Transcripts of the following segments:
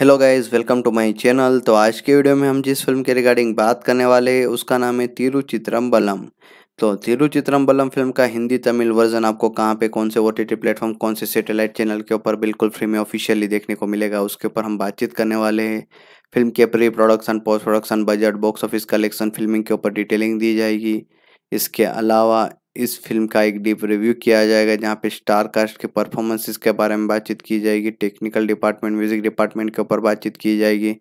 hello guys welcome to my channel तो आज के वीडियो में हम जिस फिल्म के रिगार्डिंग बात करने वाले हैं उसका नाम है तिरुचित्रम्बलम तो तिरुचित्रम्बलम फिल्म का हिंदी तमिल वर्जन आपको कहाँ पे कौन से ओ टी प्लेटफॉर्म कौन से सैटेलाइट चैनल के ऊपर बिल्कुल फ्री में ऑफिशियली देखने को मिलेगा उसके ऊपर हम बातचीत करने वाले हैं फिल्म के pre production post production budget box office collection filming के ऊपर डिटेलिंग दी जाएगी इसके अलावा इस फिल्म का एक डीप रिव्यू किया जाएगा जहाँ पे स्टार कास्ट के परफॉर्मेंसेस के बारे में बातचीत की जाएगी टेक्निकल डिपार्टमेंट म्यूजिक डिपार्टमेंट के ऊपर बातचीत की जाएगी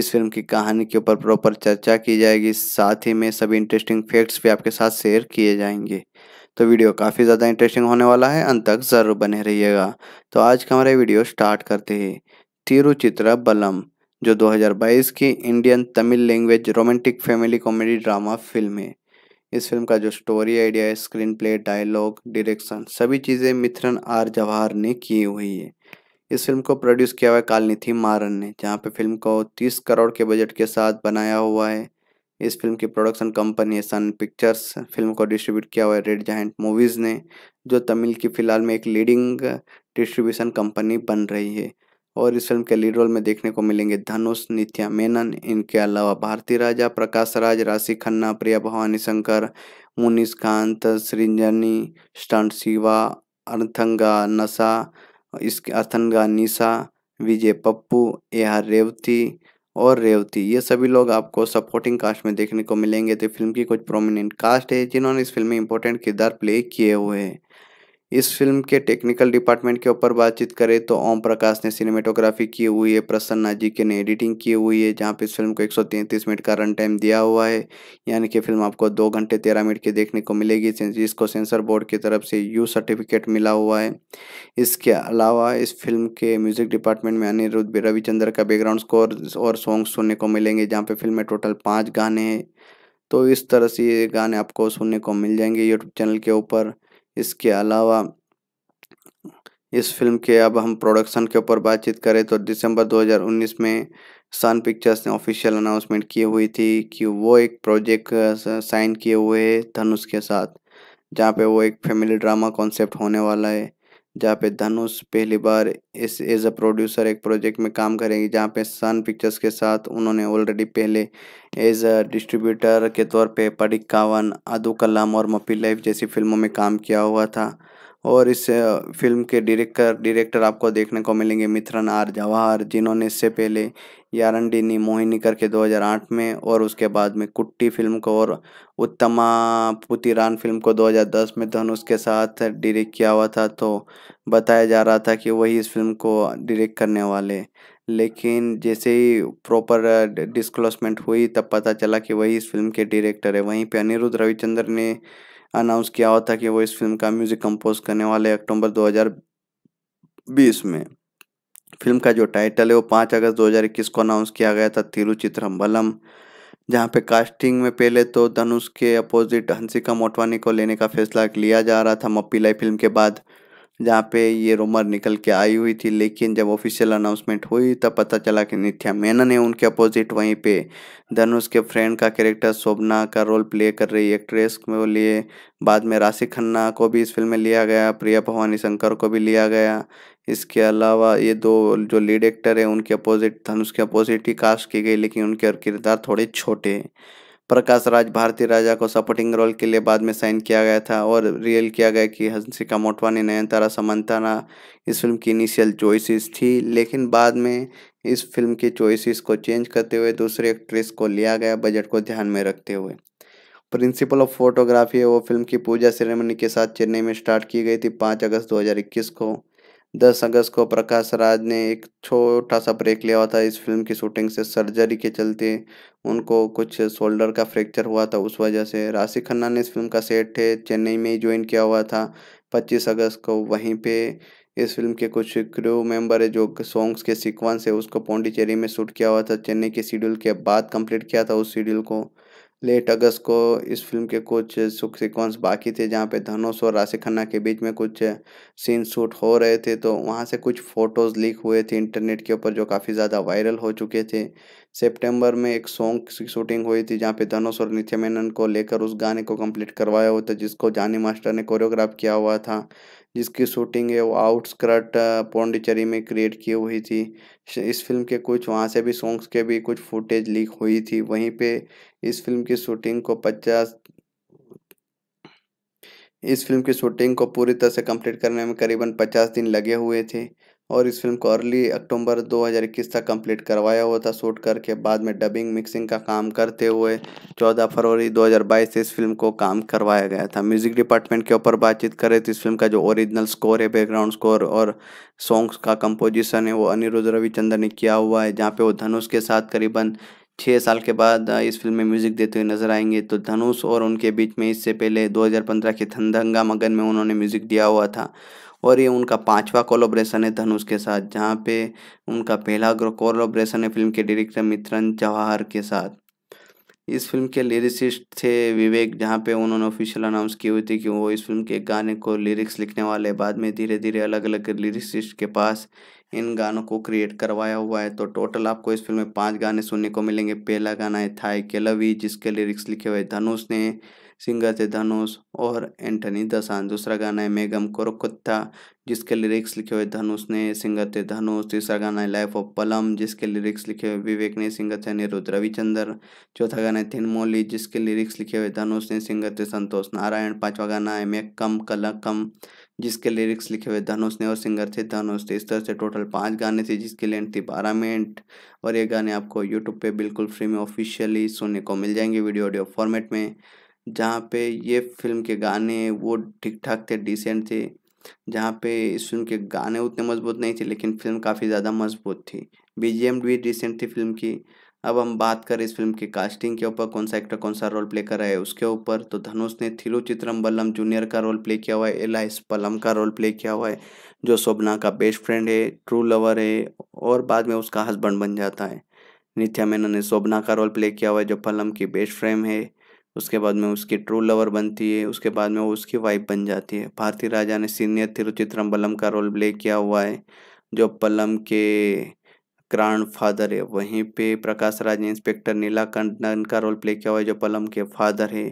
इस फिल्म की कहानी के ऊपर प्रॉपर चर्चा की जाएगी साथ ही में सभी इंटरेस्टिंग फैक्ट्स भी आपके साथ शेयर किए जाएंगे तो वीडियो काफ़ी ज़्यादा इंटरेस्टिंग होने वाला है अंत तक ज़रूर बने रहिएगा तो आज का हमारा वीडियो स्टार्ट करते हैं तिरुचित्रा बलम जो 2022 की Indian Tamil language romantic family comedy drama film है इस फिल्म का जो स्टोरी आइडिया है स्क्रीन प्ले डायलॉग डायरेक्शन सभी चीज़ें मिथ्रन आर जवाहर ने की हुई है इस फिल्म को प्रोड्यूस किया हुआ है कालनिथि मारन ने जहाँ पे फिल्म को 30 करोड़ के बजट के साथ बनाया हुआ है इस फिल्म की प्रोडक्शन कंपनी है सन पिक्चर्स फिल्म को डिस्ट्रीब्यूट किया हुआ है रेड जैंट मूवीज़ ने जो तमिल की फ़िलहाल में एक लीडिंग डिस्ट्रीब्यूशन कंपनी बन रही है और इस फिल्म के लीड रोल में देखने को मिलेंगे धनुष नित्या मेनन इनके अलावा भारती राजा प्रकाश राज राशि खन्ना प्रिया भवानी शंकर मुनीष कांत सृंजनी स्टंट शिवा अर्थंगा नशा इसके अर्थंगा निशा विजय पप्पू ए रेवती और रेवती ये सभी लोग आपको सपोर्टिंग कास्ट में देखने को मिलेंगे तो फिल्म की कुछ प्रोमिनेंट कास्ट है जिन्होंने इस फिल्म में इंपॉर्टेंट किरदार प्ले किए हुए हैं इस फिल्म के टेक्निकल डिपार्टमेंट के ऊपर बातचीत करें तो ओम प्रकाश ने सिनेमेटोग्राफी की हुई है प्रसन्ना जी के ने एडिटिंग की हुई है जहाँ पे इस फिल्म को 133 मिनट का रन टाइम दिया हुआ है यानी कि फिल्म आपको दो घंटे तेरह मिनट की देखने को मिलेगी जिसको सेंसर बोर्ड की तरफ से यू सर्टिफिकेट मिला हुआ है इसके अलावा इस फिल्म के म्यूजिक डिपार्टमेंट में अनिरुद्ध रविचंद्र का बैकग्राउंड स्कोर और सॉन्ग सुनने को मिलेंगे जहाँ पे फिल्म में टोटल पाँच गाने हैं तो इस तरह से ये गाने आपको सुनने को मिल जाएंगे यूट्यूब चैनल के ऊपर इसके अलावा इस फिल्म के अब हम प्रोडक्शन के ऊपर बातचीत करें तो दिसंबर 2019 में सन पिक्चर्स ने ऑफिशियल अनाउंसमेंट की हुई थी कि वो एक प्रोजेक्ट साइन किए हुए है धनुष के साथ जहाँ पे वो एक फैमिली ड्रामा कॉन्सेप्ट होने वाला है जहाँ पे धनुष पहली बार इस एज अ प्रोड्यूसर एक प्रोजेक्ट में काम करेंगी जहाँ पे सन पिक्चर्स के साथ उन्होंने ऑलरेडी पहले एज अ डिस्ट्रीब्यूटर के तौर पे पडिक कावन अदू कलाम और मपी लाइफ जैसी फिल्मों में काम किया हुआ था और इस फिल्म के डायरेक्टर डायरेक्टर आपको देखने को मिलेंगे मिथुन आर जवाहर जिन्होंने इससे पहले यारंडीनी मोहिनी करके 2008 में और उसके बाद में कुट्टी फिल्म को और उत्तमा पुतिरान फिल्म को 2010 में धनुष के साथ डायरेक्ट किया हुआ था तो बताया जा रहा था कि वही इस फिल्म को डायरेक्ट करने वाले लेकिन जैसे ही प्रॉपर डिस्क्लोसमेंट हुई तब पता चला कि वही इस फिल्म के डायरेक्टर है वहीं पर अनिरुद्ध रविचंद्र ने अनाउंस किया हुआ था कि वो इस फिल्म का म्यूजिक कंपोज करने वाले अक्टूबर 2020 में फिल्म का जो टाइटल है वो पाँच अगस्त 2021 को अनाउंस किया गया था तिरुचित्रम्बलम जहाँ पे कास्टिंग में पहले तो धनुष के अपोजिट हंसिका मोटवानी को लेने का फैसला लिया जा रहा था मप्पीलाई फिल्म के बाद जहाँ पे ये रूमर निकल के आई हुई थी लेकिन जब ऑफिशियल अनाउंसमेंट हुई तब पता चला कि नित्या मेनन है उनके अपोजिट वहीं पे धनुष के फ्रेंड का कैरेक्टर शोभना का रोल प्ले कर रही एक्ट्रेस को लिए बाद में राशि खन्ना को भी इस फिल्म में लिया गया प्रिया भवानी शंकर को भी लिया गया इसके अलावा ये दो जो लीड एक्टर है उनके अपोजिट धनुष के अपोजिट ही कास्ट की गई लेकिन उनके किरदार थोड़े छोटे हैं प्रकाश राज भारती राजा को सपोर्टिंग रोल के लिए बाद में साइन किया गया था और रियल किया गया कि हंसिका मोटवानी नयनतारा समंताना इस फिल्म की इनिशियल चॉइसेस थी लेकिन बाद में इस फिल्म की चॉइसेस को चेंज करते हुए दूसरे एक्ट्रेस को लिया गया बजट को ध्यान में रखते हुए प्रिंसिपल ऑफ फोटोग्राफी वो फिल्म की पूजा सेरेमनी के साथ चेन्नई में स्टार्ट की गई थी पाँच अगस्त दो को दस अगस्त को प्रकाश राज ने एक छोटा सा ब्रेक लिया हुआ था इस फिल्म की शूटिंग से सर्जरी के चलते उनको कुछ शोल्डर का फ्रैक्चर हुआ था उस वजह से राशि खन्ना ने इस फिल्म का सेट है चेन्नई में ही ज्वाइन किया हुआ था पच्चीस अगस्त को वहीं पे इस फिल्म के कुछ क्रू मेंबर है जो सॉन्ग्स के सीक्वेंस है उसको पौंडीचेरी में शूट किया हुआ था चेन्नई के शेड्यूल के बाद कंप्लीट किया था उस शेड्यूल को लेट अगस्त को इस फिल्म के कुछ सुख सिक्वेंस बाकी थे जहाँ पे धनुष और राशि खन्ना के बीच में कुछ सीन शूट हो रहे थे तो वहाँ से कुछ फ़ोटोज़ लीक हुए थे इंटरनेट के ऊपर जो काफ़ी ज़्यादा वायरल हो चुके थे सितंबर में एक सॉन्ग की शूटिंग हुई थी जहाँ पे धनुष और नित्य मेनन को लेकर उस गाने को कम्प्लीट करवाया हुआ था जिसको जानी मास्टर ने कोरियोग्राफ किया हुआ था जिसकी शूटिंग है वो आउटस्कर्ट पौंडीचेरी में क्रिएट की हुई थी इस फिल्म के कुछ वहाँ से भी सॉन्ग्स के भी कुछ फुटेज लीक हुई थी वहीं पे इस फिल्म की शूटिंग को पचास इस फिल्म की शूटिंग को पूरी तरह से कंप्लीट करने में करीबन पचास दिन लगे हुए थे और इस फिल्म को अर्ली अक्टूबर 2021 तक कंप्लीट करवाया हुआ था शूट करके बाद में डबिंग मिक्सिंग का काम करते हुए 14 फरवरी 2022 से इस फिल्म को काम करवाया गया था म्यूज़िक डिपार्टमेंट के ऊपर बातचीत करें तो इस फिल्म का जो ओरिजिनल स्कोर है बैकग्राउंड स्कोर और सॉन्ग्स का कंपोजिशन है वो अनिरुद्ध रविचंद्र ने किया हुआ है जहाँ पे वो धनुष के साथ करीबन छः साल के बाद इस फिल्म में म्यूजिक देते हुए नजर आएंगे तो धनुष और उनके बीच में इससे पहले 2015 के थंदंगा मगन में उन्होंने म्यूजिक दिया हुआ था और ये उनका पांचवा कोलोब्रेशन है धनुष के साथ जहाँ पे उनका पहला कोलोब्रेशन है फिल्म के डायरेक्टर मित्रन जवाहर के साथ इस फिल्म के लिरिसिस्ट थे विवेक जहाँ पे उन्होंने ऑफिशियल अनाउंस की हुई थी कि वो इस फिल्म के गाने को लिरिक्स लिखने वाले बाद में धीरे धीरे अलग अलग लिरिसिस्ट के पास इन गानों को क्रिएट करवाया हुआ है तो टोटल आपको इस फिल्म में पाँच गाने सुनने को मिलेंगे पहला गाना है थाई के लवी जिसके लिरिक्स लिखे हुए धनुष ने सिंगर थे धनुष और एंटनी दसान दूसरा गाना है मेगम कोरकुत्ता जिसके लिरिक्स लिखे हुए धनुष ने सिंगर थे धनुष तीसरा गाना है लाइफ ऑफ पलम जिसके लिरिक्स लिखे हुए विवेक ने सिंगर थे निरुद्ध रविचंद्र चौथा गाना है थिनमोली जिसके लिरिक्स लिखे हुए धनुष ने सिंगर थे संतोष नारायण पांचवा गाना है मैकम कलकम जिसके लिरिक्स लिखे हुए धनुष ने और सिंगर थे धनुष थे तो इस तरह से टोटल पाँच गाने थे जिसकी लेंथ थी बारह मिनट और ये गाने आपको यूट्यूब पे बिल्कुल फ्री में ऑफिशियली सुनने को मिल जाएंगे वीडियो ऑडियो फॉर्मेट में जहाँ पे ये फिल्म के गाने वो ठीक ठाक थे डिसेंट थे जहाँ पे इस फिल्म के गाने उतने मजबूत नहीं थे लेकिन फिल्म काफ़ी ज़्यादा मजबूत थी बी भी डिसेंट थी फिल्म की अब हम बात करें इस फिल्म की कास्टिंग के ऊपर कौन सा एक्टर कौन सा रोल प्ले कर रहा है उसके ऊपर तो धनुष ने थिरुचित्रम बल्लम जूनियर का रोल प्ले किया हुआ है एलाइस पलम का रोल प्ले किया हुआ है जो शोभना का बेस्ट फ्रेंड है ट्रू लवर है और बाद में उसका हस्बैंड बन जाता है नित्या मेनन ने शोभना का रोल प्ले किया हुआ है जो पलम की बेस्ट फ्रेम है उसके बाद में उसकी ट्रू लवर बनती है उसके बाद में वो उसकी वाइफ बन जाती है भारती राजा ने सीनियर थिरुचित्रम बलम का रोल प्ले किया हुआ है जो पलम के ग्रांड फादर है वहीं पे प्रकाश राज ने इंस्पेक्टर नीलाकंठन का रोल प्ले किया हुआ है जो पलम के फादर है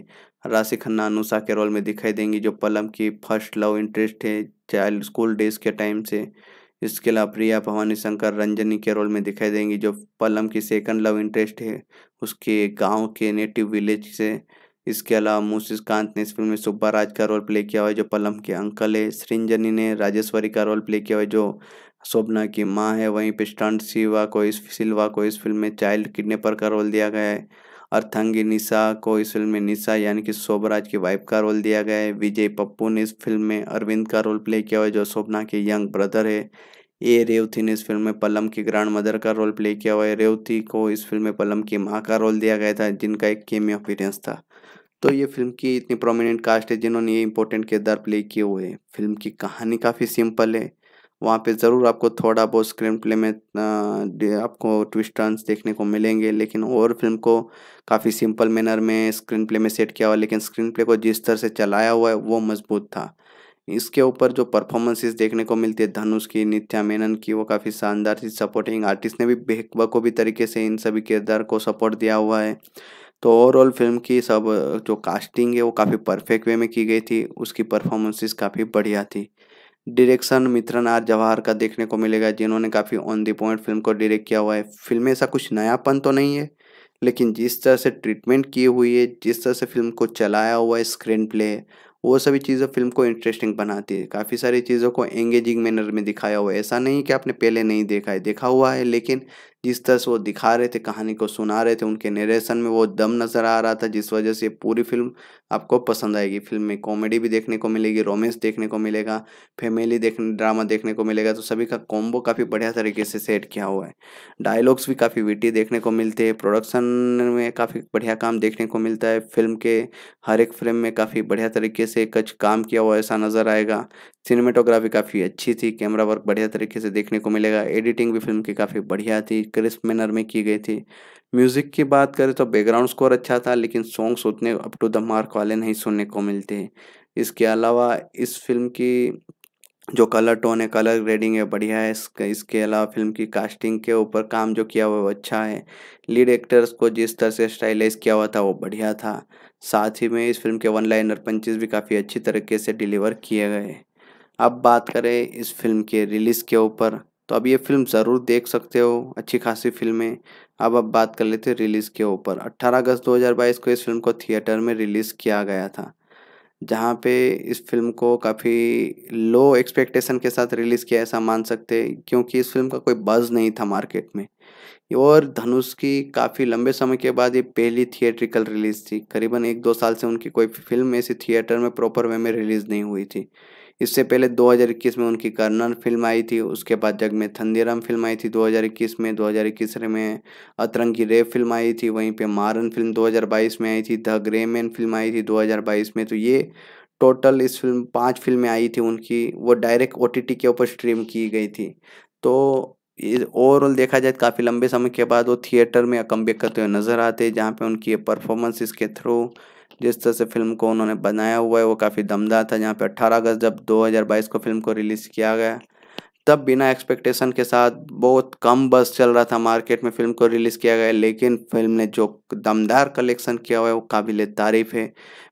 राशि खन्ना अनुषा के रोल में दिखाई देंगी जो पलम की फर्स्ट लव इंटरेस्ट है चाइल्ड स्कूल डेज के टाइम से इसके अलावा प्रिया भवानी शंकर रंजनी के रोल में दिखाई देंगी जो पलम की सेकंड लव इंटरेस्ट है उसके गांव के नेटिव विलेज से इसके अलावा मुशीस कांत ने इस फिल्म में सुब्बा राज का रोल प्ले किया हुआ है जो पलम के अंकल है सृंजनी ने राजेश्वरी का रोल प्ले किया हुआ है जो शोभना की माँ है वहीं पे स्टंट शिवा को इस सिल्वा को इस फिल्म में चाइल्ड किडनेपर का रोल दिया गया है अर्थंगी निशा को इस फिल्म में निशा यानी कि शोभराज की वाइफ का रोल दिया गया है विजय पप्पू ने इस फिल्म में अरविंद का रोल प्ले किया हुआ है जो शोभना के यंग ब्रदर है ए रेवती ने इस फिल्म में पलम की ग्रैंड मदर का रोल प्ले किया हुआ है रेवती को इस फिल्म में पलम की माँ का रोल दिया गया था जिनका एक केमी अपीरेंस था तो ये फिल्म की इतनी प्रोमिनेंट कास्ट है जिन्होंने ये इंपॉर्टेंट किरदार प्ले किए हुए हैं फिल्म की कहानी काफ़ी सिंपल है वहाँ पे ज़रूर आपको थोड़ा बहुत स्क्रीन प्ले में आपको ट्विस्ट टर्न्स देखने को मिलेंगे लेकिन और फिल्म को काफ़ी सिंपल मैनर में स्क्रीन प्ले में सेट किया हुआ लेकिन स्क्रीन प्ले को जिस तरह से चलाया हुआ है वो मजबूत था इसके ऊपर जो परफॉर्मेंसेस देखने को मिलती है धनुष की नित्या मेनन की वो काफ़ी शानदार थी सपोर्टिंग आर्टिस्ट ने भी भी तरीके से इन सभी किरदार को सपोर्ट दिया हुआ है तो ओवरऑल फिल्म की सब जो कास्टिंग है वो काफ़ी परफेक्ट वे में की गई थी उसकी परफॉर्मेंसेस काफ़ी बढ़िया थी डायरेक्शन मित्रन आर जवाहर का देखने को मिलेगा जिन्होंने काफ़ी ऑन दी पॉइंट फिल्म को डायरेक्ट किया हुआ है फिल्म में ऐसा कुछ नयापन तो नहीं है लेकिन जिस तरह से ट्रीटमेंट की हुई है जिस तरह से फिल्म को चलाया हुआ है स्क्रीन प्ले वो सभी चीज़ें फिल्म को इंटरेस्टिंग बनाती है काफ़ी सारी चीज़ों को एंगेजिंग मैनर में दिखाया हुआ है ऐसा नहीं कि आपने पहले नहीं देखा है देखा हुआ है लेकिन जिस तरह से वो दिखा रहे थे कहानी को सुना रहे थे उनके नरेशन में वो दम नज़र आ रहा था जिस वजह से पूरी फिल्म आपको पसंद आएगी फिल्म में कॉमेडी भी देखने को मिलेगी रोमेंस देखने को मिलेगा फैमिली देखने ड्रामा देखने को मिलेगा तो सभी का कॉम्बो काफ़ी बढ़िया तरीके से सेट किया हुआ है डायलॉग्स भी काफ़ी विटी देखने को मिलते हैं प्रोडक्शन में काफ़ी बढ़िया काम देखने को मिलता है फिल्म के हर एक फ्रेम में काफ़ी बढ़िया तरीके से कुछ काम किया हुआ ऐसा नज़र आएगा सिनेमेटोग्राफी काफ़ी अच्छी थी कैमरा वर्क बढ़िया तरीके से देखने को मिलेगा एडिटिंग भी फिल्म की काफ़ी बढ़िया थी क्रिस्प मैनर में की गई थी म्यूज़िक की बात करें तो बैकग्राउंड स्कोर अच्छा था लेकिन सॉन्ग्स उतने अप टू द मार्क वाले नहीं सुनने को मिलते इसके अलावा इस फिल्म की जो कलर टोन है कलर ग्रेडिंग है बढ़िया है इसके इसके अलावा फिल्म की कास्टिंग के ऊपर काम जो किया हुआ वो अच्छा है लीड एक्टर्स को जिस तरह से स्टाइलाइज किया हुआ था वो बढ़िया था साथ ही में इस फिल्म के वन लाइनर पंचेज भी काफ़ी अच्छी तरीके से डिलीवर किए गए अब बात करें इस फिल्म के रिलीज़ के ऊपर तो अब ये फिल्म ज़रूर देख सकते हो अच्छी खासी फिल्म है अब अब बात कर लेते हैं रिलीज़ के ऊपर 18 अगस्त 2022 को इस फिल्म को थिएटर में रिलीज़ किया गया था जहाँ पे इस फिल्म को काफ़ी लो एक्सपेक्टेशन के साथ रिलीज़ किया ऐसा मान सकते क्योंकि इस फिल्म का कोई बज़ नहीं था मार्केट में और धनुष की काफ़ी लंबे समय के बाद ये पहली थिएट्रिकल रिलीज़ थी करीबन एक दो साल से उनकी कोई फिल्म ऐसी थिएटर में प्रॉपर वे में रिलीज़ नहीं हुई थी इससे पहले 2021 में उनकी कर्नन फिल्म आई थी उसके बाद जग में थंदीराम फिल्म आई थी 2021 में 2021 में अतरंगी रे फिल्म आई थी वहीं पे मारन फिल्म 2022 में आई थी द ग्रे मैन फिल्म आई थी 2022 में तो ये टोटल इस फिल्म पांच फिल्में आई थी उनकी वो डायरेक्ट ओ के ऊपर स्ट्रीम की गई थी तो ओवरऑल देखा जाए तो काफ़ी लंबे समय के बाद वो थिएटर में कम करते हुए नज़र आते जहाँ पे उनकी परफॉर्मेंस इसके थ्रू जिस तरह से फिल्म को उन्होंने बनाया हुआ है वो काफ़ी दमदार था जहाँ पे 18 अगस्त जब 2022 को फिल्म को रिलीज़ किया गया तब बिना एक्सपेक्टेशन के साथ बहुत कम बस चल रहा था मार्केट में फिल्म को रिलीज़ किया गया लेकिन फिल्म ने जो दमदार कलेक्शन किया हुआ है वो काबिल तारीफ़ है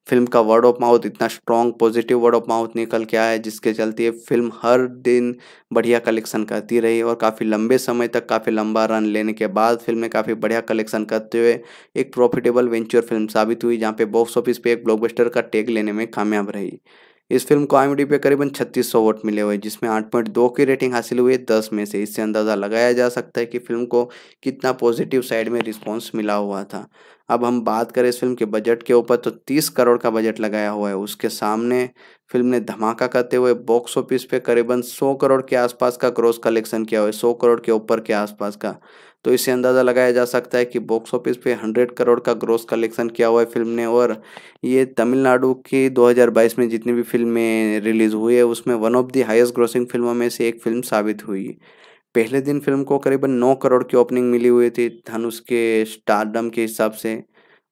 फिल्म का वर्ड ऑफ माउथ इतना strong positive word of mouth निकल के आया जिसके चलते फिल्म हर दिन बढ़िया कलेक्शन करती रही और काफ़ी लंबे समय तक काफ़ी लंबा रन लेने के बाद फिल्म ने काफ़ी बढ़िया कलेक्शन करते हुए एक प्रॉफिटेबल वेंचर फिल्म साबित हुई जहाँ पे बॉक्स ऑफिस पे एक ब्लॉकबस्टर का टेग लेने में कामयाब रही इस फिल्म को आई पे करीबन 3600 वोट मिले हुए जिसमें 8.2 की रेटिंग हासिल हुई है 10 में से इससे अंदाज़ा लगाया जा सकता है कि फिल्म को कितना पॉजिटिव साइड में रिस्पॉन्स मिला हुआ था अब हम बात करें इस फिल्म के बजट के ऊपर तो 30 करोड़ का बजट लगाया हुआ है उसके सामने फिल्म ने धमाका करते हुए बॉक्स ऑफिस पे करीबन सौ करोड़ के आसपास का क्रॉस कलेक्शन किया हुआ है सौ करोड़ के ऊपर के आसपास का तो इससे अंदाज़ा लगाया जा सकता है कि बॉक्स ऑफिस पे 100 करोड़ का ग्रोस कलेक्शन किया हुआ है फिल्म ने और ये तमिलनाडु की 2022 में जितनी भी फिल्में रिलीज़ हुई है उसमें one of the highest grossing फिल्मों में से एक फिल्म साबित हुई पहले दिन फिल्म को करीबन नौ करोड़ की ओपनिंग मिली हुई थी धन उसके स्टारडम के हिसाब से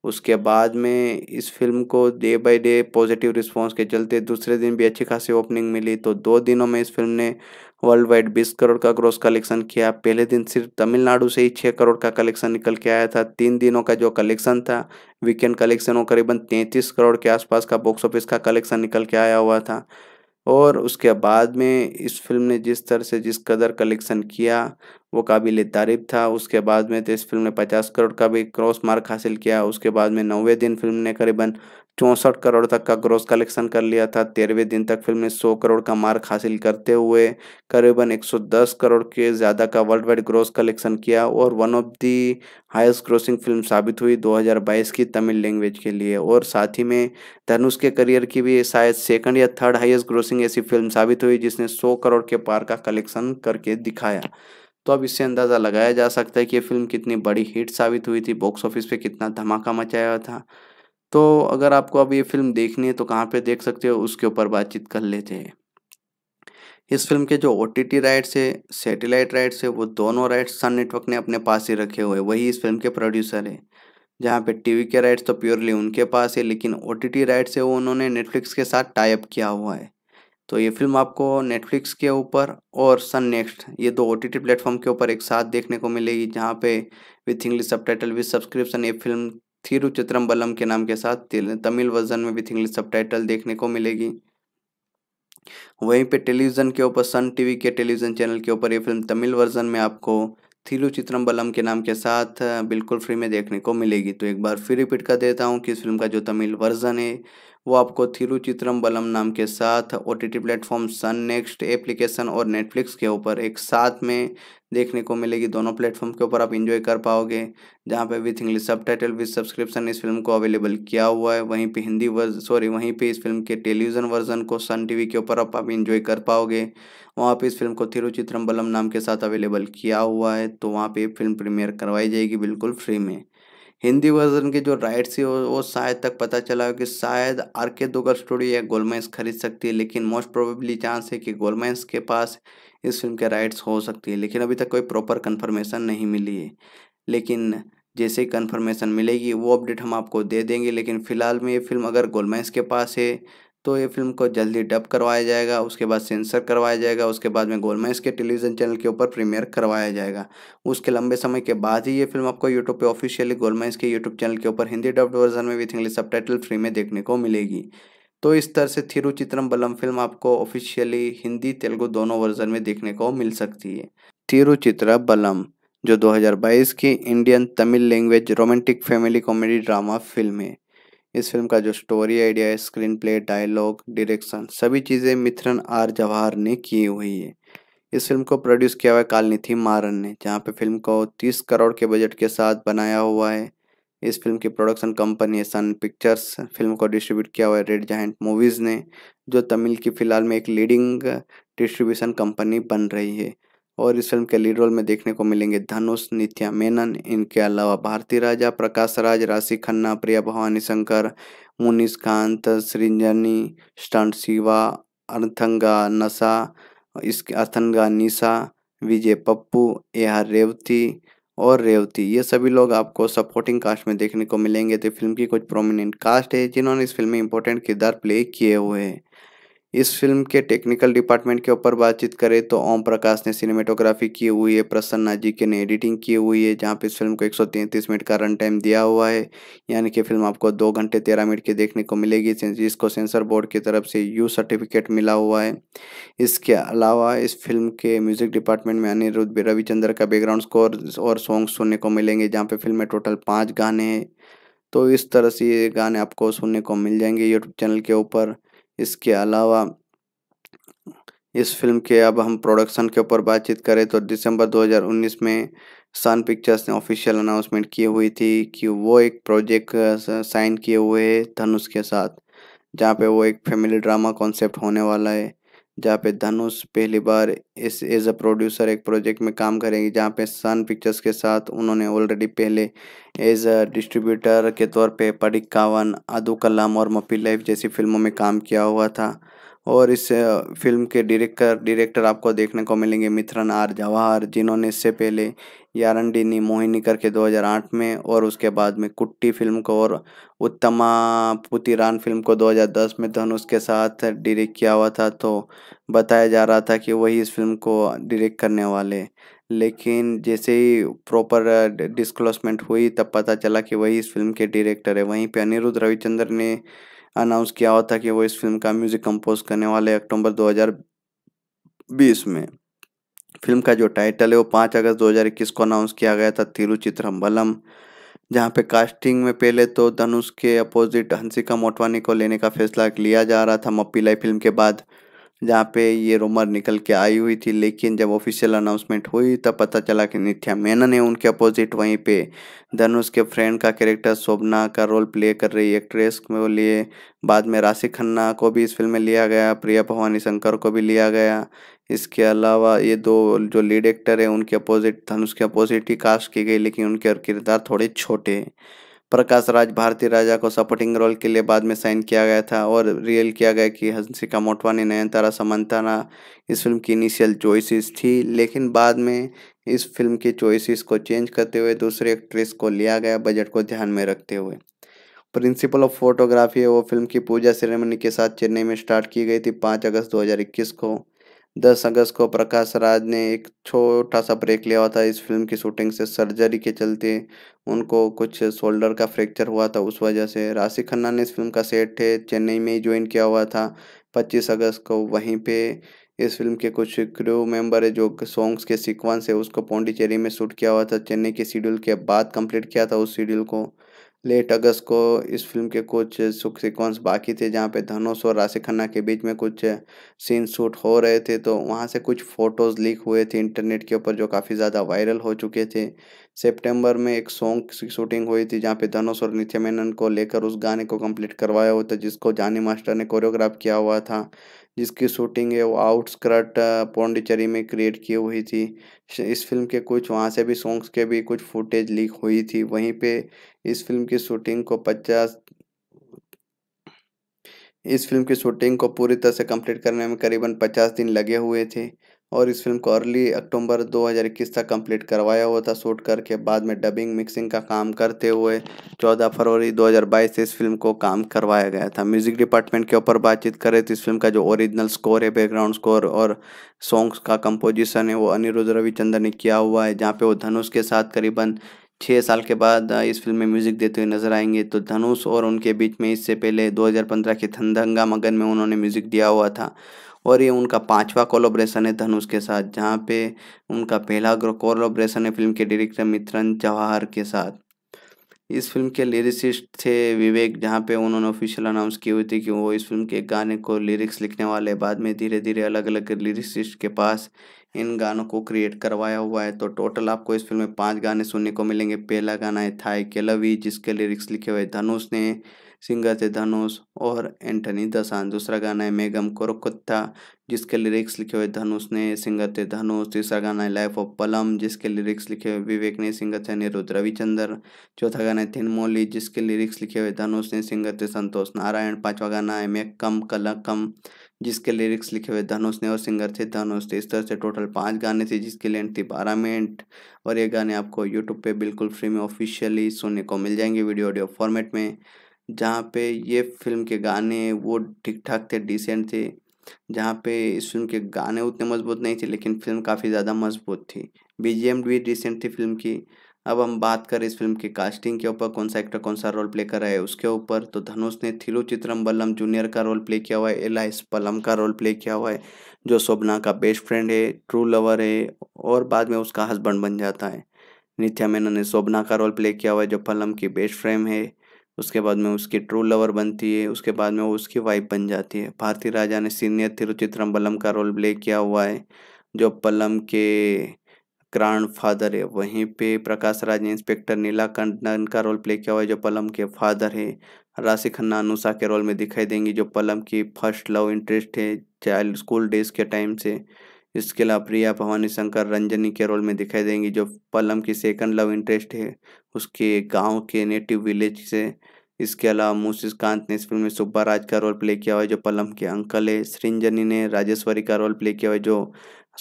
उसके बाद में इस फिल्म को day by day positive response के चलते दूसरे दिन भी अच्छी खासी ओपनिंग मिली तो दो दिनों में इस फिल्म ने वर्ल्ड वाइड बीस करोड़ का ग्रोस कलेक्शन किया पहले दिन सिर्फ तमिलनाडु से ही छः करोड़ का कलेक्शन निकल के आया था तीन दिनों का जो कलेक्शन था वीकेंड कलेक्शन वो करीबन तैंतीस करोड़ के आसपास का बॉक्स ऑफिस का कलेक्शन निकल के आया हुआ था और उसके बाद में इस फिल्म ने जिस तरह से जिस कदर कलेक्शन किया वो काबिल तारीफ था उसके बाद में तो इस फिल्म ने पचास करोड़ का भी क्रॉस मार्क हासिल किया उसके बाद में नौवे दिन फिल्म ने करीबन चौंसठ करोड़ तक का ग्रोस कलेक्शन कर लिया था तेरहवें दिन तक फिल्म ने 100 करोड़ का मार्क हासिल करते हुए करीबन 110 करोड़ के ज़्यादा का वर्ल्ड वाइड ग्रोस कलेक्शन किया और one of the highest grossing film साबित हुई 2022 की तमिल लैंग्वेज के लिए और साथ ही में धनुष के करियर की भी शायद सेकंड या थर्ड हाइस्ट ग्रोसिंग ऐसी फिल्म साबित हुई जिसने सौ करोड़ के पार का कलेक्शन करके दिखाया तो अब इससे अंदाज़ा लगाया जा सकता है कि ये फिल्म कितनी बड़ी हिट साबित हुई थी बॉक्स ऑफिस पर कितना धमाका मचाया था तो अगर आपको अब ये फिल्म देखनी है तो कहाँ पे देख सकते हो उसके ऊपर बातचीत कर लेते हैं इस फिल्म के जो ओ टी टी राइट्स है सेटेलाइट राइट्स है वो दोनों राइट्स सन नेटवर्क ने अपने पास ही रखे हुए वही इस फिल्म के प्रोड्यूसर है जहाँ पे टीवी के राइट्स तो प्योरली उनके पास है लेकिन ओ टी टी राइट्स है वो उन्होंने नेटफ्लिक्स के साथ टाइप किया हुआ है तो ये फिल्म आपको नेटफ्लिक्स के ऊपर और सन नेक्स्ट ये दो ओ टी टी प्लेटफॉर्म के ऊपर एक साथ देखने को मिलेगी जहाँ पे विथ इंग्लिश सब टाइटल विथ सब्सक्रिप्शन ये फिल्म थिरुचित्रम्बलम के नाम के साथ तमिल वर्जन में भी इंग्लिश सब देखने को मिलेगी वहीं पे टेलीविज़न के ऊपर सन टीवी के टेलीविज़न चैनल के ऊपर ये फिल्म तमिल वर्जन में आपको चित्रम्बलम के नाम के साथ बिल्कुल फ्री में देखने को मिलेगी तो एक बार फिर रिपीट कर देता हूँ कि इस फिल्म का जो तमिल वर्जन है वो आपको थिरुचित्रम बलम नाम के साथ O T T platform Sun next application और नेटफ्लिक्स के ऊपर एक साथ में देखने को मिलेगी दोनों प्लेटफॉर्म के ऊपर आप इन्जॉय कर पाओगे जहाँ पे विथ इंग्लिश सब टाइटल विथ सब्सक्रिप्शन इस फिल्म को अवेलेबल किया हुआ है वहीं पे हिंदी वर्ज सॉरी वहीं पे इस फिल्म के टेलीविज़न वर्जन को सन टीवी के ऊपर आप आप कर पाओगे वहाँ पे इस फिल्म को थिरुचित्रम बलम नाम के साथ अवेलेबल किया हुआ है तो वहाँ पर फिल्म प्रीमियर करवाई जाएगी बिल्कुल फ्री में हिंदी वर्जन के जो राइट्स है वो शायद तक पता चला कि शायद आर के दुगल स्टूडियो या गोलमेंस खरीद सकती है लेकिन मोस्ट प्रोबेबली चांस है कि गोलमेंस के पास इस फिल्म के राइट्स हो सकती है लेकिन अभी तक कोई प्रॉपर कन्फर्मेशन नहीं मिली है लेकिन जैसे ही कन्फर्मेशन मिलेगी वो अपडेट हम आपको दे देंगे लेकिन फ़िलहाल में ये फिल्म अगर गोलमेंस के पास है तो ये फिल्म को जल्दी डब करवाया जाएगा उसके बाद सेंसर करवाया जाएगा उसके बाद में गोलमेज के टेलीविज़न चैनल के ऊपर प्रीमियर करवाया जाएगा उसके लंबे समय के बाद ही ये फिल्म आपको यूट्यूब पे ऑफिशियली गोलमेज के यूट्यूब चैनल के ऊपर हिंदी डब्ड वर्जन में विथ इंग्लिश सब फ्री में देखने को मिलेगी तो इस तरह से थिरुचित्रम बलम फिल्म आपको ऑफिशियली हिंदी तेलुगु दोनों वर्जन में देखने को मिल सकती है थिरुचित्रा बलम जो 2022 की Indian Tamil language romantic family comedy drama film है इस फिल्म का जो स्टोरी आइडिया है स्क्रीन प्ले डायलॉग डायरेक्शन सभी चीज़ें मिथ्रन आर जवाहर ने की हुई है इस फिल्म को प्रोड्यूस किया हुआ है कालनिथि मारन ने जहाँ पे फिल्म को 30 करोड़ के बजट के साथ बनाया हुआ है इस फिल्म की प्रोडक्शन कंपनी है सन पिक्चर्स फिल्म को डिस्ट्रीब्यूट किया हुआ है रेड जाइंट मूवीज़ ने जो तमिल की फ़िलहाल में एक लीडिंग डिस्ट्रीब्यूशन कंपनी बन रही है और इस फिल्म के लीड रोल में देखने को मिलेंगे धनुष नित्या मेनन इनके अलावा भारती राजा प्रकाश राज राशि खन्ना प्रिया भवानी शंकर मुनीस कांत सृंजनी स्टंट शिवा अर्थंगा नशा इसके अर्थंगा निशा विजय पप्पू ए आर रेवती और रेवती ये सभी लोग आपको सपोर्टिंग कास्ट में देखने को मिलेंगे तो फिल्म की कुछ प्रोमिनेंट कास्ट है जिन्होंने इस फिल्म में इंपॉर्टेंट किरदार प्ले किए हुए हैं इस फिल्म के टेक्निकल डिपार्टमेंट के ऊपर बातचीत करें तो ओम प्रकाश ने सिनेमेटोग्राफी की हुई है प्रसन्ना जी के ने एडिटिंग की हुई है जहाँ पे इस फिल्म को 133 मिनट का रन टाइम दिया हुआ है यानी कि फिल्म आपको दो घंटे तेरह मिनट की देखने को मिलेगी जिसको सेंसर बोर्ड की तरफ से यू सर्टिफिकेट मिला हुआ है इसके अलावा इस फिल्म के म्यूजिक डिपार्टमेंट में अनिरुद्ध रविचंद्र का बैकग्राउंड स्कोर और सॉन्ग सुनने को मिलेंगे जहाँ पे फिल्म में टोटल पाँच गाने हैं तो इस तरह से ये गाने आपको सुनने को मिल जाएंगे यूट्यूब चैनल के ऊपर इसके अलावा इस फिल्म के अब हम प्रोडक्शन के ऊपर बातचीत करें तो दिसंबर 2019 में सन पिक्चर्स ने ऑफिशियल अनाउंसमेंट की हुई थी कि वो एक प्रोजेक्ट साइन किए हुए धनुष के साथ जहाँ पे वो एक फैमिली ड्रामा कॉन्सेप्ट होने वाला है जहाँ पे धनुष पहली बार इस एज अ प्रोड्यूसर एक प्रोजेक्ट में काम करेंगे जहाँ पे सन पिक्चर्स के साथ उन्होंने ऑलरेडी पहले एज अ डिस्ट्रीब्यूटर के तौर पे पडिक कावन अदू कलाम और मपी लाइफ जैसी फिल्मों में काम किया हुआ था और इस फिल्म के डायरेक्टर डायरेक्टर आपको देखने को मिलेंगे मिथरन आर जवाहर जिन्होंने इससे पहले यारंडीनी मोहिनी करके 2008 में और उसके बाद में कुट्टी फिल्म को और उत्तमा पुतिरान फिल्म को 2010 में धनुष के साथ डायरेक्ट किया हुआ था तो बताया जा रहा था कि वही इस फिल्म को डायरेक्ट करने वाले लेकिन जैसे ही प्रॉपर डिस्क्लोसमेंट हुई तब पता चला कि वही इस फिल्म के डायरेक्टर है वहीं पर अनिरुद्ध रविचंद्र ने अनाउंस किया हुआ था कि वो इस फिल्म का म्यूजिक कंपोज करने वाले अक्टूबर 2020 में फिल्म का जो टाइटल है वो पाँच अगस्त 2021 को अनाउंस किया गया था तिरुचित्रम्बलम जहाँ पे कास्टिंग में पहले तो धनुष के अपोजिट हंसिका मोटवानी को लेने का फैसला लिया जा रहा था मप्पीलाई फिल्म के बाद जहाँ पे ये रूमर निकल के आई हुई थी लेकिन जब ऑफिशियल अनाउंसमेंट हुई तब पता चला कि नित्या मेनन है उनके अपोजिट वहीं पे धनुष के फ्रेंड का कैरेक्टर शोभना का रोल प्ले कर रही एक्ट्रेस को लिए बाद में राशि खन्ना को भी इस फिल्म में लिया गया प्रिया भवानी शंकर को भी लिया गया इसके अलावा ये दो जो लीड एक्टर हैं उनके अपोजिट धनुष के अपोजिट ही कास्ट की गई लेकिन उनके किरदार थोड़े छोटे हैं प्रकाश राज भारती राजा को सपोर्टिंग रोल के लिए बाद में साइन किया गया था और रियल किया गया कि हंसिका मोटवानी नयनतारा समंताना इस फिल्म की इनिशियल चॉइसेस थी लेकिन बाद में इस फिल्म की चॉइसेस को चेंज करते हुए दूसरे एक्ट्रेस को लिया गया बजट को ध्यान में रखते हुए प्रिंसिपल ऑफ फोटोग्राफी वो फिल्म की पूजा सेरेमनी के साथ चेन्नई में स्टार्ट की गई थी पाँच अगस्त दो को 10 अगस्त को प्रकाश राज ने एक छोटा सा ब्रेक लिया हुआ था इस फिल्म की शूटिंग से सर्जरी के चलते उनको कुछ शोल्डर का फ्रैक्चर हुआ था उस वजह से राशि खन्ना ने इस फिल्म का सेट है चेन्नई में ही ज्वाइन किया हुआ था 25 अगस्त को वहीं पे इस फिल्म के कुछ क्रू मेंबर है जो सॉन्ग्स के सीक्वेंस है उसको पौंडीचेरी में शूट किया हुआ था चेन्नई के शेड्यूल के बाद कंप्लीट किया था उस शेड्यूल को लेट अगस्त को इस फिल्म के कुछ सिक्वेंस बाकी थे जहाँ पे धनुष और राशि खन्ना के बीच में कुछ सीन शूट हो रहे थे तो वहाँ से कुछ फ़ोटोज़ लीक हुए थे इंटरनेट के ऊपर जो काफ़ी ज़्यादा वायरल हो चुके थे सितंबर में एक सॉन्ग की शूटिंग हुई थी जहाँ पे धनुष और नित्य मेनन को लेकर उस गाने को कंप्लीट करवाया हुआ था जिसको जानी मास्टर ने कोरियोग्राफ किया हुआ था जिसकी शूटिंग है वो आउटस्कर्ट पौंडीचेरी में क्रिएट की हुई थी इस फिल्म के कुछ वहाँ से भी सॉन्ग्स के भी कुछ फुटेज लीक हुई थी वहीं पे इस फिल्म की शूटिंग को पचास इस फिल्म की शूटिंग को पूरी तरह से कंप्लीट करने में करीबन पचास दिन लगे हुए थे और इस फिल्म को अर्ली अक्टूबर 2021 तक कंप्लीट करवाया हुआ था शूट करके बाद में डबिंग मिक्सिंग का काम करते हुए 14 फरवरी 2022 से इस फिल्म को काम करवाया गया था म्यूजिक डिपार्टमेंट के ऊपर बातचीत करें तो इस फिल्म का जो ओरिजिनल स्कोर है बैकग्राउंड स्कोर और सॉन्ग्स का कंपोजिशन है वो अनिरुद्ध रविचंद्र ने किया हुआ है जहाँ पर वो धनुष के साथ करीबन छः साल के बाद इस फिल्म में म्यूजिक देते हुए नजर आएंगे तो धनुष और उनके बीच में इससे पहले 2015 के थंदंगा मगन में उन्होंने म्यूजिक दिया हुआ था और ये उनका पांचवा कोलोब्रेशन है धनुष के साथ जहाँ पे उनका पहला कोलोब्रेशन है फिल्म के डायरेक्टर मित्रन जवाहर के साथ इस फिल्म के लिरिसिस्ट थे विवेक जहाँ पे उन्होंने ऑफिशियल अनाउंस की हुई थी कि वो इस फिल्म के गाने को लिरिक्स लिखने वाले बाद में धीरे धीरे अलग अलग लिरिसिस्ट के पास इन गानों को क्रिएट करवाया हुआ है तो टोटल आपको इस फिल्म में पांच गाने सुनने को मिलेंगे पहला गाना है थाई के लवी जिसके लिरिक्स लिखे हुए धनुष ने सिंगर थे धनुष और एंटनी दसान दूसरा गाना है मेगम कोरकुत्ता जिसके लिरिक्स लिखे हुए धनुष ने सिंगर थे धनुष तीसरा गाना है लाइफ ऑफ पलम जिसके लिरिक्स लिखे हुए विवेक ने सिंगर थे अनिरुद्ध रविचंद्र चौथा गाना है थिनमोली जिसके लिरिक्स लिखे हुए धनुष ने सिंगर थे संतोष नारायण पांचवा गाना है मे कम कलकम जिसके लिरिक्स लिखे हुए धनुष ने और सिंगर थे धनुष थे इस तरह से टोटल पाँच गाने थे जिसकी लेंथ थी बारह मिनट और ये गाने आपको यूट्यूब पे बिल्कुल फ्री में ऑफिशियली सुनने को मिल जाएंगे वीडियो ऑडियो फॉर्मेट में जहाँ पे ये फिल्म के गाने वो ठीक ठाक थे डिसेंट थे जहाँ पे इस फिल्म के गाने उतने मजबूत नहीं थे लेकिन फिल्म काफ़ी ज़्यादा मजबूत थी बीजेम भी डिसेंट थी फिल्म की अब हम बात करें इस फिल्म की कास्टिंग के ऊपर कौन सा एक्टर कौन सा रोल प्ले कर रहा है उसके ऊपर तो धनुष ने थिलू चित्रम्बलम जूनियर का रोल प्ले किया हुआ है एलाइस पलम का रोल प्ले किया हुआ है जो शोभना का बेस्ट फ्रेंड है ट्रू लवर है और बाद में उसका हस्बैंड बन जाता है नित्या मेनन ने शोभना का रोल प्ले किया हुआ है जो पलम की बेस्ट फ्रेंड है उसके बाद में उसकी ट्रू लवर बनती है उसके बाद में वो उसकी वाइफ बन जाती है भारती राजा ने सीनियर तिरुचित्रम्बलम का रोल प्ले किया हुआ है जो पलम के ग्रांड फादर है वहीं पे प्रकाश राज ने इंस्पेक्टर कंडन का रोल प्ले किया हुआ है जो पलम के फादर है राशि खन्ना अनुषा के रोल में दिखाई देंगी जो पलम की फर्स्ट लव इंटरेस्ट है चाइल्ड स्कूल डेज के टाइम से इसके अलावा प्रिया भवानी शंकर रंजनी के रोल में दिखाई देंगी जो पलम की सेकंड लव इंटरेस्ट है उसके गांव के नेटिव विलेज से इसके अलावा कांत ने इस फिल्म में सुब्बा राज का रोल प्ले किया हुआ है जो पलम के अंकल है सृंजनी ने राजेश्वरी का रोल प्ले किया हुआ है जो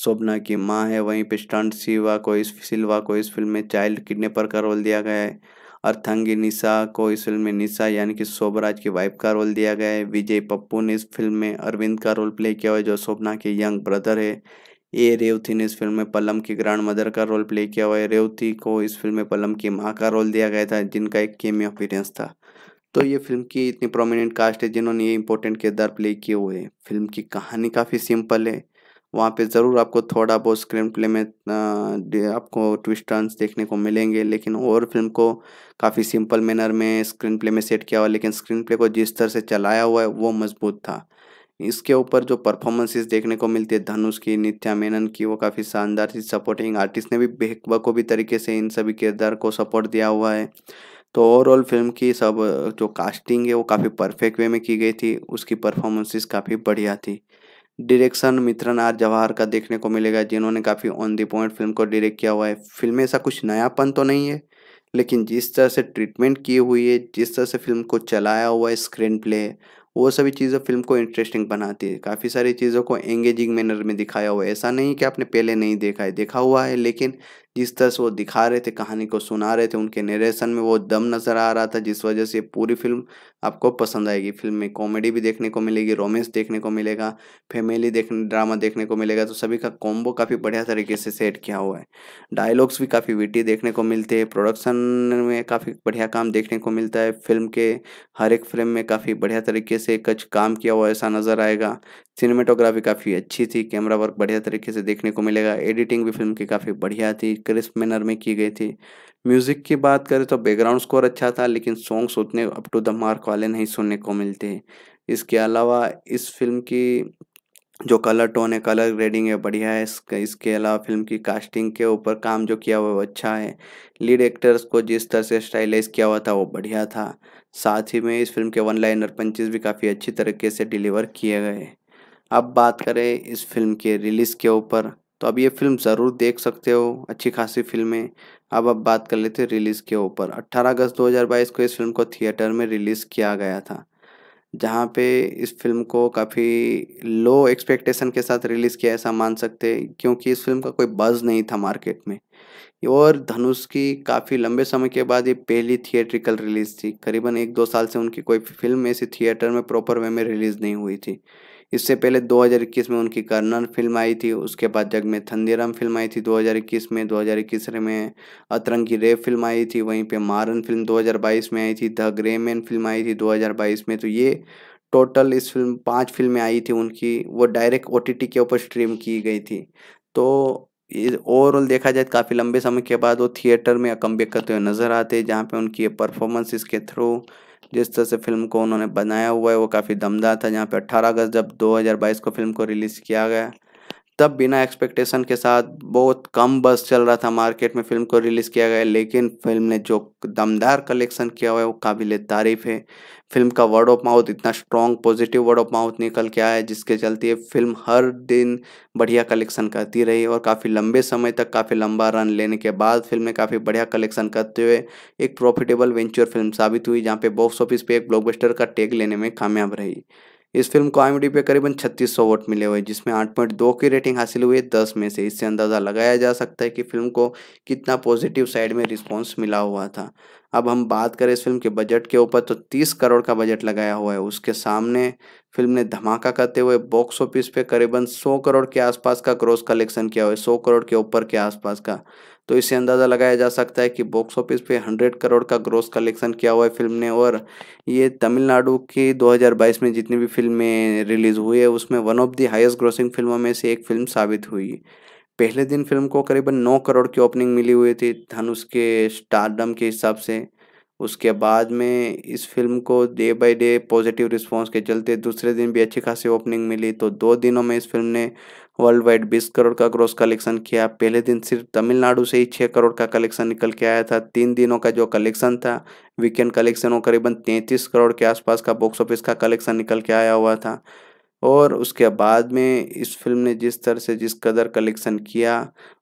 शोभना की माँ है वहीं पर स्टंट सिवा को इस सिल्वा को इस फिल्म में चाइल्ड किडनेपर का रोल दिया गया है और थंगी निशा को इस फिल्म में निशा यानी कि शोभराज की वाइफ का रोल दिया गया है विजय पप्पू ने इस फिल्म में अरविंद का रोल प्ले किया हुआ है जो शोभना के यंग ब्रदर है ए रेवती ने इस फिल्म में पलम की ग्रैंड मदर का रोल प्ले किया हुआ है रेवती को इस फिल्म में पलम की माँ का रोल दिया गया था जिनका एक केमी अपीरियंस था तो ये फिल्म की इतनी प्रोमिनेंट कास्ट है जिन्होंने ये इंपॉर्टेंट किरदार प्ले किए हुए हैं फिल्म की कहानी काफ़ी सिंपल है वहाँ पे ज़रूर आपको थोड़ा बहुत स्क्रीन प्ले में आपको ट्विस्ट टर्न्स देखने को मिलेंगे लेकिन और फिल्म को काफ़ी सिंपल मैनर में स्क्रीन प्ले में सेट किया हुआ लेकिन स्क्रीन प्ले को जिस तरह से चलाया हुआ है वो मजबूत था इसके ऊपर जो परफॉर्मेंसेस देखने को मिलती है धनुष की नित्या मेनन की वो काफ़ी शानदार थी सपोर्टिंग आर्टिस्ट ने भी भी तरीके से इन सभी किरदार को सपोर्ट दिया हुआ है तो ओवरऑल फिल्म की सब जो कास्टिंग है वो काफ़ी परफेक्ट वे में की गई थी उसकी परफॉर्मेंसेस काफ़ी बढ़िया थी डायरेक्शन मित्रन आर जवाहर का देखने को मिलेगा जिन्होंने काफ़ी ऑन दी पॉइंट फिल्म को डायरेक्ट किया हुआ है फिल्म में ऐसा कुछ नयापन तो नहीं है लेकिन जिस तरह से ट्रीटमेंट की हुई है जिस तरह से फिल्म को चलाया हुआ है स्क्रीन प्ले वो सभी चीज़ें फिल्म को इंटरेस्टिंग बनाती है काफ़ी सारी चीज़ों को एंगेजिंग मैनर में दिखाया हुआ है ऐसा नहीं कि आपने पहले नहीं देखा है देखा हुआ है लेकिन जिस तरह से वो दिखा रहे थे कहानी को सुना रहे थे उनके नरेशन में वो दम नज़र आ रहा था जिस वजह से पूरी फिल्म आपको पसंद आएगी फिल्म में कॉमेडी भी देखने को मिलेगी रोमांस देखने को मिलेगा फैमिली देखने ड्रामा देखने को मिलेगा तो सभी का कॉम्बो काफ़ी बढ़िया तरीके से सेट किया हुआ है डायलॉग्स भी काफ़ी विटी देखने को मिलते हैं प्रोडक्शन में काफ़ी बढ़िया काम देखने को मिलता है फिल्म के हर एक फिल्म में काफ़ी बढ़िया तरीके से कच काम किया हुआ ऐसा नज़र आएगा सिनेमेटोग्राफी काफ़ी अच्छी थी कैमरा वर्क बढ़िया तरीके से देखने को मिलेगा एडिटिंग भी फिल्म की काफ़ी बढ़िया थी क्रिस्प मैनर में की गई थी म्यूज़िक की बात करें तो बैकग्राउंड स्कोर अच्छा था लेकिन सॉन्ग्स उतने अप टू द मार्क वाले नहीं सुनने को मिलते इसके अलावा इस फिल्म की जो कलर टोन है कलर ग्रेडिंग है बढ़िया है इसके इसके अलावा फिल्म की कास्टिंग के ऊपर काम जो किया हुआ वो अच्छा है लीड एक्टर्स को जिस तरह से स्टाइलाइज किया हुआ था वो बढ़िया था साथ ही में इस फिल्म के वन लाइनर पंचेज भी काफ़ी अच्छी तरीके से डिलीवर किए गए अब बात करें इस फिल्म के रिलीज़ के ऊपर तो अब ये फिल्म ज़रूर देख सकते हो अच्छी खासी फिल्में अब अब बात कर लेते हैं रिलीज़ के ऊपर 18 अगस्त 2022 को इस फिल्म को थिएटर में रिलीज़ किया गया था जहाँ पे इस फिल्म को काफ़ी लो एक्सपेक्टेशन के साथ रिलीज़ किया ऐसा मान सकते क्योंकि इस फिल्म का कोई बज़ नहीं था मार्केट में और धनुष की काफ़ी लंबे समय के बाद ये पहली थिएट्रिकल रिलीज़ थी करीबन एक दो साल से उनकी कोई फिल्म ऐसी थिएटर में प्रॉपर वे में रिलीज़ नहीं हुई थी इससे पहले 2021 में उनकी कर्नन फिल्म आई थी उसके बाद जग में थंदीराम फिल्म आई थी 2021 में 2021 में अतरंगी रे फिल्म आई थी वहीं पे मारन फिल्म 2022 में आई थी द ग्रे मैन फिल्म आई थी 2022 में तो ये टोटल इस फिल्म पांच फिल्में आई थी उनकी वो डायरेक्ट ओ के ऊपर स्ट्रीम की गई थी तो ओवरऑल देखा जाए तो काफ़ी लंबे समय के बाद वो थिएटर में कम करते हुए नज़र आते जहाँ पे उनकी परफॉर्मेंस इसके थ्रू जिस तरह से फिल्म को उन्होंने बनाया हुआ है वो काफ़ी दमदार था जहाँ पे 18 अगस्त जब 2022 को फिल्म को रिलीज़ किया गया तब बिना एक्सपेक्टेशन के साथ बहुत कम बस चल रहा था मार्केट में फिल्म को रिलीज़ किया गया लेकिन फिल्म ने जो दमदार कलेक्शन किया हुआ है वो काबिल तारीफ़ है फिल्म का वर्ड ऑफ माउथ इतना strong positive word of mouth निकल के आया है जिसके चलते फिल्म हर दिन बढ़िया कलेक्शन करती रही और काफ़ी लंबे समय तक काफ़ी लंबा रन लेने के बाद फिल्म ने काफ़ी बढ़िया कलेक्शन करते हुए एक प्रॉफिटेबल वेंचर फिल्म साबित हुई जहाँ पे बॉक्स ऑफिस पे एक ब्लॉकबस्टर का टेग लेने में कामयाब रही इस फिल्म को आई पे करीबन 3600 वोट मिले हुए जिसमें 8.2 की रेटिंग हासिल हुई है 10 में से इससे अंदाज़ा लगाया जा सकता है कि फिल्म को कितना पॉजिटिव साइड में रिस्पॉन्स मिला हुआ था अब हम बात करें इस फिल्म के बजट के ऊपर तो 30 करोड़ का बजट लगाया हुआ है उसके सामने फिल्म ने धमाका करते हुए बॉक्स ऑफिस पे करीबन सौ करोड़ के आसपास का क्रॉस कलेक्शन किया हुआ है सौ करोड़ के ऊपर के आसपास का तो इससे अंदाज़ा लगाया जा सकता है कि बॉक्स ऑफिस पे 100 करोड़ का ग्रोस कलेक्शन किया हुआ है फिल्म ने और ये तमिलनाडु की 2022 में जितनी भी फिल्में रिलीज़ हुई है उसमें one of the highest grossing फिल्मों में से एक फिल्म साबित हुई पहले दिन फिल्म को करीबन नौ करोड़ की ओपनिंग मिली हुई थी धनुष के स्टारडम के हिसाब से उसके बाद में इस फिल्म को day by day positive response के चलते दूसरे दिन भी अच्छी खासी ओपनिंग मिली तो दो दिनों में इस फिल्म ने वर्ल्ड वाइड बीस करोड़ का ग्रोस कलेक्शन किया पहले दिन सिर्फ तमिलनाडु से ही छः करोड़ का कलेक्शन निकल के आया था तीन दिनों का जो कलेक्शन था वीकेंड कलेक्शन वो करीबन तैंतीस करोड़ के आसपास का बॉक्स ऑफिस का कलेक्शन निकल के आया हुआ था और उसके बाद में इस फिल्म ने जिस तरह से जिस कदर कलेक्शन किया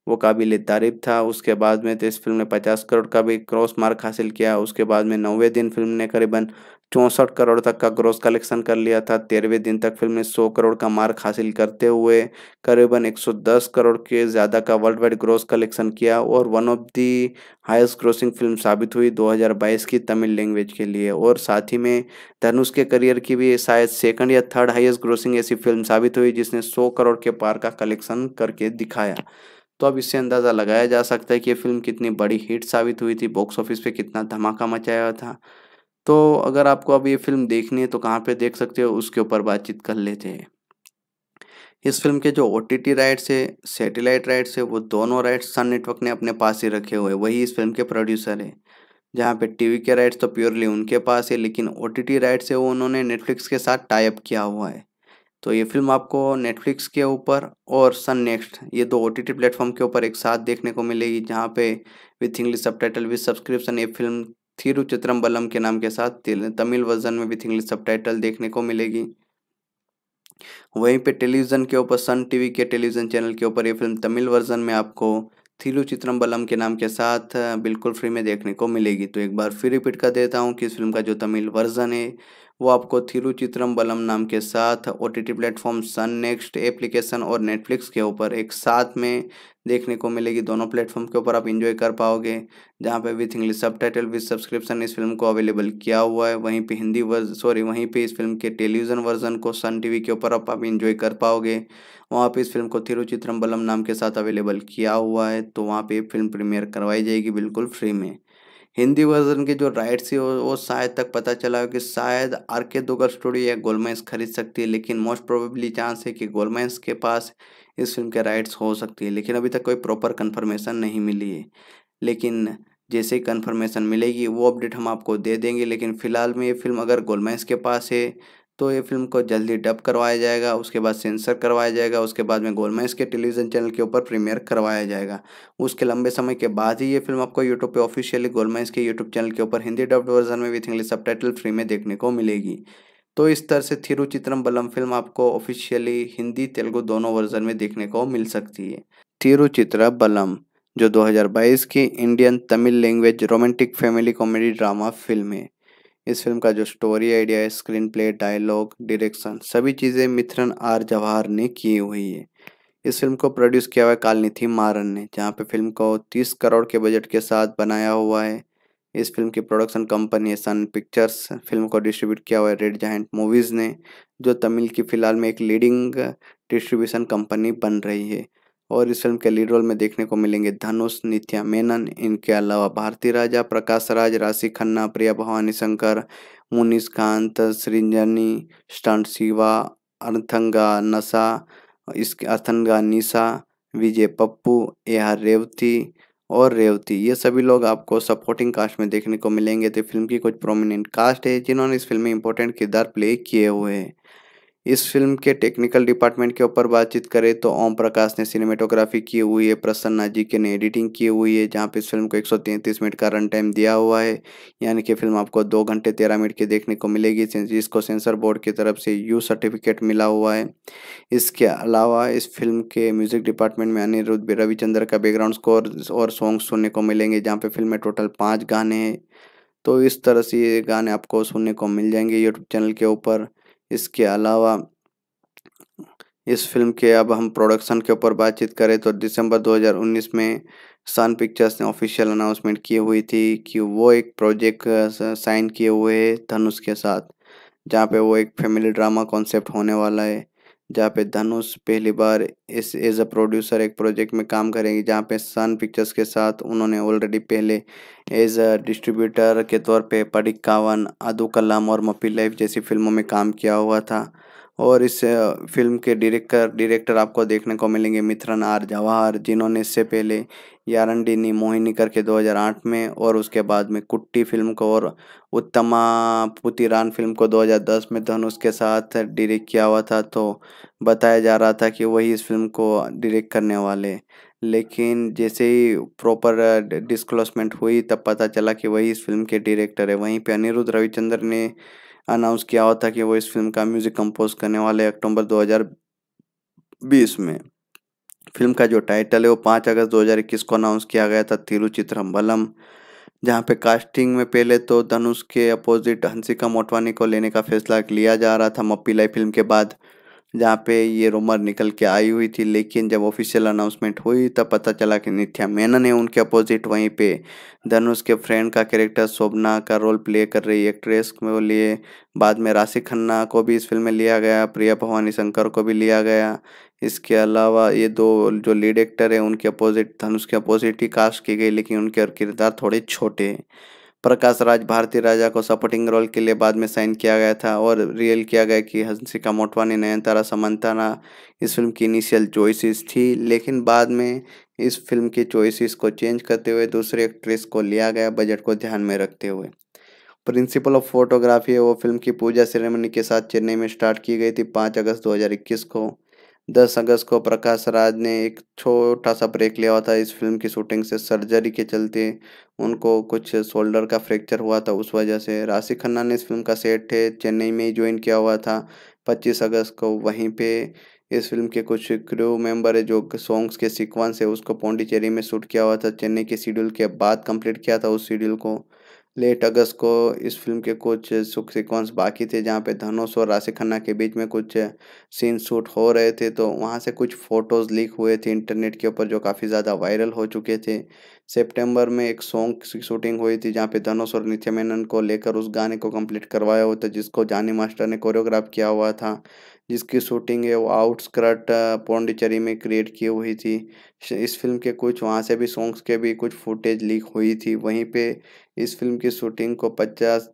वो काबिल तारीफ था उसके बाद में तो इस फिल्म ने पचास करोड़ का भी क्रॉस मार्क हासिल किया उसके बाद में नौवे दिन फिल्म ने करीबन चौंसठ करोड़ तक का ग्रोस कलेक्शन कर लिया था तेरहवें दिन तक फिल्म ने 100 करोड़ का मार्क हासिल करते हुए करीबन 110 करोड़ के ज़्यादा का वर्ल्ड वाइड ग्रोस कलेक्शन किया और one of the highest grossing film साबित हुई 2022 की तमिल लैंग्वेज के लिए और साथ ही में धनुष के करियर की भी शायद सेकंड या थर्ड हाइस्ट ग्रोसिंग ऐसी फिल्म साबित हुई जिसने सौ करोड़ के पार का कलेक्शन करके दिखाया तो अब इससे अंदाज़ा लगाया जा सकता है कि ये फिल्म कितनी बड़ी हिट साबित हुई थी बॉक्स ऑफिस पर कितना धमाका मचाया था तो अगर आपको अब ये फिल्म देखनी है तो कहाँ पे देख सकते हो उसके ऊपर बातचीत कर लेते हैं इस फिल्म के जो ओ टी टी राइट्स है सैटेलाइट राइट्स है वो दोनों राइट्स सन नेटवर्क ने अपने पास ही रखे हुए वही इस फिल्म के प्रोड्यूसर है जहाँ पे टीवी के राइट्स तो प्योरली उनके पास है लेकिन ओ टी टी राइट्स है वो उन्होंने नेटफ्लिक्स के साथ टाइप किया हुआ है तो ये फिल्म आपको नेटफ्लिक्स के ऊपर और सन नेक्स्ट ये दो ओ टी टी प्लेटफॉर्म के ऊपर एक साथ देखने को मिलेगी जहाँ पे विथ इंग्लिश सब टाइटल विथ सब्सक्रिप्शन ये फिल्म थिरु चित्रम्बलम के नाम के साथ तमिल वर्जन में भी इंग्लिश सब देखने को मिलेगी वहीं पे टेलीविज़न के ऊपर सन टीवी के टेलीविज़न चैनल के ऊपर ये फिल्म तमिल वर्जन में आपको चित्रम्बलम के नाम के साथ बिल्कुल फ्री में देखने को मिलेगी तो एक बार फिर रिपीट कर देता हूँ कि इस फिल्म का जो तमिल वर्जन है वो आपको थिरुचित्रम बलम नाम के साथ O T T platform Sun next application और नेटफ्लिक्स के ऊपर एक साथ में देखने को मिलेगी दोनों प्लेटफॉर्म के ऊपर आप इन्जॉय कर पाओगे जहाँ पे विथ इंग्लिश सब टाइटल विथ सब्सक्रिप्शन इस फिल्म को अवेलेबल किया हुआ है वहीं पे हिंदी वर्ज सॉरी वहीं पे इस फिल्म के टेलीविज़न वर्जन को सन टीवी के ऊपर आप आप कर पाओगे वहाँ पे इस फिल्म को थिरुचित्रम बलम नाम के साथ अवेलेबल किया हुआ है तो वहाँ पर फिल्म प्रीमियर करवाई जाएगी बिल्कुल फ्री में हिंदी वर्जन के जो राइट्स है वो शायद तक पता चला कि शायद आर के दुगर स्टूडियो या गोलमेंस खरीद सकती है लेकिन मोस्ट प्रोबेबली चांस है कि गोलमेंस के पास इस फिल्म के राइट्स हो सकती है लेकिन अभी तक कोई प्रॉपर कन्फर्मेशन नहीं मिली है लेकिन जैसे ही कन्फर्मेशन मिलेगी वो अपडेट हम आपको दे देंगे लेकिन फ़िलहाल में ये फिल्म अगर गोलमेंस के पास है तो ये फिल्म को जल्दी डब करवाया जाएगा उसके बाद सेंसर करवाया जाएगा उसके बाद में गोलमेज के टेलीविज़न चैनल के ऊपर प्रीमियर करवाया जाएगा उसके लंबे समय के बाद ही ये फिल्म आपको यूट्यूब पे ऑफिशियली गोलमेज के यूट्यूब चैनल के ऊपर हिंदी डब्ड वर्जन में विथ इंग्लिश सब फ्री में देखने को मिलेगी तो इस तरह से थिरुचित्रम बलम फिल्म आपको ऑफिशियली हिंदी तेलुगु दोनों वर्जन में देखने को मिल सकती है थिरुचित्र बलम जो 2022 की Indian Tamil language romantic family comedy drama film है इस फिल्म का जो स्टोरी आइडिया है स्क्रीन प्ले डायलॉग डायरेक्शन सभी चीज़ें मिथ्रन आर जवाहर ने की हुई है इस फिल्म को प्रोड्यूस किया हुआ है कालनिथि मारन ने जहाँ पे फिल्म को 30 करोड़ के बजट के साथ बनाया हुआ है इस फिल्म की प्रोडक्शन कंपनी है सन पिक्चर्स फिल्म को डिस्ट्रीब्यूट किया हुआ है रेड जैंट मूवीज़ ने जो तमिल की फ़िलहाल में एक लीडिंग डिस्ट्रीब्यूशन कंपनी बन रही है और इस फिल्म के लीड रोल में देखने को मिलेंगे धनुष नित्या मेनन इनके अलावा भारती राजा प्रकाश राज राशि खन्ना प्रिया भवानी शंकर मुनीष कांत सृंजनी स्टंट शिवा अर्थंगा नशा इसके अर्थंगा निशा विजय पप्पू आर रेवती और रेवती ये सभी लोग आपको सपोर्टिंग कास्ट में देखने को मिलेंगे तो फिल्म की कुछ प्रोमिनेंट कास्ट है जिन्होंने इस फिल्म में इंपॉर्टेंट किरदार प्ले किए हुए हैं इस फिल्म के टेक्निकल डिपार्टमेंट के ऊपर बातचीत करें तो ओम प्रकाश ने सिनेमेटोग्राफी की हुई है प्रसन्ना जी के ने एडिटिंग की हुई है जहाँ पे इस फिल्म को 133 मिनट का रन टाइम दिया हुआ है यानी कि फिल्म आपको दो घंटे तेरह मिनट की देखने को मिलेगी जिसको सेंसर बोर्ड की तरफ से यू सर्टिफिकेट मिला हुआ है इसके अलावा इस फिल्म के म्यूजिक डिपार्टमेंट में अनिरुद्ध रविचंद्र का बैकग्राउंड स्कोर और सॉन्ग सुनने को मिलेंगे जहाँ पे फिल्म में टोटल पाँच गाने हैं तो इस तरह से ये गाने आपको सुनने को मिल जाएंगे यूट्यूब चैनल के ऊपर इसके अलावा इस फिल्म के अब हम प्रोडक्शन के ऊपर बातचीत करें तो दिसंबर 2019 में सन पिक्चर्स ने ऑफिशियल अनाउंसमेंट की हुई थी कि वो एक प्रोजेक्ट साइन किए हुए है धनुष के साथ जहाँ पे वो एक फैमिली ड्रामा कॉन्सेप्ट होने वाला है जहाँ पे धनुष पहली बार इस एज अ प्रोड्यूसर एक प्रोजेक्ट में काम करेंगे जहाँ पे सन पिक्चर्स के साथ उन्होंने ऑलरेडी पहले एज अ डिस्ट्रीब्यूटर के तौर पे पडिक कावन अदू कलाम और मपी लाइफ जैसी फिल्मों में काम किया हुआ था और इस फिल्म के डायरेक्टर डायरेक्टर आपको देखने को मिलेंगे मिथरन आर जवाहर जिन्होंने इससे पहले यारंडीनी मोहिनी करके 2008 में और उसके बाद में कुट्टी फिल्म को और उत्तमा पुतिरान फिल्म को 2010 में धनुष के साथ डायरेक्ट किया हुआ था तो बताया जा रहा था कि वही इस फिल्म को डायरेक्ट करने वाले लेकिन जैसे ही प्रॉपर डिस्क्लोसमेंट हुई तब पता चला कि वही इस फिल्म के डायरेक्टर है वहीं पर अनिरुद्ध रविचंद्र ने अनाउंस किया हुआ था कि वो इस फिल्म का म्यूजिक कंपोज करने वाले अक्टूबर 2020 में फिल्म का जो टाइटल है वो पाँच अगस्त 2021 को अनाउंस किया गया था तिरुचित्रम्बलम जहाँ पे कास्टिंग में पहले तो धनुष के अपोजिट हंसिका मोटवानी को लेने का फैसला लिया जा रहा था लाई फिल्म के बाद जहाँ पे ये रूमर निकल के आई हुई थी लेकिन जब ऑफिशियल अनाउंसमेंट हुई तब पता चला कि नित्या मेनन है उनके अपोजिट वहीं पे धनुष के फ्रेंड का कैरेक्टर शोभना का रोल प्ले कर रही एक्ट्रेस को लिए बाद में राशि खन्ना को भी इस फिल्म में लिया गया प्रिया भवानी शंकर को भी लिया गया इसके अलावा ये दो जो लीड एक्टर है उनके अपोजिट धनुष के अपोजिट ही कास्ट की गई लेकिन उनके किरदार थोड़े छोटे हैं प्रकाश राज भारती राजा को सपोर्टिंग रोल के लिए बाद में साइन किया गया था और रियल किया गया कि हंसिका मोटवानी नयनतारा समंताना इस फिल्म की इनिशियल चॉइसेस थी लेकिन बाद में इस फिल्म की चॉइसेस को चेंज करते हुए दूसरी एक्ट्रेस को लिया गया बजट को ध्यान में रखते हुए प्रिंसिपल ऑफ फोटोग्राफी वो फिल्म की पूजा सेरेमनी के साथ चेन्नई में स्टार्ट की गई थी पाँच अगस्त दो को दस अगस्त को प्रकाश राज ने एक छोटा सा ब्रेक लिया हुआ था इस फिल्म की शूटिंग से सर्जरी के चलते उनको कुछ शोल्डर का फ्रैक्चर हुआ था उस वजह से राशि खन्ना ने इस फिल्म का सेट है चेन्नई में ही ज्वाइन किया हुआ था पच्चीस अगस्त को वहीं पे इस फिल्म के कुछ क्रू मेंबर है जो सॉन्ग्स के सीक्वेंस है उसको पौंडीचेरी में शूट किया हुआ था चेन्नई के शेड्यूल के बाद कंप्लीट किया था उस शेड्यूल को लेट अगस्त को इस फिल्म के कुछ सुख सिक्वेंस बाकी थे जहाँ पे धनुष और राशि खन्ना के बीच में कुछ सीन शूट हो रहे थे तो वहाँ से कुछ फ़ोटोज़ लीक हुए थे इंटरनेट के ऊपर जो काफ़ी ज़्यादा वायरल हो चुके थे सितंबर में एक सॉन्ग की शूटिंग हुई थी जहाँ पे धनुष और नित्य मेनन को लेकर उस गाने को कंप्लीट करवाया हुआ था जिसको जानी मास्टर ने कोरियोग्राफ किया हुआ था जिसकी शूटिंग है वो आउटस्कर्ट पौंडीचेरी में क्रिएट की हुई थी इस फिल्म के कुछ वहाँ से भी सॉन्ग्स के भी कुछ फुटेज लीक हुई थी वहीं पे इस फिल्म की शूटिंग को पचास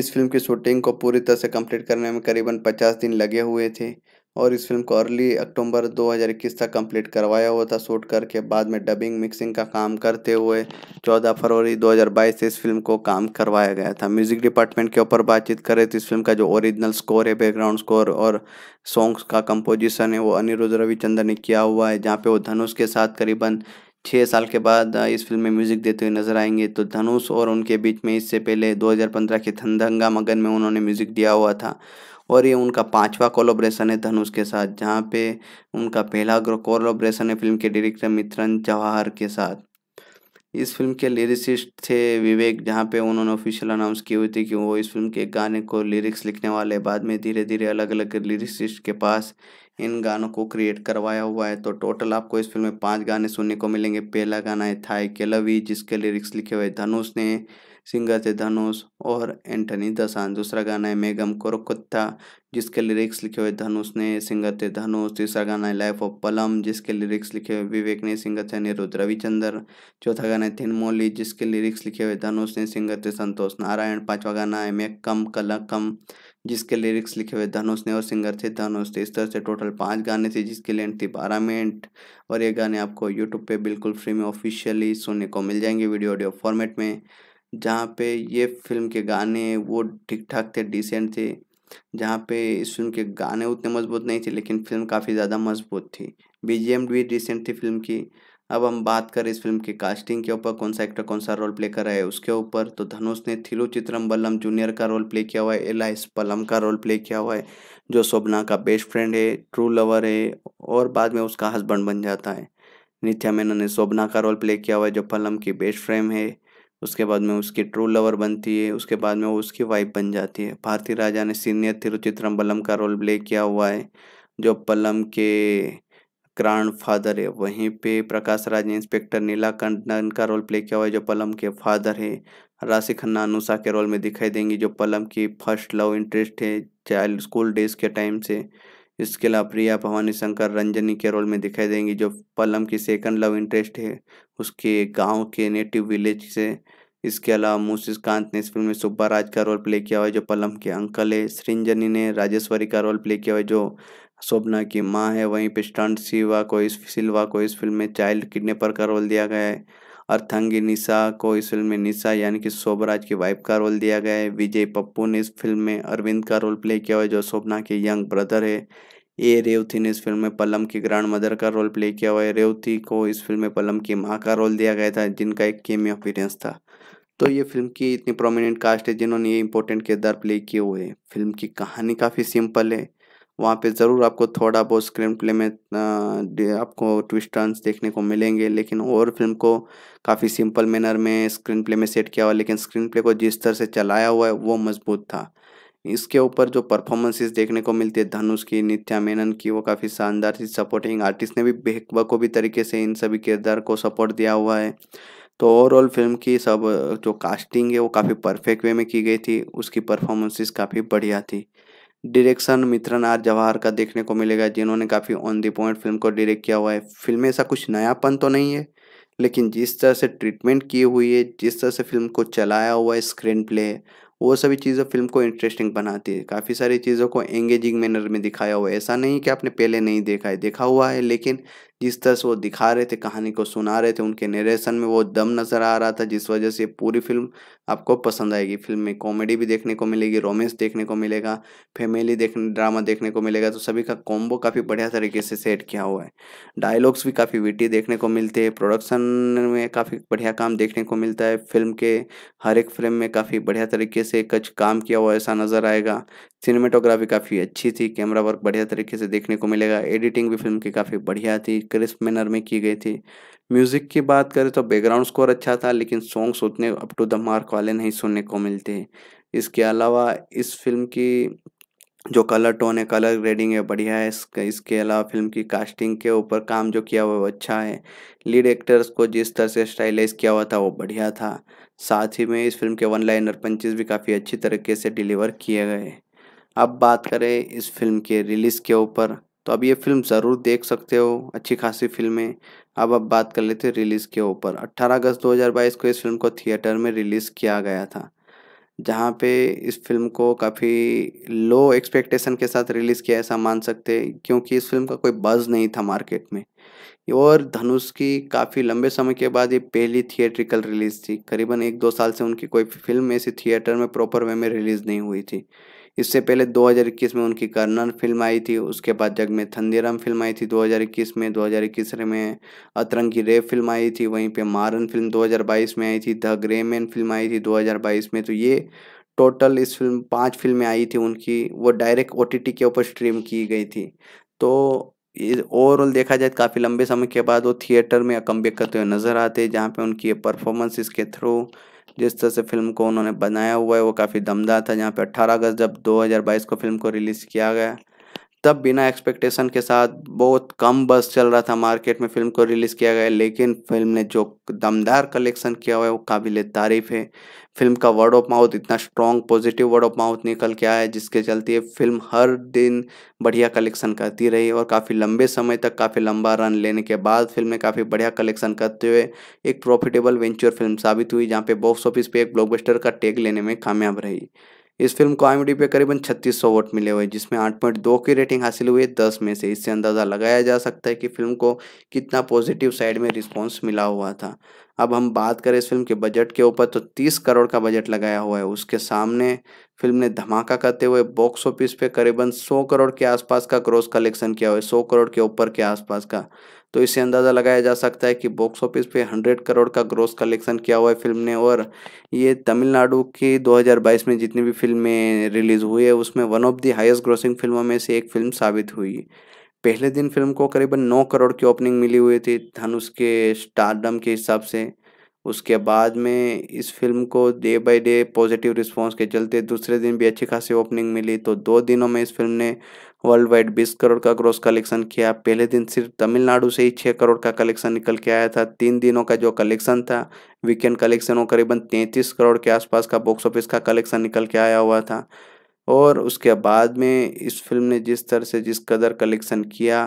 इस फिल्म की शूटिंग को पूरी तरह से कंप्लीट करने में करीबन पचास दिन लगे हुए थे और इस फिल्म को अर्ली अक्टूबर 2021 तक कंप्लीट करवाया हुआ था शूट करके बाद में डबिंग मिक्सिंग का काम करते हुए 14 फरवरी 2022 से इस फिल्म को काम करवाया गया था म्यूजिक डिपार्टमेंट के ऊपर बातचीत करें तो इस फिल्म का जो ओरिजिनल स्कोर है बैकग्राउंड स्कोर और सॉन्ग्स का कंपोजिशन है वो अनिरुद्ध रविचंद्र ने किया हुआ है जहाँ पे वो धनुष के साथ करीबन छः साल के बाद इस फिल्म में म्यूजिक देते हुए नजर आएंगे तो धनुष और उनके बीच में इससे पहले 2015 के थंदंगा मगन में उन्होंने म्यूजिक दिया हुआ था और ये उनका पांचवा कोलोब्रेशन है धनुष के साथ जहाँ पे उनका पहला कोलोब्रेशन है फिल्म के डायरेक्टर मित्रन जवाहर के साथ इस फिल्म के लिरिसिस्ट थे विवेक जहाँ पे उन्होंने ऑफिशियल अनाउंस की हुई थी कि वो इस फिल्म के गाने को लिरिक्स लिखने वाले बाद में धीरे धीरे अलग अलग लिरिसिस्ट के पास इन गानों को क्रिएट करवाया हुआ है तो टोटल आपको इस फिल्म में पांच गाने सुनने को मिलेंगे पहला गाना है थाई के लवी जिसके लिरिक्स लिखे हुए धनुष ने सिंगर थे धनुष और एंटनी दसान दूसरा गाना है मेगम कोरकुत्ता जिसके लिरिक्स लिखे हुए धनुष ने सिंगर थे धनुष तीसरा गाना है लाइफ ऑफ पलम जिसके लिरिक्स लिखे हुए विवेक ने सिंगर थे निरुद्ध रविचंद्र चौथा गाना है थिनमोली जिसके लिरिक्स लिखे हुए धनुष ने सिंगर थे संतोष नारायण पांचवा गाना है मैं कम कलकम जिसके लिरिक्स लिखे हुए धनुष ने और सिंगर थे धनुष थे इस तरह से टोटल पाँच गाने थे जिसकी लेंथ थी बारह मिनट और ये गाने आपको यूट्यूब पे बिल्कुल फ्री में ऑफिशियली सुनने को मिल जाएंगे वीडियो ऑडियो फॉर्मेट में जहाँ पे ये फिल्म के गाने वो ठीक ठाक थे डिसेंट थे जहाँ पे इस फिल्म के गाने उतने मजबूत नहीं थे लेकिन फिल्म काफ़ी ज़्यादा मजबूत थी बीजीएम भी डिसेंट थी फिल्म की अब हम बात करें इस फिल्म के कास्टिंग के ऊपर कौन सा एक्टर कौन सा रोल प्ले कर रहा है उसके ऊपर तो धनुष ने थिलू चित्रम्बलम बल्लम जूनियर का रोल प्ले किया हुआ है एलाइस पलम का रोल प्ले किया हुआ है जो शोभना का बेस्ट फ्रेंड है ट्रू लवर है और बाद में उसका हस्बैंड बन जाता है नित्या मेनन ने शोभना का रोल प्ले किया हुआ है जो पलम की बेस्ट फ्रेंड है उसके बाद में उसकी ट्रू लवर बनती है उसके बाद में वो उसकी वाइफ बन जाती है भारती राजा ने सीनियर बलम का रोल प्ले किया हुआ है जो पलम के ग्रांड फादर है वहीं पे प्रकाश राज ने इंस्पेक्टर नीला नीलाकंठन का रोल प्ले किया हुआ है जो पलम के फादर है राशि खन्ना अनुषा के रोल में दिखाई देंगी जो पलम की फर्स्ट लव इंटरेस्ट है चाइल्ड स्कूल डेज के टाइम से इसके अलावा प्रिया भवानी शंकर रंजनी के रोल में दिखाई देंगी जो पलम की सेकंड लव इंटरेस्ट है उसके गांव के नेटिव विलेज से इसके अलावा कांत ने इस फिल्म में सुब्बा राज का रोल प्ले किया हुआ है जो पलम के अंकल है सृंजनी ने राजेश्वरी का रोल प्ले किया हुआ है जो शोभना की माँ है वहीं पे स्टंट को इस सिल्वा को इस फिल्म में चाइल्ड किडनेपर का रोल दिया गया है अर्थंगी निशा को इस फिल्म में निशा यानी कि शोभराज की वाइफ का रोल दिया गया है विजय पप्पू ने इस फिल्म में अरविंद का रोल प्ले किया हुआ है जो शोभना के यंग ब्रदर है ए रेवती ने इस फिल्म में पलम की ग्रैंड मदर का रोल प्ले किया हुआ है रेवती को इस फिल्म में पलम की माँ का रोल दिया गया था जिनका एक केमी अपीरियंस था तो ये फिल्म की इतनी प्रोमिनेंट कास्ट है जिन्होंने ये इंपॉर्टेंट किरदार प्ले किए हुए हैं फिल्म की कहानी काफ़ी सिंपल है वहाँ पे ज़रूर आपको थोड़ा बहुत स्क्रीन प्ले में आपको ट्विस्ट टर्न्स देखने को मिलेंगे लेकिन और फिल्म को काफ़ी सिंपल मैनर में स्क्रीन प्ले में सेट किया हुआ लेकिन स्क्रीन प्ले को जिस तरह से चलाया हुआ है वो मजबूत था इसके ऊपर जो परफॉर्मेंसेस देखने को मिलती है धनुष की नित्या मेनन की वो काफ़ी शानदार थी सपोर्टिंग आर्टिस्ट ने भी भी तरीके से इन सभी किरदार को सपोर्ट दिया हुआ है तो ओवरऑल फिल्म की सब जो कास्टिंग है वो काफ़ी परफेक्ट वे में की गई थी उसकी परफॉर्मेंसेस काफ़ी बढ़िया थी डायरेक्शन मित्रन आर जवाहर का देखने को मिलेगा जिन्होंने काफ़ी ऑन दी पॉइंट फिल्म को डायरेक्ट किया हुआ है फिल्म में ऐसा कुछ नयापन तो नहीं है लेकिन जिस तरह से ट्रीटमेंट की हुई है जिस तरह से फिल्म को चलाया हुआ है स्क्रीन प्ले वो सभी चीज़ें फिल्म को इंटरेस्टिंग बनाती है काफ़ी सारी चीज़ों को एंगेजिंग मैनर में दिखाया हुआ है ऐसा नहीं कि आपने पहले नहीं देखा है देखा हुआ है लेकिन जिस तरह से वो दिखा रहे थे कहानी को सुना रहे थे उनके नरेशन में वो दम नज़र आ रहा था जिस वजह से पूरी फिल्म आपको पसंद आएगी फिल्म में कॉमेडी भी देखने को मिलेगी रोमांस देखने को मिलेगा फैमिली देखने ड्रामा देखने को मिलेगा तो सभी का कॉम्बो काफ़ी बढ़िया तरीके से सेट किया हुआ है डायलॉग्स भी काफ़ी विटी देखने को मिलते हैं प्रोडक्शन में काफ़ी बढ़िया काम देखने को मिलता है फिल्म के हर एक फिल्म में काफ़ी बढ़िया तरीके से कच काम किया हुआ ऐसा नज़र आएगा सिनेमेटोग्राफी काफ़ी अच्छी थी कैमरा वर्क बढ़िया तरीके से देखने को मिलेगा एडिटिंग भी फिल्म की काफ़ी बढ़िया थी क्रिस्प मैनर में की गई थी म्यूज़िक की बात करें तो बैकग्राउंड स्कोर अच्छा था लेकिन सॉन्ग्स उतने अप टू द मार्क वाले नहीं सुनने को मिलते इसके अलावा इस फिल्म की जो कलर टोन है कलर ग्रेडिंग है बढ़िया है इसके इसके अलावा फिल्म की कास्टिंग के ऊपर काम जो किया हुआ है वो अच्छा है लीड एक्टर्स को जिस तरह से स्टाइलाइज किया हुआ था वो बढ़िया था साथ ही में इस फिल्म के वन लाइनर पंचेज भी काफ़ी अच्छी तरीके से डिलीवर किए गए अब बात करें इस फिल्म के रिलीज़ के ऊपर तो अब ये फिल्म ज़रूर देख सकते हो अच्छी खासी फिल्म है अब अब बात कर लेते हैं रिलीज़ के ऊपर 18 अगस्त 2022 को इस फिल्म को थिएटर में रिलीज़ किया गया था जहाँ पे इस फिल्म को काफ़ी लो एक्सपेक्टेशन के साथ रिलीज़ किया ऐसा मान सकते क्योंकि इस फिल्म का कोई बज़ नहीं था मार्केट में और धनुष की काफ़ी लंबे समय के बाद ये पहली थिएट्रिकल रिलीज़ थी करीबन एक दो साल से उनकी कोई फिल्म ऐसी थिएटर में प्रॉपर वे में रिलीज़ नहीं हुई थी इससे पहले 2021 में उनकी कर्नन फिल्म आई थी उसके बाद जग में थंदीराम फिल्म आई थी 2021 में 2021 में अतरंगी रेप फिल्म आई थी वहीं पे मारन फिल्म 2022 में आई थी द ग्रे मैन फिल्म आई थी 2022 में तो ये टोटल इस फिल्म पांच फिल्में आई थी उनकी वो डायरेक्ट ओ के ऊपर स्ट्रीम की गई थी तो ओवरऑल देखा जाए तो काफ़ी लंबे समय के बाद वो थिएटर में कम करते हुए नज़र आते जहाँ पे उनकी परफॉर्मेंस इसके थ्रू जिस तरह से फिल्म को उन्होंने बनाया हुआ है वो काफ़ी दमदार था जहाँ पे 18 अगस्त जब 2022 को फिल्म को रिलीज़ किया गया तब बिना एक्सपेक्टेशन के साथ बहुत कम बस चल रहा था मार्केट में फिल्म को रिलीज़ किया गया लेकिन फिल्म ने जो दमदार कलेक्शन किया हुआ है वो काबिल तारीफ़ है फिल्म का वर्ड ऑफ माउथ इतना strong positive word of mouth निकल के आया है जिसके चलते फिल्म हर दिन बढ़िया कलेक्शन करती रही और काफ़ी लंबे समय तक काफ़ी लंबा रन लेने के बाद फिल्म में काफ़ी बढ़िया कलेक्शन करते हुए एक प्रॉफिटेबल वेंचर फिल्म साबित हुई जहाँ पे बॉक्स ऑफिस पे एक ब्लॉकबस्टर का टेग लेने में कामयाब रही इस फिल्म को आई पे करीबन 3600 वोट मिले हुए जिसमें 8.2 की रेटिंग हासिल हुई है 10 में से इससे अंदाज़ा लगाया जा सकता है कि फिल्म को कितना पॉजिटिव साइड में रिस्पॉन्स मिला हुआ था अब हम बात करें इस फिल्म के बजट के ऊपर तो 30 करोड़ का बजट लगाया हुआ है उसके सामने फिल्म ने धमाका करते हुए बॉक्स ऑफिस पे करीबन सौ करोड़ के आसपास का क्रॉस कलेक्शन किया हुआ है सौ करोड़ के ऊपर के आसपास का तो इससे अंदाज़ा लगाया जा सकता है कि बॉक्स ऑफिस पे 100 करोड़ का ग्रोस कलेक्शन किया हुआ है फिल्म ने और ये तमिलनाडु की 2022 में जितनी भी फिल्में रिलीज़ हुई है उसमें one of the highest grossing फिल्मों में से एक फिल्म साबित हुई पहले दिन फिल्म को करीबन नौ करोड़ की ओपनिंग मिली हुई थी धनुष के स्टारडम के हिसाब से उसके बाद में इस फिल्म को day by day positive response के चलते दूसरे दिन भी अच्छी खासी ओपनिंग मिली तो दो दिनों में इस फिल्म ने वर्ल्ड वाइड बीस करोड़ का ग्रोस कलेक्शन किया पहले दिन सिर्फ तमिलनाडु से ही छः करोड़ का कलेक्शन निकल के आया था तीन दिनों का जो कलेक्शन था वीकेंड कलेक्शन वो करीबन तैंतीस करोड़ के आसपास का बॉक्स ऑफिस का कलेक्शन निकल के आया हुआ था और उसके बाद में इस फिल्म ने जिस तरह से जिस कदर कलेक्शन किया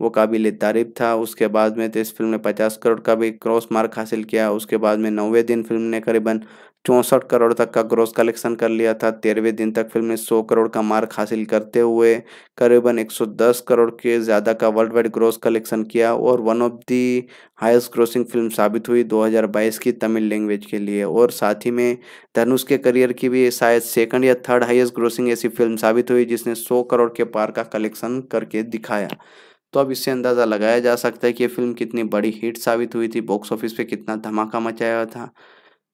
वो काबिल तारीफ था उसके बाद में तो इस फिल्म ने पचास करोड़ का भी क्रॉस मार्क हासिल किया उसके बाद में नौवे दिन फिल्म ने करीबन चौंसठ करोड़ तक का ग्रोस कलेक्शन कर लिया था तेरहवें दिन तक फिल्म ने 100 करोड़ का मार्क हासिल करते हुए करीबन 110 करोड़ के ज़्यादा का वर्ल्ड वाइड ग्रोस कलेक्शन किया और one of the highest grossing film साबित हुई 2022 की तमिल लैंग्वेज के लिए और साथ ही में धनुष के करियर की भी शायद सेकंड या थर्ड हाइस्ट ग्रोसिंग ऐसी फिल्म साबित हुई जिसने सौ करोड़ के पार का कलेक्शन करके दिखाया तो अब इससे अंदाज़ा लगाया जा सकता है कि ये फिल्म कितनी बड़ी हिट साबित हुई थी बॉक्स ऑफिस पे कितना धमाका मचाया था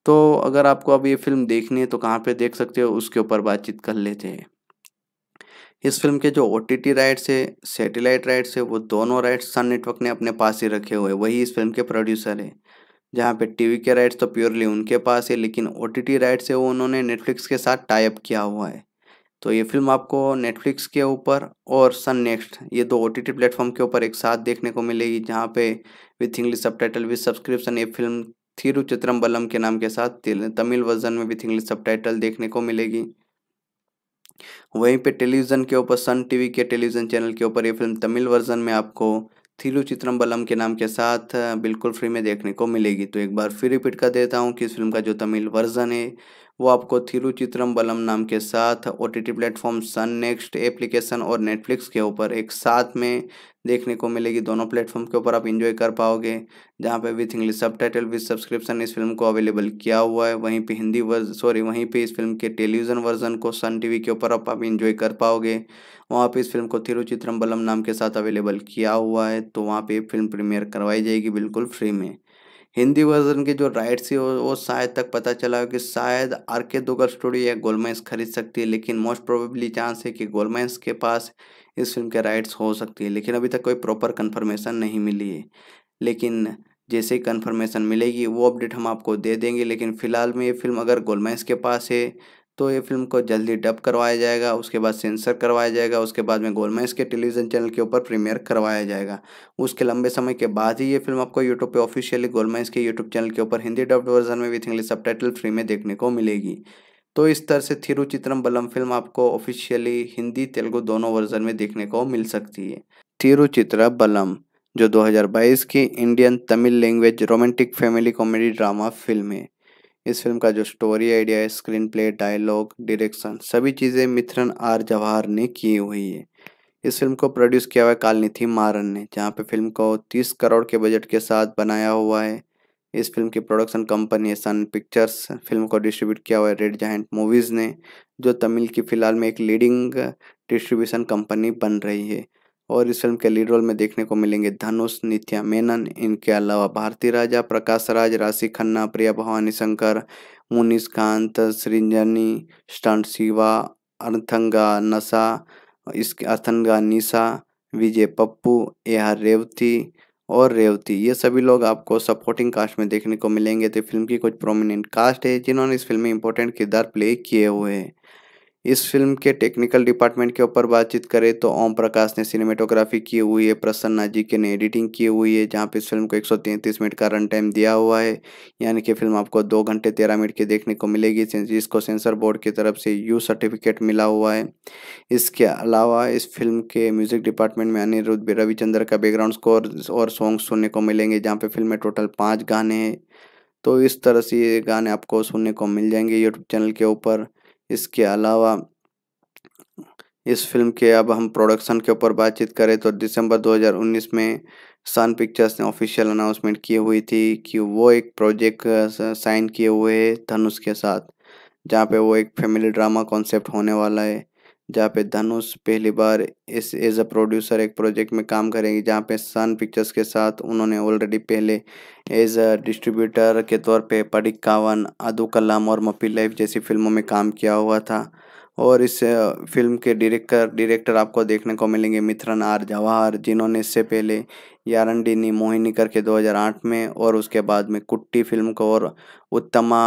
तो अगर आपको अब ये फिल्म देखनी है तो कहाँ पे देख सकते हो उसके ऊपर बातचीत कर लेते हैं इस फिल्म के जो ओ टी टी राइट्स है सेटेलाइट राइट्स है वो दोनों राइट्स सन नेटवर्क ने अपने पास ही रखे हुए वही इस फिल्म के प्रोड्यूसर है जहाँ पे टीवी के राइट्स तो प्योरली उनके पास है लेकिन ओ टी टी राइट्स है वो उन्होंने नेटफ्लिक्स के साथ टाइप किया हुआ है तो ये फिल्म आपको नेटफ्लिक्स के ऊपर और सन नेक्स्ट ये दो ओ टी टी प्लेटफॉर्म के ऊपर एक साथ देखने को मिलेगी जहाँ पे विथ इंग्लिश सब टाइटल विथ सब्सक्रिप्शन ये फिल्म थिरुचित्रम्बलम के नाम के साथ तमिल वर्जन में विथ इंग्लिश सब देखने को मिलेगी वहीं पे टेलीविज़न के ऊपर सन टीवी के टेलीविज़न चैनल के ऊपर ये फिल्म तमिल वर्जन में आपको थिरुचित्रम्बलम के नाम के साथ बिल्कुल फ्री में देखने को मिलेगी तो एक बार फिर रिपीट कर देता हूँ कि इस फिल्म का जो तमिल वर्जन है वो आपको थिरुचित्रम बलम नाम के साथ O T T platform Sun next application और नेटफ्लिक्स के ऊपर एक साथ में देखने को मिलेगी दोनों प्लेटफॉर्म के ऊपर आप इन्जॉय कर पाओगे जहाँ पे विथ इंग्लिश सब टाइटल विथ सब्सक्रिप्शन इस फिल्म को अवेलेबल किया हुआ है वहीं पे हिंदी वर्ज सॉरी वहीं पे इस फिल्म के टेलीविज़न वर्जन को सन टीवी के ऊपर आप आप इन्जॉय कर पाओगे वहाँ पे इस फिल्म को थिरुचित्रम बलम नाम के साथ अवेलेबल किया हुआ है तो वहाँ पर फिल्म प्रीमियर करवाई जाएगी बिल्कुल फ्री में हिंदी वर्जन के जो राइट्स है वो शायद तक पता चला कि शायद आर के दुगल स्टूडियो या गोलमेंस खरीद सकती है लेकिन मोस्ट प्रोबेबली चांस है कि गोलमेंस के पास इस फिल्म के राइट्स हो सकती है लेकिन अभी तक कोई प्रॉपर कन्फर्मेशन नहीं मिली है लेकिन जैसे ही कन्फर्मेशन मिलेगी वो अपडेट हम आपको दे देंगे लेकिन फ़िलहाल में ये फिल्म अगर गोलमेंस के पास है तो ये फिल्म को जल्दी डब करवाया जाएगा उसके बाद सेंसर करवाया जाएगा उसके बाद में गोलमेज के टेलीविज़न चैनल के ऊपर प्रीमियर करवाया जाएगा उसके लंबे समय के बाद ही ये फिल्म आपको यूट्यूब पे ऑफिशियली गोलमेज के यूट्यूब चैनल के ऊपर हिंदी डब्ड वर्जन में विथ इंग्लिश सब फ्री में देखने को मिलेगी तो इस तरह से थिरुचित्रम बलम फिल्म आपको ऑफिशियली हिंदी तेलुगु दोनों वर्जन में देखने को मिल सकती है थिरु बलम जो 2022 की Indian Tamil language romantic family comedy drama film है इस फिल्म का जो स्टोरी आइडिया है स्क्रीन प्ले डायलॉग डायरेक्शन सभी चीज़ें मिथुन आर जवाहर ने की हुई है इस फिल्म को प्रोड्यूस किया हुआ है कालनिथि मारन ने जहाँ पे फिल्म को 30 करोड़ के बजट के साथ बनाया हुआ है इस फिल्म की प्रोडक्शन कंपनी है सन पिक्चर्स फिल्म को डिस्ट्रीब्यूट किया हुआ है रेड जैंट मूवीज़ ने जो तमिल की फ़िलहाल में एक लीडिंग डिस्ट्रीब्यूशन कंपनी बन रही है और इस फिल्म के लीड रोल में देखने को मिलेंगे धनुष नित्या मेनन इनके अलावा भारती राजा प्रकाश राज राशि खन्ना प्रिया भवानी शंकर मुनीस कांत सृंजनी स्टंट शिवा अर्थंगा नशा इसके अर्थंगा निशा विजय पप्पू ए रेवती और रेवती ये सभी लोग आपको सपोर्टिंग कास्ट में देखने को मिलेंगे तो फिल्म की कुछ प्रोमिनेंट कास्ट है जिन्होंने इस फिल्म में इंपॉर्टेंट किरदार प्ले किए हुए हैं इस फिल्म के टेक्निकल डिपार्टमेंट के ऊपर बातचीत करें तो ओम प्रकाश ने सिनेमेटोग्राफी की हुई है प्रसन्ना जी के ने एडिटिंग की हुई है जहाँ पे इस फिल्म को 133 मिनट का रन टाइम दिया हुआ है यानी कि फिल्म आपको दो घंटे तेरह मिनट के देखने को मिलेगी जिसको सेंसर बोर्ड की तरफ से यू सर्टिफिकेट मिला हुआ है इसके अलावा इस फिल्म के म्यूजिक डिपार्टमेंट में अनिरुद्ध रविचंद्र का बैकग्राउंड स्कोर और सॉन्ग सुनने को मिलेंगे जहाँ पर फिल्म में टोटल पाँच गाने हैं तो इस तरह से ये गाने आपको सुनने को मिल जाएंगे यूट्यूब चैनल के ऊपर इसके अलावा इस फिल्म के अब हम प्रोडक्शन के ऊपर बातचीत करें तो दिसंबर 2019 में सन पिक्चर्स ने ऑफिशियल अनाउंसमेंट की हुई थी कि वो एक प्रोजेक्ट साइन किए हुए है धनुष के साथ जहाँ पे वो एक फैमिली ड्रामा कॉन्सेप्ट होने वाला है जहाँ पे धनुष पहली बार इस एज अ प्रोड्यूसर एक प्रोजेक्ट में काम करेंगी जहाँ पे सन पिक्चर्स के साथ उन्होंने ऑलरेडी पहले एज अ डिस्ट्रीब्यूटर के तौर पे पडिक कावन अदू कलाम और मपी लाइफ जैसी फिल्मों में काम किया हुआ था और इस फिल्म के डायरेक्टर डायरेक्टर आपको देखने को मिलेंगे मिथ्रन आर जवाहर जिन्होंने इससे पहले यारंडीनी मोहिनी करके 2008 में और उसके बाद में कुट्टी फिल्म को और उत्तमा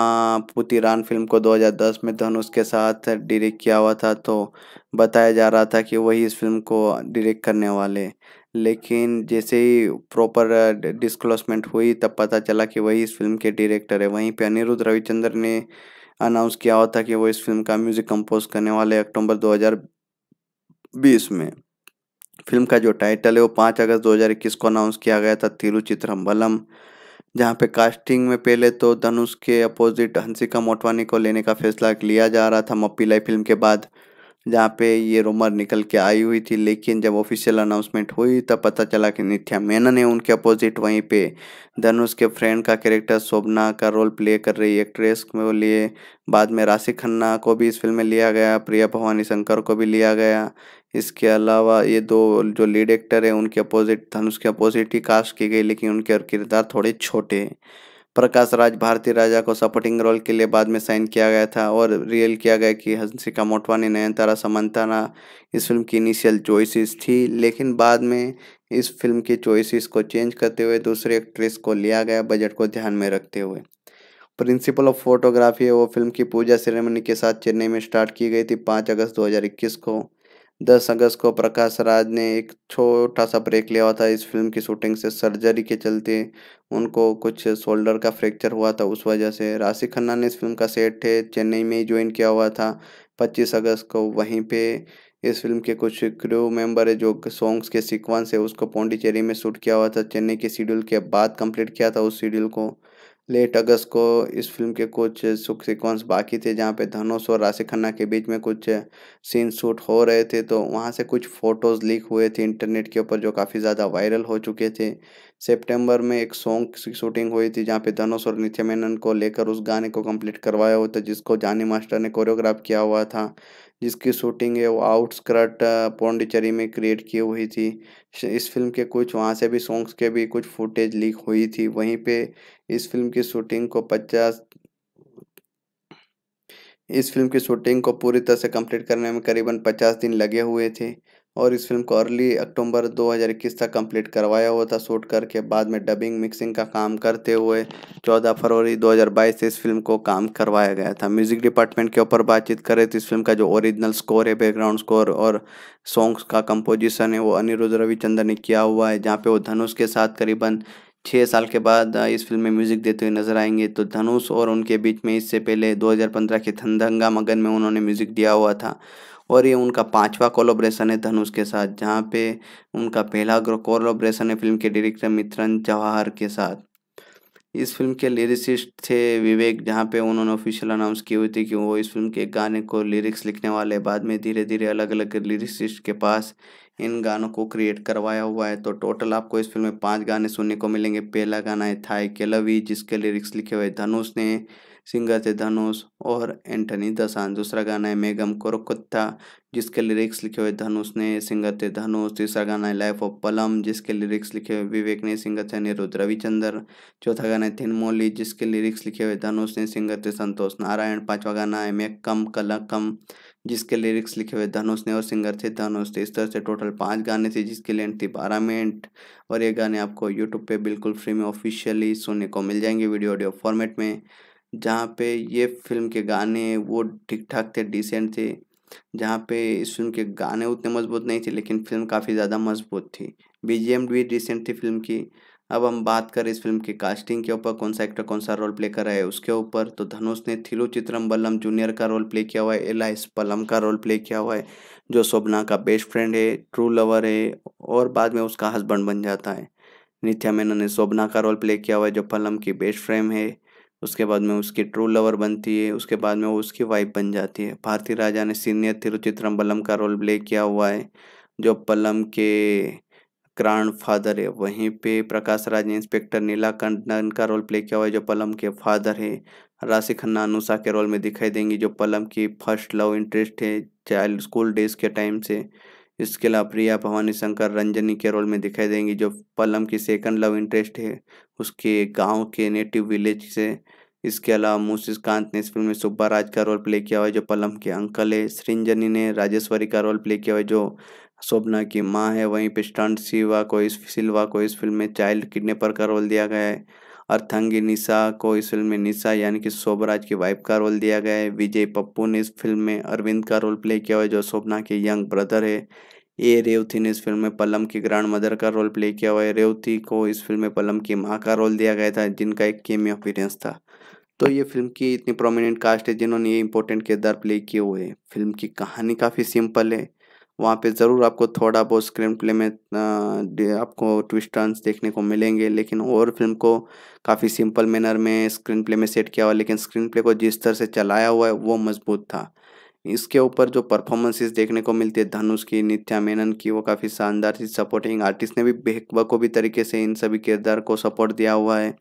पुतिरान फिल्म को 2010 में धनुष के साथ डायरेक्ट किया हुआ था तो बताया जा रहा था कि वही इस फिल्म को डायरेक्ट करने वाले लेकिन जैसे ही प्रॉपर डिस्क्लोसमेंट हुई तब पता चला कि वही इस फिल्म के डायरेक्टर है वहीं पर अनिरुद्ध रविचंद्र ने अनाउंस किया हुआ था कि वो इस फिल्म का म्यूजिक कंपोज करने वाले अक्टूबर 2020 में फिल्म का जो टाइटल है वो पाँच अगस्त 2021 को अनाउंस किया गया था तिरुचित्रम्बलम जहाँ पे कास्टिंग में पहले तो धनुष के अपोजिट हंसिका मोटवानी को लेने का फैसला लिया जा रहा था मप्पी लाई फिल्म के बाद जहाँ पे ये रूमर निकल के आई हुई थी लेकिन जब ऑफिशियल अनाउंसमेंट हुई तब पता चला कि नित्या मेनन ने उनके अपोजिट वहीं पे धनुष के फ्रेंड का कैरेक्टर शोभना का रोल प्ले कर रही एक्ट्रेस को लिए बाद में राशि खन्ना को भी इस फिल्म में लिया गया प्रिया भवानी शंकर को भी लिया गया इसके अलावा ये दो जो लीड एक्टर है उनके अपोजिट धनुष के अपोजिट ही कास्ट की गई लेकिन उनके किरदार थोड़े छोटे हैं प्रकाश राज भारती राजा को सपोर्टिंग रोल के लिए बाद में साइन किया गया था और रियल किया गया कि हंसिका मोटवानी नयनतारा समंताना इस फिल्म की इनिशियल चॉइसेस थी लेकिन बाद में इस फिल्म की चॉइसेस को चेंज करते हुए दूसरे एक्ट्रेस को लिया गया बजट को ध्यान में रखते हुए प्रिंसिपल ऑफ फोटोग्राफी है वो फिल्म की पूजा सेरेमनी के साथ चेन्नई में स्टार्ट की गई थी पाँच अगस्त दो को दस अगस्त को प्रकाश राज ने एक छोटा सा ब्रेक लिया हुआ था इस फिल्म की शूटिंग से सर्जरी के चलते उनको कुछ शोल्डर का फ्रैक्चर हुआ था उस वजह से राशि खन्ना ने इस फिल्म का सेट है चेन्नई में ही ज्वाइन किया हुआ था पच्चीस अगस्त को वहीं पे इस फिल्म के कुछ क्रू मेंबर है जो सॉन्ग्स के सीक्वेंस है उसको पौंडीचेरी में शूट किया हुआ था चेन्नई के शेड्यूल के बाद कंप्लीट किया था उस शेड्यूल को लेट अगस्त को इस फिल्म के कुछ सुख सिक्वेंस बाकी थे जहाँ पे धनुष और राशि खन्ना के बीच में कुछ सीन शूट हो रहे थे तो वहाँ से कुछ फ़ोटोज़ लीक हुए थे इंटरनेट के ऊपर जो काफ़ी ज़्यादा वायरल हो चुके थे सितंबर में एक सॉन्ग की शूटिंग हुई थी जहाँ पे धनुष और नित्य मेनन को लेकर उस गाने को कंप्लीट करवाया हुआ था जिसको जानी मास्टर ने कोरियोग्राफ किया हुआ था जिसकी शूटिंग है वो आउटस्कर्ट पौंडीचेरी में क्रिएट की हुई थी इस फिल्म के कुछ वहाँ से भी सॉन्ग्स के भी कुछ फुटेज लीक हुई थी वहीं पे इस फिल्म की शूटिंग को पचास इस फिल्म की शूटिंग को पूरी तरह से कंप्लीट करने में करीबन पचास दिन लगे हुए थे और इस फिल्म को अर्ली अक्टूबर 2021 तक कंप्लीट करवाया हुआ था शूट करके बाद में डबिंग मिक्सिंग का काम करते हुए 14 फरवरी 2022 से इस फिल्म को काम करवाया गया था म्यूजिक डिपार्टमेंट के ऊपर बातचीत करें तो इस फिल्म का जो ओरिजिनल स्कोर है बैकग्राउंड स्कोर और सॉन्ग्स का कंपोजिशन है वो अनिरुद्ध रविचंद्र ने किया हुआ है जहाँ पे वो धनुष के साथ करीबन छः साल के बाद इस फिल्म में म्यूजिक देते हुए नजर आएंगे तो धनुष और उनके बीच में इससे पहले 2015 के थंदंगा मगन में उन्होंने म्यूजिक दिया हुआ था और ये उनका पांचवा कोलोब्रेशन है धनुष के साथ जहाँ पे उनका पहला कोलोब्रेशन है फिल्म के डायरेक्टर मित्रन जवाहर के साथ इस फिल्म के लिरिसिस्ट थे विवेक जहाँ पे उन्होंने ऑफिशियल अनाउंस की हुई थी कि वो इस फिल्म के गाने को लिरिक्स लिखने वाले बाद में धीरे धीरे अलग अलग लिरिसिस्ट के पास इन गानों को क्रिएट करवाया हुआ है तो टोटल आपको इस फिल्म में पांच गाने सुनने को मिलेंगे पहला गाना है थाई के लवी जिसके लिरिक्स लिखे हुए धनुष ने सिंगर थे धनुष और एंटनी दसान दूसरा गाना है मेगम कोरकुत्ता जिसके लिरिक्स लिखे हुए धनुष ने सिंगर थे धनुष तीसरा गाना है लाइफ ऑफ पलम जिसके लिरिक्स लिखे हुए विवेक ने सिंगर थे अनिरुद्ध रविचंद्र चौथा गाना है थिनमोली जिसके लिरिक्स लिखे हुए धनुष ने सिंगर थे संतोष नारायण पांचवा गाना है मैं कम कलकम जिसके लिरिक्स लिखे हुए धनुष ने और सिंगर थे धनुष थे इस तरह से टोटल पाँच गाने थे जिसकी लेंथ थी बारह मिनट और ये गाने आपको यूट्यूब पे बिल्कुल फ्री में ऑफिशियली सुनने को मिल जाएंगे वीडियो ऑडियो फॉर्मेट में जहाँ पे ये फिल्म के गाने वो ठीक ठाक थे डिसेंट थे जहाँ पे इस फिल्म के गाने उतने मजबूत नहीं थे लेकिन फिल्म काफ़ी ज़्यादा मजबूत थी बीजीएम भी डिसेंट थी फिल्म की अब हम बात करें इस फिल्म की कास्टिंग के ऊपर कौन सा एक्टर कौन सा रोल प्ले कर रहा है उसके ऊपर तो धनुष ने थिलू चित्रम्बलम जूनियर का रोल प्ले किया हुआ है एलाइस पलम का रोल प्ले किया हुआ है जो शोभना का बेस्ट फ्रेंड है ट्रू लवर है और बाद में उसका हस्बैंड बन जाता है नित्या मेनन ने शोभना का रोल प्ले किया हुआ है जो पलम की बेस्ट फ्रेंड है उसके बाद में उसकी ट्रू लवर बनती है उसके बाद में वो उसकी वाइफ बन जाती है भारती राजा ने सीनियर तिरुचित्रम्बलम का रोल प्ले किया हुआ है जो पलम के ग्रांड फादर है वहीं पे प्रकाश राज ने इंस्पेक्टर कंडन का रोल प्ले किया हुआ है जो पलम के फादर है राशि खन्ना अनुषा के रोल में दिखाई देंगी जो पलम की फर्स्ट लव इंटरेस्ट है चाइल्ड स्कूल डेज के टाइम से इसके अलावा प्रिया भवानी शंकर रंजनी के रोल में दिखाई देंगी जो पलम की सेकंड लव इंटरेस्ट है उसके गांव के नेटिव विलेज से इसके अलावा कांत ने इस फिल्म में सुब्बा राज का रोल प्ले किया हुआ है जो पलम के अंकल है सृंजनी ने राजेश्वरी का रोल प्ले किया हुआ है जो शोभना की माँ है वहीं पर स्टंट सिवा को इस सिल्वा को इस फिल्म में चाइल्ड किडनेपर का रोल दिया गया है और थंगी निशा को इस फिल्म में निशा यानी कि शोभराज की वाइफ का रोल दिया गया है विजय पप्पू ने इस फिल्म में अरविंद का रोल प्ले किया हुआ है जो शोभना के यंग ब्रदर है ए रेवती ने इस फिल्म में पलम की ग्रैंड मदर का रोल प्ले किया हुआ है रेवती को इस फिल्म में पलम की माँ का रोल दिया गया था जिनका एक केमी अपीरियंस था तो ये फिल्म की इतनी प्रोमिनेंट कास्ट है जिन्होंने ये इंपॉर्टेंट किरदार प्ले किए हुए हैं फिल्म की कहानी काफ़ी सिंपल है वहाँ पे ज़रूर आपको थोड़ा बहुत स्क्रीन प्ले में आपको ट्विस्ट टर्न्स देखने को मिलेंगे लेकिन और फिल्म को काफ़ी सिंपल मैनर में स्क्रीन प्ले में सेट किया हुआ लेकिन स्क्रीन प्ले को जिस तरह से चलाया हुआ है वो मजबूत था इसके ऊपर जो परफॉर्मेंसेस देखने को मिलती है धनुष की नित्या मेनन की वो काफ़ी शानदार थी सपोर्टिंग आर्टिस्ट ने भी बखूबी तरीके से इन सभी किरदार को सपोर्ट दिया हुआ है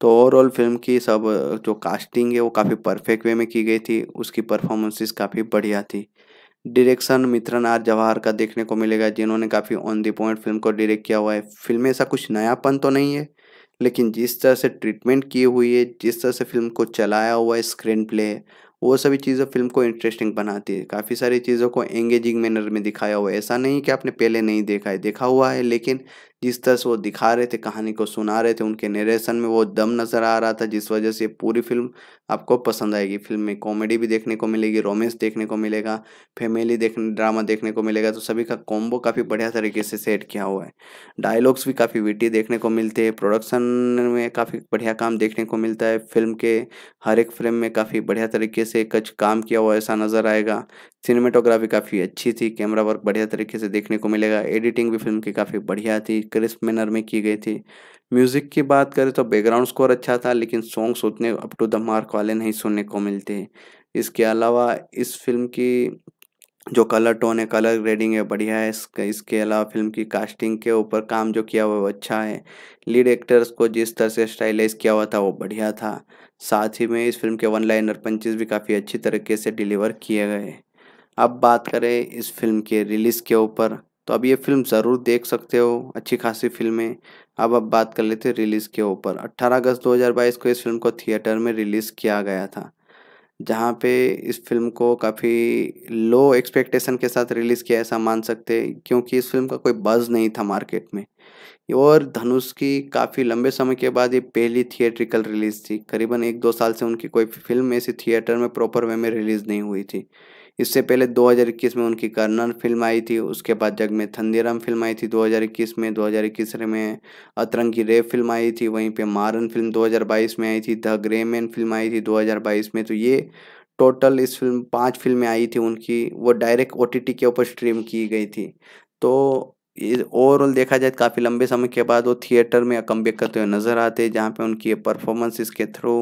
तो ओवरऑल फिल्म की सब जो कास्टिंग है वो काफ़ी परफेक्ट वे में की गई थी उसकी परफॉर्मेंसेस काफ़ी बढ़िया थी डायरेक्शन मित्रन आर जवाहर का देखने को मिलेगा जिन्होंने काफ़ी ऑन दी पॉइंट फिल्म को डायरेक्ट किया हुआ है फिल्म में ऐसा कुछ नयापन तो नहीं है लेकिन जिस तरह से ट्रीटमेंट की हुई है जिस तरह से फिल्म को चलाया हुआ है स्क्रीन प्ले वो सभी चीज़ें फिल्म को इंटरेस्टिंग बनाती है काफ़ी सारी चीज़ों को एंगेजिंग मैनर में दिखाया हुआ है ऐसा नहीं कि आपने पहले नहीं देखा है देखा हुआ है लेकिन जिस तरह से वो दिखा रहे थे कहानी को सुना रहे थे उनके नरेशन में वो दम नज़र आ रहा था जिस वजह से पूरी फिल्म आपको पसंद आएगी फिल्म में कॉमेडी भी देखने को मिलेगी रोमांस देखने को मिलेगा फैमिली देखने ड्रामा देखने को मिलेगा तो सभी का कॉम्बो काफ़ी बढ़िया तरीके से सेट किया हुआ है डायलॉग्स भी काफ़ी विटी देखने को मिलते हैं प्रोडक्शन में काफ़ी बढ़िया काम देखने को मिलता है फिल्म के हर एक फ्रेम में काफ़ी बढ़िया तरीके से कच काम किया हुआ ऐसा नज़र आएगा सिनेमेटोग्राफी काफ़ी अच्छी थी कैमरा वर्क बढ़िया तरीके से देखने को मिलेगा एडिटिंग भी फिल्म की काफ़ी बढ़िया थी क्रिस्प मैनर में की गई थी म्यूज़िक की बात करें तो बैकग्राउंड स्कोर अच्छा था लेकिन सॉन्ग्स उतने अप टू द मार्क वाले नहीं सुनने को मिलते इसके अलावा इस फिल्म की जो कलर टोन है कलर ग्रेडिंग है बढ़िया है इसके इसके अलावा फिल्म की कास्टिंग के ऊपर काम जो किया हुआ वो अच्छा है लीड एक्टर्स को जिस तरह से स्टाइलाइज किया हुआ था वो बढ़िया था साथ ही में इस फिल्म के वन लाइनर पंचेज भी काफ़ी अच्छी तरीके से डिलीवर किए गए अब बात करें इस फिल्म के रिलीज़ के ऊपर तो अब ये फिल्म ज़रूर देख सकते हो अच्छी खासी फिल्में अब अब बात कर लेते हैं रिलीज़ के ऊपर 18 अगस्त 2022 को इस फिल्म को थिएटर में रिलीज़ किया गया था जहाँ पे इस फिल्म को काफ़ी लो एक्सपेक्टेशन के साथ रिलीज़ किया ऐसा मान सकते हैं क्योंकि इस फिल्म का कोई बज़ नहीं था मार्केट में और धनुष की काफ़ी लंबे समय के बाद ये पहली थिएट्रिकल रिलीज़ थी करीबन एक दो साल से उनकी कोई फिल्म ऐसी थिएटर में प्रॉपर वे में रिलीज़ नहीं हुई थी इससे पहले 2021 में उनकी कर्नन फिल्म आई थी उसके बाद जग में थंदीराम फिल्म आई थी 2021 में 2021 में अतरंगी रे फिल्म आई थी वहीं पे मारन फिल्म 2022 में आई थी द ग्रे मैन फिल्म आई थी 2022 में तो ये टोटल इस फिल्म पांच फिल्में आई थी उनकी वो डायरेक्ट ओ के ऊपर स्ट्रीम की गई थी तो ओवरऑल देखा जाए तो काफ़ी लंबे समय के बाद वो थिएटर में कम करते हुए नज़र आते जहाँ पे उनकी परफॉर्मेंस इसके थ्रू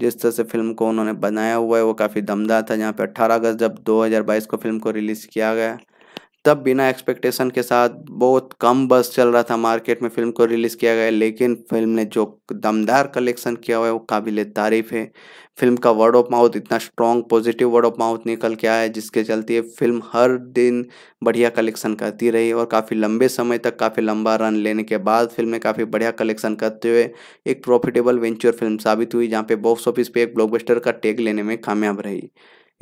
जिस तरह से फिल्म को उन्होंने बनाया हुआ है वो काफ़ी दमदार था जहाँ पे 18 अगस्त जब 2022 को फिल्म को रिलीज़ किया गया तब बिना एक्सपेक्टेशन के साथ बहुत कम बस चल रहा था मार्केट में फिल्म को रिलीज़ किया गया लेकिन फिल्म ने जो दमदार कलेक्शन किया हुआ है वो काबिल तारीफ़ है फिल्म का वर्ड ऑफ माउथ इतना strong positive word of mouth निकल के आया है जिसके चलते फिल्म हर दिन बढ़िया कलेक्शन करती रही और काफ़ी लंबे समय तक काफ़ी लंबा रन लेने के बाद फिल्म ने काफ़ी बढ़िया कलेक्शन करते हुए एक प्रॉफिटेबल वेंचर फिल्म साबित हुई जहाँ पे बॉक्स ऑफिस पे एक ब्लॉकबस्टर का टेग लेने में कामयाब रही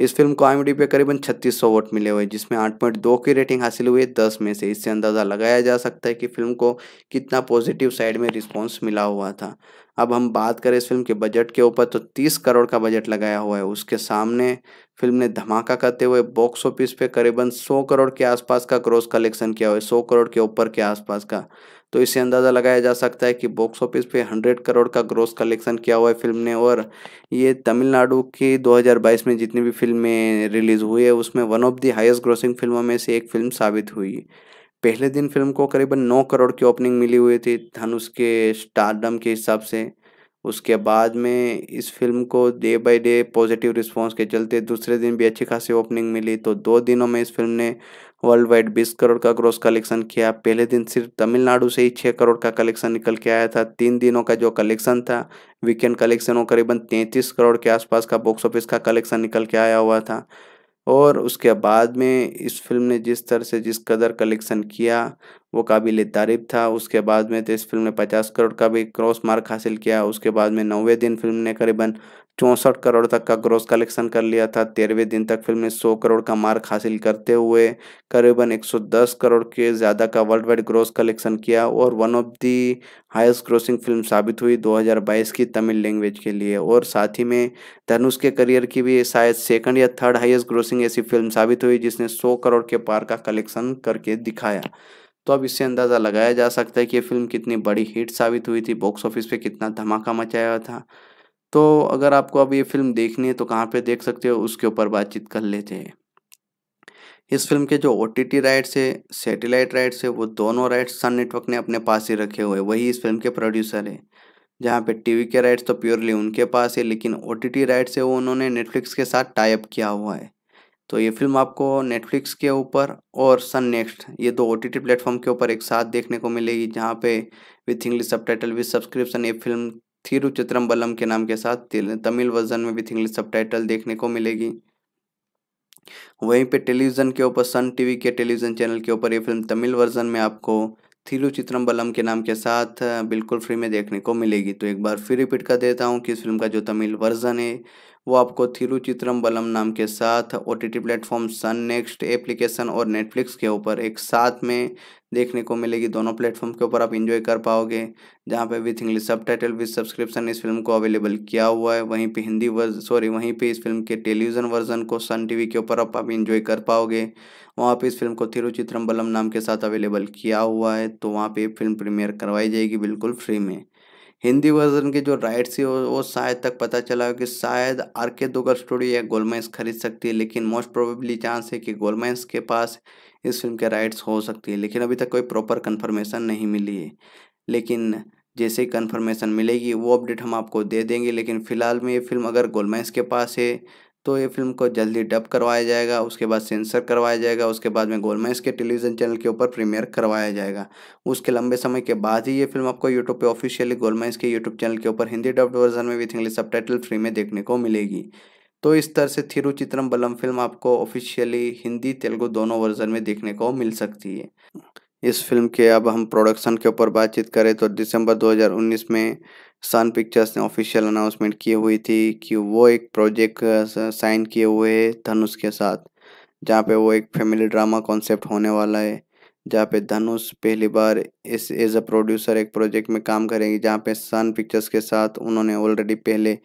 इस फिल्म को आई पे करीबन 3600 वोट मिले हुए जिसमें 8.2 की रेटिंग हासिल हुई है 10 में से इससे अंदाज़ा लगाया जा सकता है कि फिल्म को कितना पॉजिटिव साइड में रिस्पॉन्स मिला हुआ था अब हम बात करें इस फिल्म के बजट के ऊपर तो 30 करोड़ का बजट लगाया हुआ है उसके सामने फिल्म ने धमाका करते हुए बॉक्स ऑफिस पे करीबन सौ करोड़ के आसपास का क्रॉस कलेक्शन किया हुआ है सौ करोड़ के ऊपर के आसपास का तो इससे अंदाज़ा लगाया जा सकता है कि बॉक्स ऑफिस पे 100 करोड़ का ग्रोस कलेक्शन किया हुआ है फिल्म ने और ये तमिलनाडु की 2022 में जितनी भी फिल्में रिलीज़ हुई है उसमें one of the highest grossing फिल्मों में से एक फिल्म साबित हुई पहले दिन फिल्म को करीबन नौ करोड़ की ओपनिंग मिली हुई थी धनुष के स्टारडम के हिसाब से उसके बाद में इस फिल्म को day by day positive response के चलते दूसरे दिन भी अच्छी खासी ओपनिंग मिली तो दो दिनों में इस फिल्म ने वर्ल्ड वाइड बीस करोड़ का ग्रोस कलेक्शन किया पहले दिन सिर्फ तमिलनाडु से ही छः करोड़ का कलेक्शन निकल के आया था तीन दिनों का जो कलेक्शन था वीकेंड कलेक्शन वो करीबन तैंतीस करोड़ के आसपास का बॉक्स ऑफिस का कलेक्शन निकल के आया हुआ था और उसके बाद में इस फिल्म ने जिस तरह से जिस कदर कलेक्शन किया वो काबिल तारीफ था उसके बाद में तो इस फिल्म ने पचास करोड़ का भी क्रॉस मार्क हासिल किया उसके बाद में नौवे दिन फिल्म ने करीबन चौंसठ करोड़ तक का ग्रोस कलेक्शन कर लिया था तेरहवें दिन तक फिल्म ने 100 करोड़ का मार्क हासिल करते हुए करीबन 110 करोड़ के ज़्यादा का वर्ल्ड वाइड ग्रोस कलेक्शन किया और one of the highest grossing film साबित हुई 2022 की तमिल लैंग्वेज के लिए और साथ ही में धनुष के करियर की भी शायद सेकंड या थर्ड हाइस्ट ग्रोसिंग ऐसी फिल्म साबित हुई जिसने सौ करोड़ के पार का कलेक्शन करके दिखाया तो अब इससे अंदाज़ा लगाया जा सकता है कि ये फिल्म कितनी बड़ी हिट साबित हुई थी बॉक्स ऑफिस पर कितना धमाका मचाया था तो अगर आपको अब ये फिल्म देखनी है तो कहाँ पे देख सकते हो उसके ऊपर बातचीत कर लेते हैं इस फिल्म के जो ओ टी टी राइट्स है सैटेलाइट राइट्स है वो दोनों राइट्स सन नेटवर्क ने अपने पास ही रखे हुए वही इस फिल्म के प्रोड्यूसर है जहाँ पे टीवी के राइट्स तो प्योरली उनके पास है लेकिन ओ टी टी राइट्स है वो उन्होंने नेटफ्लिक्स के साथ टाइप किया हुआ है तो ये फिल्म आपको नेटफ्लिक्स के ऊपर और सन नेक्स्ट ये दो ओ टी टी प्लेटफॉर्म के ऊपर एक साथ देखने को मिलेगी जहाँ पे विथ इंग्लिश सब टाइटल विथ सब्सक्रिप्शन ये फिल्म थिरुचित्रम्बलम के नाम के साथ तमिल वर्जन में भी इंग्लिश सब देखने को मिलेगी वहीं पे टेलीविज़न के ऊपर सन टीवी के टेलीविज़न चैनल के ऊपर ये फिल्म तमिल वर्जन में आपको थिरु चित्रम्बलम के नाम के साथ बिल्कुल फ्री में देखने को मिलेगी तो एक बार फिर रिपीट कर देता हूँ कि इस फिल्म का जो तमिल वर्जन है वो आपको थिरुचित्रम बलम नाम के साथ O T T platform Sun next application और नेटफ्लिक्स के ऊपर एक साथ में देखने को मिलेगी दोनों प्लेटफॉर्म के ऊपर आप इन्जॉय कर पाओगे जहाँ पे विथ इंग्लिश सब टाइटल विथ सब्सक्रिप्शन इस फिल्म को अवेलेबल किया हुआ है वहीं पे हिंदी वर्ज सॉरी वहीं पे इस फिल्म के टेलीविज़न वर्जन को सन टीवी के ऊपर आप आप कर पाओगे वहाँ पे इस फिल्म को थिरुचित्रम बलम नाम के साथ अवेलेबल किया हुआ है तो वहाँ पर फिल्म प्रीमियर करवाई जाएगी बिल्कुल फ्री में हिंदी वर्जन के जो राइट्स है वो शायद तक पता चला कि शायद आर के दुगल स्टूडियो या गोलमेंस खरीद सकती है लेकिन मोस्ट प्रोबेबली चांस है कि गोलमेंस के पास इस फिल्म के राइट्स हो सकती है लेकिन अभी तक कोई प्रॉपर कन्फर्मेशन नहीं मिली है लेकिन जैसे ही कन्फर्मेशन मिलेगी वो अपडेट हम आपको दे देंगे लेकिन फ़िलहाल में ये फिल्म अगर गोलमेंस के पास है तो ये फिल्म को जल्दी डब करवाया जाएगा उसके बाद सेंसर करवाया जाएगा उसके बाद में गोलमेज के टेलीविज़न चैनल के ऊपर प्रीमियर करवाया जाएगा उसके लंबे समय के बाद ही ये फिल्म आपको यूट्यूब पे ऑफिशियली गोलमेज के यूट्यूब चैनल के ऊपर हिंदी डब्ड वर्जन में विथ इंग्लिश सब फ्री में देखने को मिलेगी तो इस तरह से थिरुचित्रम बलम फिल्म आपको ऑफिशियली हिंदी तेलुगु दोनों वर्जन में देखने को मिल सकती है इस फिल्म के अब हम प्रोडक्शन के ऊपर बातचीत करें तो दिसंबर 2019 में सन पिक्चर्स ने ऑफिशियल अनाउंसमेंट की हुई थी कि वो एक प्रोजेक्ट साइन किए हुए है धनुष के साथ जहाँ पे वो एक फैमिली ड्रामा कॉन्सेप्ट होने वाला है जहाँ पे धनुष पहली बार इस एज अ प्रोड्यूसर एक प्रोजेक्ट में काम करेंगे जहाँ पे सन पिक्चर्स के साथ उन्होंने ऑलरेडी पहले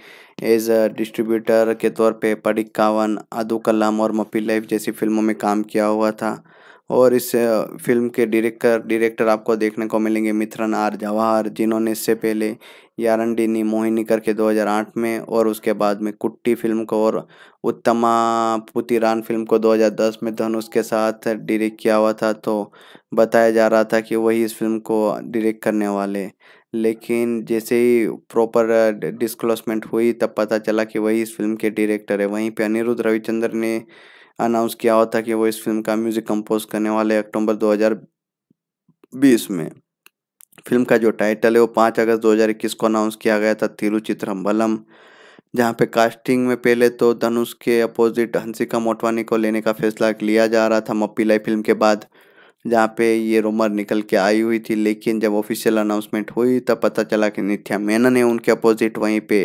एज अ डिस्ट्रीब्यूटर के तौर पे पडिक कावन अदू कलाम और मपी लाइफ जैसी फिल्मों में काम किया हुआ था और इस फिल्म के डायरेक्टर डायरेक्टर आपको देखने को मिलेंगे मिथरन आर जवाहर जिन्होंने इससे पहले यारन नी मोहिनी करके 2008 में और उसके बाद में कुट्टी फिल्म को और उत्तमा पुतिरान फिल्म को 2010 में धनुष के साथ डायरेक्ट किया हुआ था तो बताया जा रहा था कि वही इस फिल्म को डायरेक्ट करने वाले लेकिन जैसे ही प्रॉपर डिस्क्लोसमेंट हुई तब पता चला कि वही इस फिल्म के डायरेक्टर है वहीं पर अनिरुद्ध रविचंद्र ने अनाउंस किया हुआ था कि वो इस फिल्म का म्यूजिक कंपोज करने वाले अक्टूबर 2020 में फिल्म का जो टाइटल है वो पाँच अगस्त 2021 को अनाउंस किया गया था तिरुचित्रम्बलम जहाँ पे कास्टिंग में पहले तो धनुष के अपोजिट हंसिका मोटवानी को लेने का फैसला लिया जा रहा था लाई फिल्म के बाद जहाँ पे ये रूमर निकल के आई हुई थी लेकिन जब ऑफिशियल अनाउंसमेंट हुई तब पता चला कि नित्या मेनन है उनके अपोजिट वहीं पे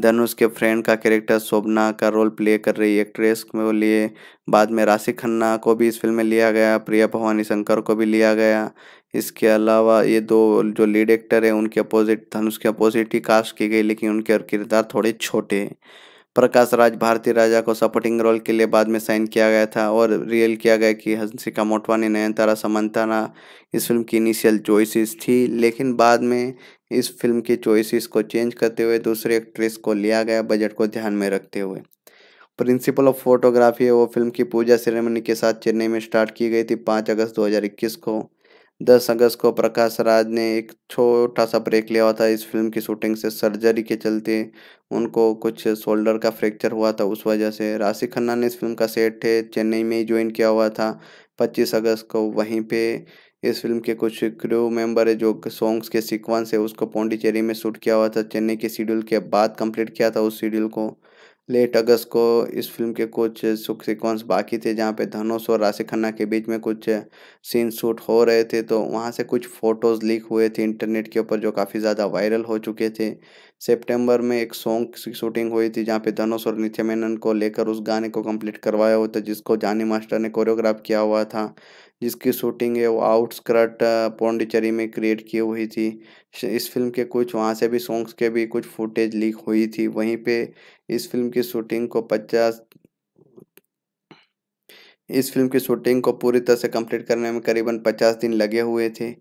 धनुष के फ्रेंड का कैरेक्टर शोभना का रोल प्ले कर रही एक्ट्रेस को लिए बाद में राशि खन्ना को भी इस फिल्म में लिया गया प्रिया भवानी शंकर को भी लिया गया इसके अलावा ये दो जो लीड एक्टर है उनके अपोजिट धनुष के अपोजिट ही कास्ट की गई लेकिन उनके किरदार थोड़े छोटे हैं प्रकाश राज भारती राजा को सपोर्टिंग रोल के लिए बाद में साइन किया गया था और रियल किया गया कि हंसिका मोटवानी नयनतारा समंताना इस फिल्म की इनिशियल चॉइसेस थी लेकिन बाद में इस फिल्म की चॉइसेस को चेंज करते हुए दूसरी एक्ट्रेस को लिया गया बजट को ध्यान में रखते हुए प्रिंसिपल ऑफ फोटोग्राफी वो फिल्म की पूजा सेरेमनी के साथ चेन्नई में स्टार्ट की गई थी पाँच अगस्त दो को दस अगस्त को प्रकाश राज ने एक छोटा सा ब्रेक लिया हुआ था इस फिल्म की शूटिंग से सर्जरी के चलते उनको कुछ शोल्डर का फ्रैक्चर हुआ था उस वजह से राशि खन्ना ने इस फिल्म का सेट है चेन्नई में ही ज्वाइन किया हुआ था पच्चीस अगस्त को वहीं पे इस फिल्म के कुछ क्रू मेंबर है जो सॉन्ग्स के सीक्वेंस है उसको पौंडीचेरी में शूट किया हुआ था चेन्नई के शेड्यूल के बाद कंप्लीट किया था उस शेड्यूल को लेट अगस्त को इस फिल्म के कुछ सुख सिक्वेंस बाकी थे जहाँ पे धनुष और राशि खन्ना के बीच में कुछ सीन शूट हो रहे थे तो वहाँ से कुछ फ़ोटोज़ लीक हुए थे इंटरनेट के ऊपर जो काफ़ी ज़्यादा वायरल हो चुके थे सितंबर में एक सॉन्ग की शूटिंग हुई थी जहाँ पे धनुष और नित्य मेनन को लेकर उस गाने को कम्प्लीट करवाया हुआ था जिसको जानी मास्टर ने कोरियोग्राफ किया हुआ था जिसकी शूटिंग है वो आउटस्कर्ट पौंडीचेरी में क्रिएट की हुई थी इस फिल्म के कुछ वहाँ से भी सॉन्ग्स के भी कुछ फुटेज लीक हुई थी वहीं पे इस फिल्म की शूटिंग को पचास इस फिल्म की शूटिंग को पूरी तरह से कंप्लीट करने में करीबन पचास दिन लगे हुए थे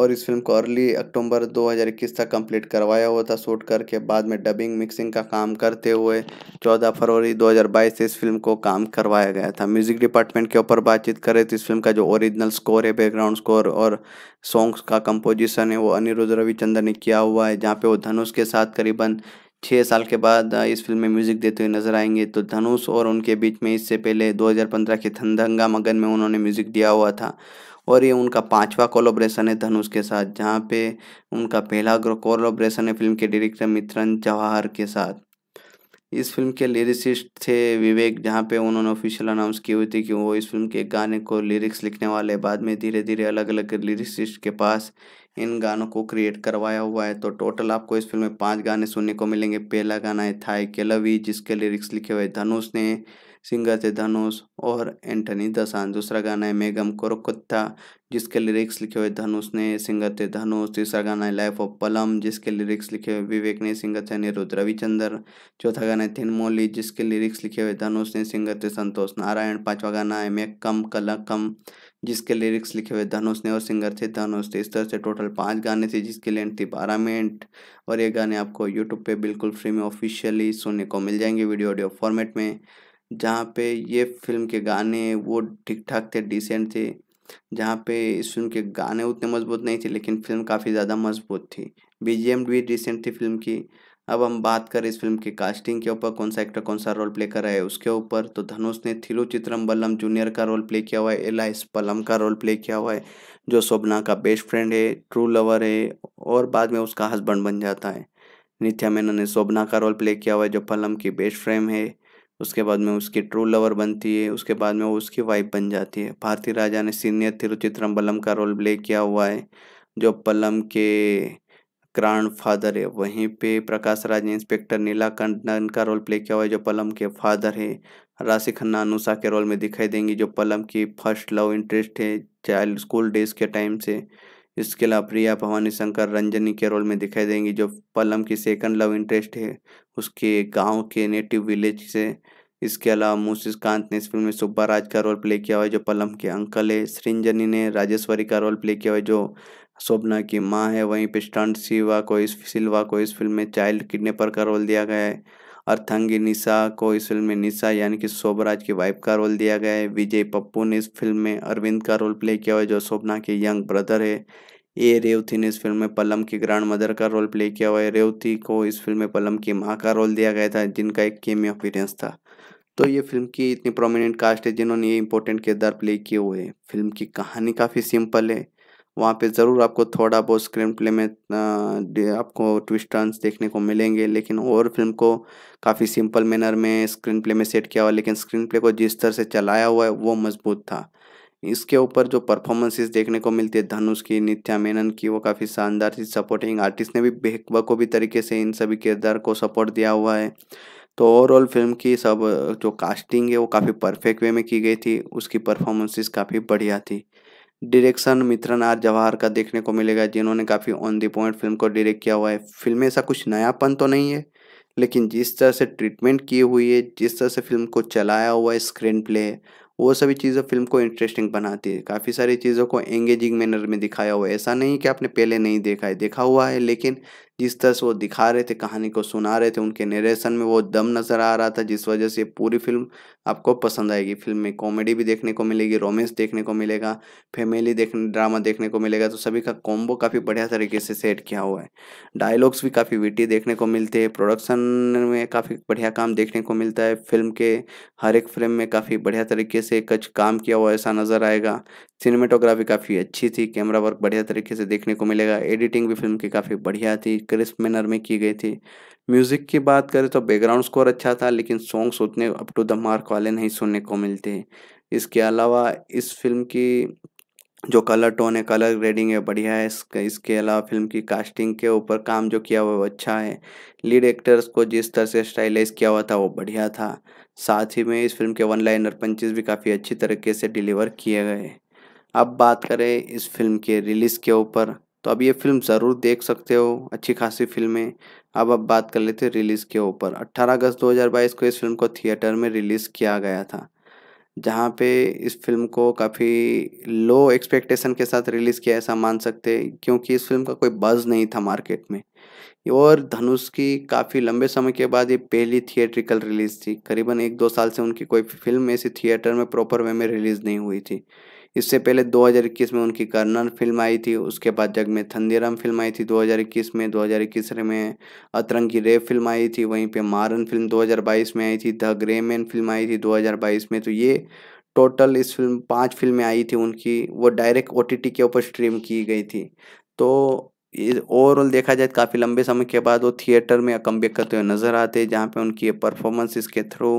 और इस फिल्म को अर्ली अक्टूबर 2021 तक कंप्लीट करवाया हुआ था शूट करके बाद में डबिंग मिक्सिंग का काम करते हुए 14 फरवरी 2022 से इस फिल्म को काम करवाया गया था म्यूज़िक डिपार्टमेंट के ऊपर बातचीत करें तो इस फिल्म का जो ओरिजिनल स्कोर है बैकग्राउंड स्कोर और सॉन्ग्स का कंपोजिशन है वो अनिरुद्ध रविचंद्र ने किया हुआ है जहाँ पे वो धनुष के साथ करीबन छः साल के बाद इस फिल्म में म्यूजिक देते हुए नजर आएंगे तो धनुष और उनके बीच में इससे पहले 2015 के थंदंगा मगन में उन्होंने म्यूजिक दिया हुआ था और ये उनका पांचवा कोलोब्रेशन है धनुष के साथ जहाँ पे उनका पहला कोलोब्रेशन है फिल्म के डायरेक्टर मित्रन जवाहर के साथ इस फिल्म के लिरिसिस्ट थे विवेक जहाँ पे उन्होंने ऑफिशियल अनाउंस की हुई थी कि वो इस फिल्म के गाने को लिरिक्स लिखने वाले बाद में धीरे धीरे अलग अलग लिरिसिस्ट के पास इन गानों को क्रिएट करवाया हुआ है तो टोटल आपको इस फिल्म में पाँच गाने सुनने को मिलेंगे पहला गाना है थाई लवी जिसके लिरिक्स लिखे हुए धनुष ने सिंगर थे धनुष और एंटनी दसान दूसरा गाना है मेगम कोरकुत्ता जिसके लिरिक्स लिखे हुए धनुष ने सिंगर थे धनुष तीसरा गाना है लाइफ ऑफ पलम जिसके लिरिक्स लिखे हुए विवेक ने सिंगर थे निरुद्ध रविचंद्र चौथा गाना है थिनमोली जिसके लिरिक्स लिखे हुए धनुष ने सिंगर थे संतोष नारायण पांचवा गाना है मैकम कलकम जिसके लिरिक्स लिखे हुए धनुष ने और सिंगर थे धनुष थे तो इस तरह से टोटल पाँच गाने थे जिसकी लेंथ थी बारह मिनट और ये गाने आपको यूट्यूब पे बिल्कुल फ्री में ऑफिशियली सुनने को मिल जाएंगे वीडियो ऑडियो फॉर्मेट में जहाँ पे ये फिल्म के गाने वो ठीक ठाक थे डिसेंट थे जहाँ पे इस फिल्म के गाने उतने मजबूत नहीं थे लेकिन फिल्म काफ़ी ज़्यादा मजबूत थी बीजीएम भी डिसेंट थी फिल्म की अब हम बात करें इस फिल्म के कास्टिंग के ऊपर कौन सा एक्टर कौन सा रोल प्ले कर रहा है उसके ऊपर तो धनुष ने थिरु चित्रम्बलम जूनियर का रोल प्ले किया हुआ है एलाइस पलम का रोल प्ले किया हुआ है जो शोभना का बेस्ट फ्रेंड है ट्रू लवर है और बाद में उसका हस्बैंड बन जाता है नित्या मेनन ने शोभना का रोल प्ले किया हुआ है जो पलम की बेस्ट फ्रेंड है उसके बाद में उसकी ट्रू लवर बनती है उसके बाद में वो उसकी वाइफ बन जाती है भारती राजा ने सीनियर थिरुचित्रम्बलम का रोल प्ले किया हुआ है जो पलम के ग्रांड फादर है वहीं पे प्रकाश राज ने इंस्पेक्टर नीलाकंठन का रोल प्ले किया हुआ है जो पलम के फादर है राशि खन्ना अनुषा के रोल में दिखाई देंगी जो पलम की फर्स्ट लव इंटरेस्ट है चाइल्ड स्कूल डेज के टाइम से इसके अलावा प्रिया भवानी शंकर रंजनी के रोल में दिखाई देंगी जो पलम की सेकंड लव इंटरेस्ट है उसके गांव के नेटिव विलेज से इसके अलावा मुशीष कांत ने इस फिल्म में सुब्बा राज का रोल प्ले किया हुआ है जो पलम के अंकल है श्रीजनी ने राजेश्वरी का रोल प्ले किया हुआ है जो शोभना की माँ है वहीं पे स्टंट शिवा को इस सिल्वा को इस फिल्म में चाइल्ड किडनेपर का रोल दिया गया है अर्थंगी निशा को इस फिल्म में निशा यानी कि शोभराज की वाइफ का रोल दिया गया है विजय पप्पू ने इस फिल्म में अरविंद का रोल प्ले किया हुआ है जो शोभना के यंग ब्रदर है ए रेवती ने इस फिल्म में पलम की ग्रैंड मदर का रोल प्ले किया हुआ है रेवती को इस फिल्म में पलम की माँ का रोल दिया गया था जिनका एक केमी अपीरेंस था तो ये फिल्म की इतनी प्रोमिनेंट कास्ट है जिन्होंने ये इंपॉर्टेंट किरदार प्ले किए हुए हैं फिल्म की कहानी काफ़ी सिंपल है वहाँ पे ज़रूर आपको थोड़ा बहुत स्क्रीन प्ले में आपको ट्विस्ट टर्न्स देखने को मिलेंगे लेकिन और फिल्म को काफ़ी सिंपल मैनर में स्क्रीन प्ले में सेट किया हुआ लेकिन स्क्रीन प्ले को जिस तरह से चलाया हुआ है वो मजबूत था इसके ऊपर जो परफॉर्मेंसेस देखने को मिलती है धनुष की नित्या मेनन की वो काफ़ी शानदार थी सपोर्टिंग आर्टिस्ट ने भी बेहबकोबी तरीके से इन सभी किरदार को सपोर्ट दिया हुआ है तो ओवरऑल फिल्म की सब जो कास्टिंग है वो काफ़ी परफेक्ट वे में की गई थी उसकी परफॉर्मेंसेस काफ़ी बढ़िया थी डायरेक्शन मित्रन आर जवाहर का देखने को मिलेगा जिन्होंने काफ़ी ऑन दी पॉइंट फिल्म को डायरेक्ट किया हुआ है फिल्म में ऐसा कुछ नयापन तो नहीं है लेकिन जिस तरह से ट्रीटमेंट की हुई है जिस तरह से फिल्म को चलाया हुआ है स्क्रीन प्ले वो सभी चीज़ें फिल्म को इंटरेस्टिंग बनाती है काफ़ी सारी चीज़ों को एंगेजिंग मैनर में दिखाया हुआ है ऐसा नहीं कि आपने पहले नहीं देखा है देखा हुआ है लेकिन जिस तरह से वो दिखा रहे थे कहानी को सुना रहे थे उनके नरेशन में वो दम नज़र आ रहा था जिस वजह से पूरी फिल्म आपको पसंद आएगी फिल्म में कॉमेडी भी देखने को मिलेगी रोमांस देखने को मिलेगा फैमिली देखने ड्रामा देखने को मिलेगा तो सभी का कॉम्बो काफ़ी बढ़िया तरीके से सेट किया हुआ है डायलॉग्स भी काफ़ी विटी देखने को मिलते हैं प्रोडक्शन में काफ़ी बढ़िया काम देखने को मिलता है फिल्म के हर एक फ्रेम में काफ़ी बढ़िया तरीके से कुछ काम किया हुआ ऐसा नज़र आएगा सिनेमेटोग्राफी काफ़ी अच्छी थी कैमरा वर्क बढ़िया तरीके से देखने को मिलेगा एडिटिंग भी फिल्म की काफ़ी बढ़िया थी क्रिस्प मैनर में की गई थी म्यूज़िक की बात करें तो बैकग्राउंड स्कोर अच्छा था लेकिन सॉन्ग्स उतने अप टू द मार्क वाले नहीं सुनने को मिलते इसके अलावा इस फिल्म की जो कलर टोन है कलर ग्रेडिंग है बढ़िया है इसके इसके अलावा फिल्म की कास्टिंग के ऊपर काम जो किया हुआ है वो अच्छा है लीड एक्टर्स को जिस तरह से स्टाइलाइज किया हुआ था वो बढ़िया था साथ ही में इस फिल्म के वन लाइनर पंचेज भी काफ़ी अच्छी तरीके से डिलीवर किए गए अब बात करें इस फिल्म के रिलीज़ के ऊपर तो अब ये फिल्म ज़रूर देख सकते हो अच्छी खासी फिल्म है अब अब बात कर लेते हैं रिलीज़ के ऊपर 18 अगस्त 2022 को इस फिल्म को थिएटर में रिलीज़ किया गया था जहाँ पे इस फिल्म को काफ़ी लो एक्सपेक्टेशन के साथ रिलीज़ किया ऐसा मान सकते क्योंकि इस फिल्म का कोई बज़ नहीं था मार्केट में और धनुष की काफ़ी लंबे समय के बाद ये पहली थिएट्रिकल रिलीज़ थी करीबन एक दो साल से उनकी कोई फिल्म ऐसी थिएटर में प्रॉपर वे में रिलीज़ नहीं हुई थी इससे पहले 2021 में उनकी कर्नन फिल्म आई थी उसके बाद जग में थंदीराम फिल्म आई थी 2021 में 2021 में अतरंगी रेप फिल्म आई थी वहीं पे मारन फिल्म 2022 में आई थी द ग्रे मैन फिल्म आई थी 2022 में तो ये टोटल इस फिल्म पांच फिल्में आई थी उनकी वो डायरेक्ट ओ के ऊपर स्ट्रीम की गई थी तो ओवरऑल देखा जाए तो काफ़ी लंबे समय के बाद वो थिएटर में कम करते हुए नज़र आते जहाँ पे उनकी परफॉर्मेंस इसके थ्रू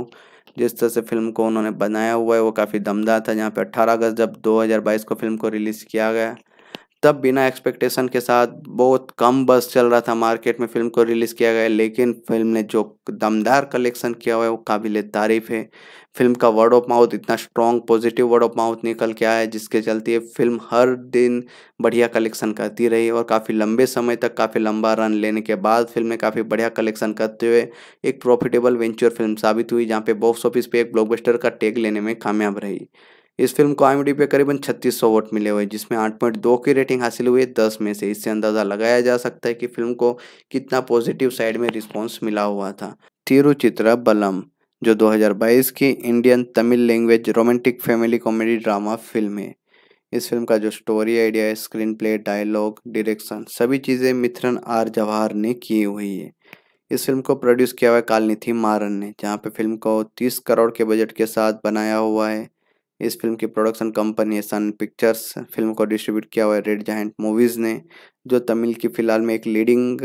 जिस तरह से फिल्म को उन्होंने बनाया हुआ है वो काफ़ी दमदार था जहाँ पे 18 अगस्त जब 2022 को फिल्म को रिलीज़ किया गया तब बिना एक्सपेक्टेशन के साथ बहुत कम बस चल रहा था मार्केट में फिल्म को रिलीज़ किया गया लेकिन फिल्म ने जो दमदार कलेक्शन किया हुआ है वो काबिल तारीफ़ है फिल्म का वर्ड ऑफ माउथ इतना strong positive word of mouth निकल के आया है जिसके चलते ये फिल्म हर दिन बढ़िया कलेक्शन करती रही और काफ़ी लंबे समय तक काफ़ी लंबा रन लेने के बाद फिल्म ने काफ़ी बढ़िया कलेक्शन करते हुए एक प्रॉफिटेबल वेंचर फिल्म साबित हुई जहाँ पे बॉक्स ऑफिस पे एक ब्लॉकबस्टर का टेग लेने में कामयाब रही इस फिल्म को आई पे करीबन 3600 वोट मिले हुए जिसमें 8.2 की रेटिंग हासिल हुई है 10 में से इससे अंदाज़ा लगाया जा सकता है कि फिल्म को कितना पॉजिटिव साइड में रिस्पॉन्स मिला हुआ था तिरुचित्रा बलम जो 2022 की Indian Tamil language romantic family comedy drama film है इस फिल्म का जो स्टोरी आइडिया है स्क्रीन प्ले डायलॉग डायरेक्शन सभी चीज़ें मिथ्रन आर जवाहर ने की हुई है इस फिल्म को प्रोड्यूस किया हुआ है कालनिथि मारन ने जहाँ पे फिल्म को 30 करोड़ के बजट के साथ बनाया हुआ है इस फिल्म की production company Sun Pictures film को डिस्ट्रीब्यूट किया हुआ है रेड जहेंट मूवीज़ ने जो तमिल की फ़िलहाल में एक लीडिंग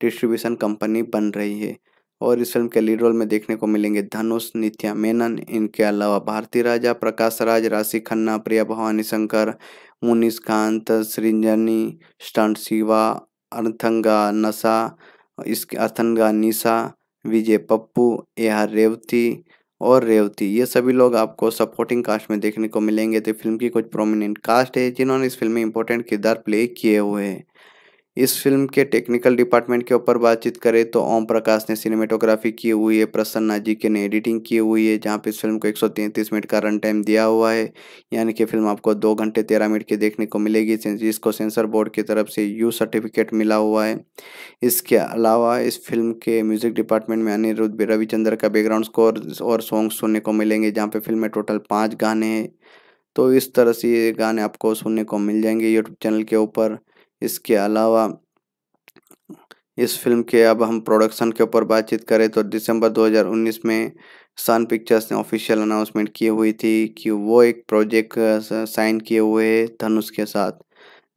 डिस्ट्रीब्यूशन कंपनी बन रही है और इस फिल्म के लीड रोल में देखने को मिलेंगे धनुष नित्या मेनन इनके अलावा भारती राजा प्रकाश राज राशि खन्ना प्रिया भवानी शंकर मुनीस कांत श्रीजनी स्टंट शिवा अर्थंगा नशा इसके अर्थंगा निशा विजय पप्पू ए आर रेवती और रेवती ये सभी लोग आपको सपोर्टिंग कास्ट में देखने को मिलेंगे तो फिल्म की कुछ प्रोमिनेंट कास्ट है जिन्होंने इस फिल्म में इंपॉर्टेंट किरदार प्ले किए हुए हैं इस फिल्म के टेक्निकल डिपार्टमेंट के ऊपर बातचीत करें तो ओम प्रकाश ने सिनेमेटोग्राफी की हुई है प्रसन्ना जी के ने एडिटिंग की हुई है जहाँ पे इस फिल्म को 133 मिनट का रन टाइम दिया हुआ है यानी कि फिल्म आपको दो घंटे तेरह मिनट की देखने को मिलेगी जिसको सेंसर बोर्ड की तरफ से यू सर्टिफिकेट मिला हुआ है इसके अलावा इस फिल्म के म्यूजिक डिपार्टमेंट में अनिरुद्ध रविचंद्र का बैकग्राउंड स्कोर और सॉन्ग सुनने को मिलेंगे जहाँ पे फिल्म में टोटल पाँच गाने हैं तो इस तरह से ये गाने आपको सुनने को मिल जाएंगे यूट्यूब चैनल के ऊपर इसके अलावा इस फिल्म के अब हम प्रोडक्शन के ऊपर बातचीत करें तो दिसंबर 2019 में सन पिक्चर्स ने ऑफिशियल अनाउंसमेंट की हुई थी कि वो एक प्रोजेक्ट साइन किए हुए धनुष के साथ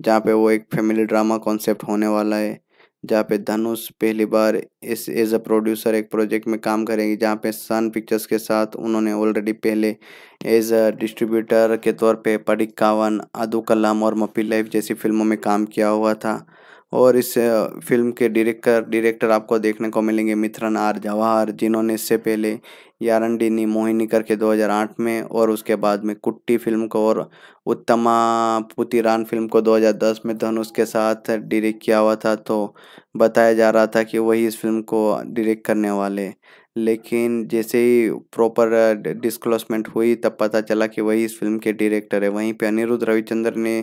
जहाँ पे वो एक फैमिली ड्रामा कॉन्सेप्ट होने वाला है जहाँ पे धनुष पहली बार इस एज अ प्रोड्यूसर एक प्रोजेक्ट में काम करेंगे जहाँ पे सन पिक्चर्स के साथ उन्होंने ऑलरेडी पहले एज अ डिस्ट्रीब्यूटर के तौर पे पडिक कावन अदू कलाम और मपी लाइफ जैसी फिल्मों में काम किया हुआ था और इस फिल्म के डायरेक्टर डायरेक्टर आपको देखने को मिलेंगे मिथरन आर जवाहर जिन्होंने इससे पहले यारंडीनी मोहिनी करके 2008 में और उसके बाद में कुट्टी फिल्म को और उत्तमा पुतिरान फिल्म को 2010 में धनुष के साथ डायरेक्ट किया हुआ था तो बताया जा रहा था कि वही इस फिल्म को डायरेक्ट करने वाले लेकिन जैसे ही प्रॉपर डिस्क्लोसमेंट हुई तब पता चला कि वही इस फिल्म के डायरेक्टर है वहीं पर अनिरुद्ध रविचंद्र ने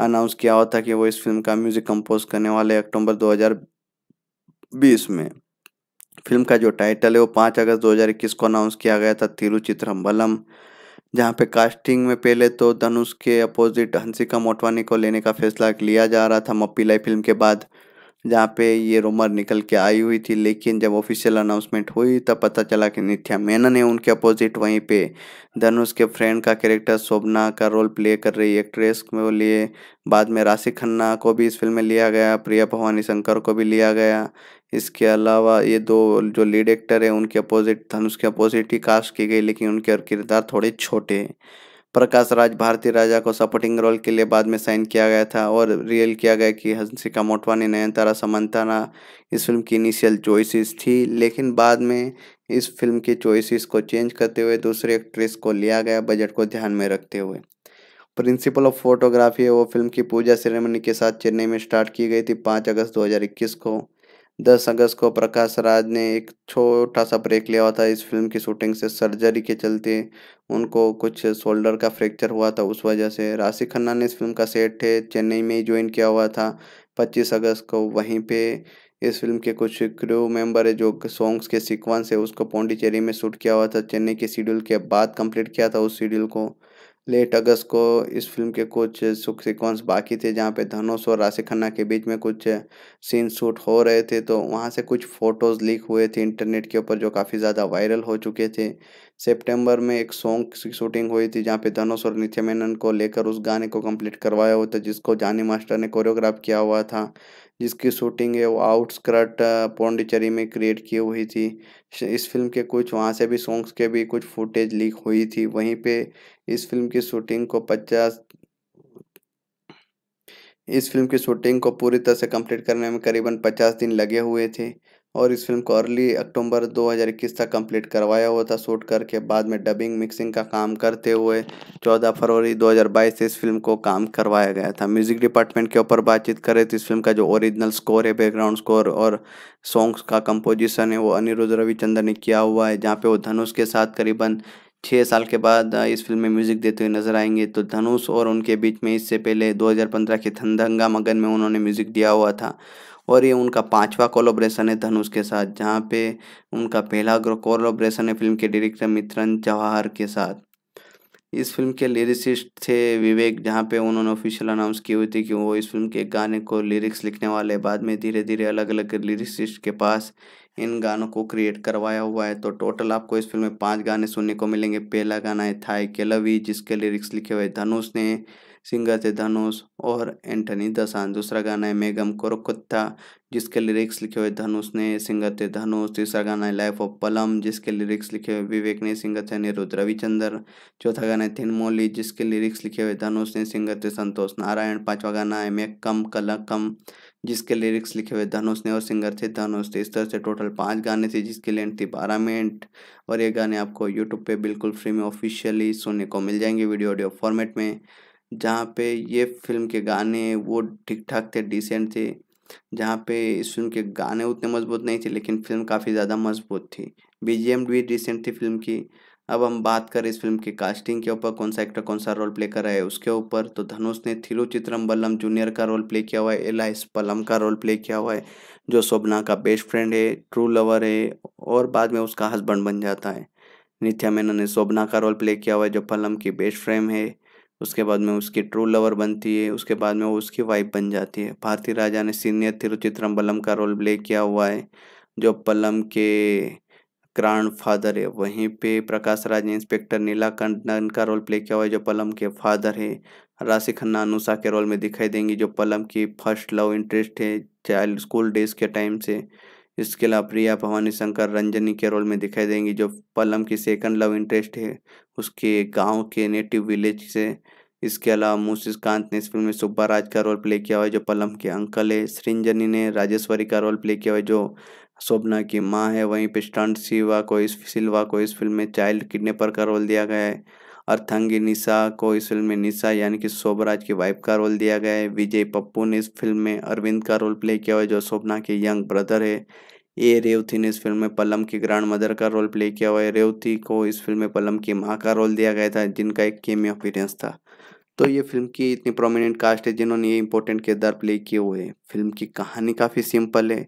अनाउंस किया हुआ था कि वो इस फिल्म का म्यूजिक कंपोज करने वाले अक्टूबर 2020 में फिल्म का जो टाइटल है वो पाँच अगस्त 2021 को अनाउंस किया गया था तिरुचित्रम्बलम जहाँ पे कास्टिंग में पहले तो धनुष के अपोजिट हंसिका मोटवानी को लेने का फैसला लिया जा रहा था मप्पीलाई फिल्म के बाद जहाँ पे ये रूमर निकल के आई हुई थी लेकिन जब ऑफिशियल अनाउंसमेंट हुई तब पता चला कि नित्या मेनन है उनके अपोजिट वहीं पे धनुष के फ्रेंड का कैरेक्टर शोभना का रोल प्ले कर रही एक्ट्रेस को लिए बाद में राशि खन्ना को भी इस फिल्म में लिया गया प्रिया भवानी शंकर को भी लिया गया इसके अलावा ये दो जो लीड एक्टर है उनके अपोजिट धनुष के अपोजिट ही कास्ट की गई लेकिन उनके किरदार थोड़े छोटे हैं प्रकाश राज भारती राजा को सपोर्टिंग रोल के लिए बाद में साइन किया गया था और रियल किया गया कि हंसिका मोटवानी नयनतारा समंताना इस फिल्म की इनिशियल चॉइसेस थी लेकिन बाद में इस फिल्म की चॉइसेस को चेंज करते हुए दूसरे एक्ट्रेस को लिया गया बजट को ध्यान में रखते हुए प्रिंसिपल ऑफ फोटोग्राफी वो फिल्म की पूजा सेरेमनी के साथ चेन्नई में स्टार्ट की गई थी पाँच अगस्त दो को दस अगस्त को प्रकाश राज ने एक छोटा सा ब्रेक लिया हुआ था इस फिल्म की शूटिंग से सर्जरी के चलते उनको कुछ शोल्डर का फ्रैक्चर हुआ था उस वजह से राशि खन्ना ने इस फिल्म का सेट है चेन्नई में ही ज्वाइन किया हुआ था पच्चीस अगस्त को वहीं पे इस फिल्म के कुछ क्रू मेंबर है जो सॉन्ग्स के सीक्वेंस है उसको पौंडीचेरी में शूट किया हुआ था चेन्नई के शेड्यूल के बाद कंप्लीट किया था उस शेड्यूल को लेट अगस्त को इस फिल्म के कुछ सुख सिक्वेंस बाकी थे जहाँ पे धनुष और राशि खन्ना के बीच में कुछ सीन शूट हो रहे थे तो वहाँ से कुछ फ़ोटोज़ लीक हुए थे इंटरनेट के ऊपर जो काफ़ी ज़्यादा वायरल हो चुके थे सितंबर में एक सॉन्ग की शूटिंग हुई थी जहाँ पे धनुष और नित्य मेनन को लेकर उस गाने को कंप्लीट करवाया हुआ था जिसको जानी मास्टर ने कोरियोग्राफ किया हुआ था जिसकी शूटिंग है वो आउटस्कर्ट पौंडीचेरी में क्रिएट की हुई थी इस फिल्म के कुछ वहाँ से भी सॉन्ग्स के भी कुछ फुटेज लीक हुई थी वहीं पे इस फिल्म की शूटिंग को पचास इस फिल्म की शूटिंग को पूरी तरह से कंप्लीट करने में करीबन पचास दिन लगे हुए थे और इस फिल्म को अर्ली अक्टूबर 2021 तक कंप्लीट करवाया हुआ था शूट करके बाद में डबिंग मिक्सिंग का काम करते हुए 14 फरवरी 2022 से इस फिल्म को काम करवाया गया था म्यूजिक डिपार्टमेंट के ऊपर बातचीत करें तो इस फिल्म का जो ओरिजिनल स्कोर है बैकग्राउंड स्कोर और सॉन्ग्स का कंपोजिशन है वो अनिरुद्ध रविचंद्र ने किया हुआ है जहाँ पर वो धनुष के साथ करीबन छः साल के बाद इस फिल्म में म्यूजिक देते हुए नजर आएंगे तो धनुष और उनके बीच में इससे पहले 2015 के थंदंगा मगन में उन्होंने म्यूजिक दिया हुआ था और ये उनका पांचवा कोलोब्रेशन है धनुष के साथ जहाँ पे उनका पहला कोलोब्रेशन है फिल्म के डायरेक्टर मित्रन जवाहर के साथ इस फिल्म के लिरिसिस्ट थे विवेक जहाँ पे उन्होंने ऑफिशियल अनाउंस की हुई थी कि वो इस फिल्म के गाने को लिरिक्स लिखने वाले बाद में धीरे धीरे अलग अलग लिरिसिस्ट के पास इन गानों को क्रिएट करवाया हुआ है तो टोटल आपको इस फिल्म में पांच गाने सुनने को मिलेंगे पहला गाना है थाई के लवी जिसके लिरिक्स लिखे हुए धनुष ने सिंगर थे धनुष और एंटनी दसान दूसरा गाना है मेगम कोरकुत्ता जिसके लिरिक्स लिखे हुए धनुष ने सिंगर थे धनुष तीसरा गाना है लाइफ ऑफ पलम जिसके लिरिक्स लिखे हुए विवेक ने सिंगर थे अनिरुद्ध रविचंद्र चौथा गाना है थिनमोली जिसके लिरिक्स लिखे हुए धनुष ने सिंगर थे संतोष नारायण पाँचवा गाना है मे कम कलकम जिसके लिरिक्स लिखे हुए धनुष ने और सिंगर थे धनुष थे इस तरह से टोटल पाँच गाने थे जिसकी लेंथ थी बारह मिनट और ये गाने आपको यूट्यूब पे बिल्कुल फ्री में ऑफिशियली सुनने को मिल जाएंगे वीडियो ऑडियो फॉर्मेट में जहाँ पे ये फिल्म के गाने वो ठीक ठाक थे डिसेंट थे जहाँ पे इस फिल्म के गाने उतने मजबूत नहीं थे लेकिन फिल्म काफ़ी ज़्यादा मजबूत थी बीजेम भी डिसेंट थी फिल्म की अब हम बात करें इस फिल्म की कास्टिंग के ऊपर कौन सा एक्टर कौन सा रोल प्ले कर रहा है उसके ऊपर तो धनुष ने थिलू चित्रम्बलम जूनियर का रोल प्ले किया हुआ है एलाइस पलम का रोल प्ले किया हुआ है जो शोभना का बेस्ट फ्रेंड है ट्रू लवर है और बाद में उसका हस्बैंड बन जाता है नित्या मेनन ने शोभना का रोल प्ले किया हुआ है जो पलम की बेस्ट फ्रेंड है उसके बाद में उसकी ट्रू लवर बनती है उसके बाद में वो उसकी वाइफ बन जाती है भारती राजा ने सीनियर बलम का रोल प्ले किया हुआ है जो पलम के ग्रांड फादर है वहीं पे प्रकाश राज ने इंस्पेक्टर नीला कंडन का रोल प्ले किया हुआ है जो पलम के फादर है राशि खन्ना अनुषा के रोल में दिखाई देंगी जो पलम की फर्स्ट लव इंटरेस्ट है चाइल्ड स्कूल डेज के टाइम से इसके अलावा प्रिया भवानी शंकर रंजनी के रोल में दिखाई देंगी जो पलम की सेकंड लव इंटरेस्ट है उसके गांव के नेटिव विलेज से इसके अलावा कांत ने इस फिल्म में सुब्बा राज का रोल प्ले किया हुआ है जो पलम के अंकल है सृंजनी ने राजेश्वरी का रोल प्ले किया हुआ है जो शोभना की माँ है वहीं पे स्टंट सिवा को इस सिल्वा को इस फिल्म में चाइल्ड किडनेपर का रोल दिया गया है और थंगी निशा को इस फिल्म में निशा यानी कि शोभराज की वाइफ का रोल दिया गया है विजय पप्पू ने इस फिल्म में अरविंद का रोल प्ले किया हुआ है जो शोभना के यंग ब्रदर है ए रेवती ने इस फिल्म में पलम की ग्रैंड मदर का रोल प्ले किया हुआ है रेवती को इस फिल्म में पलम की माँ का रोल दिया गया था जिनका एक केमी अपीरियंस था तो ये फिल्म की इतनी प्रोमिनेंट कास्ट है जिन्होंने ये इंपॉर्टेंट किरदार प्ले किए हुए हैं फिल्म की कहानी काफ़ी सिंपल है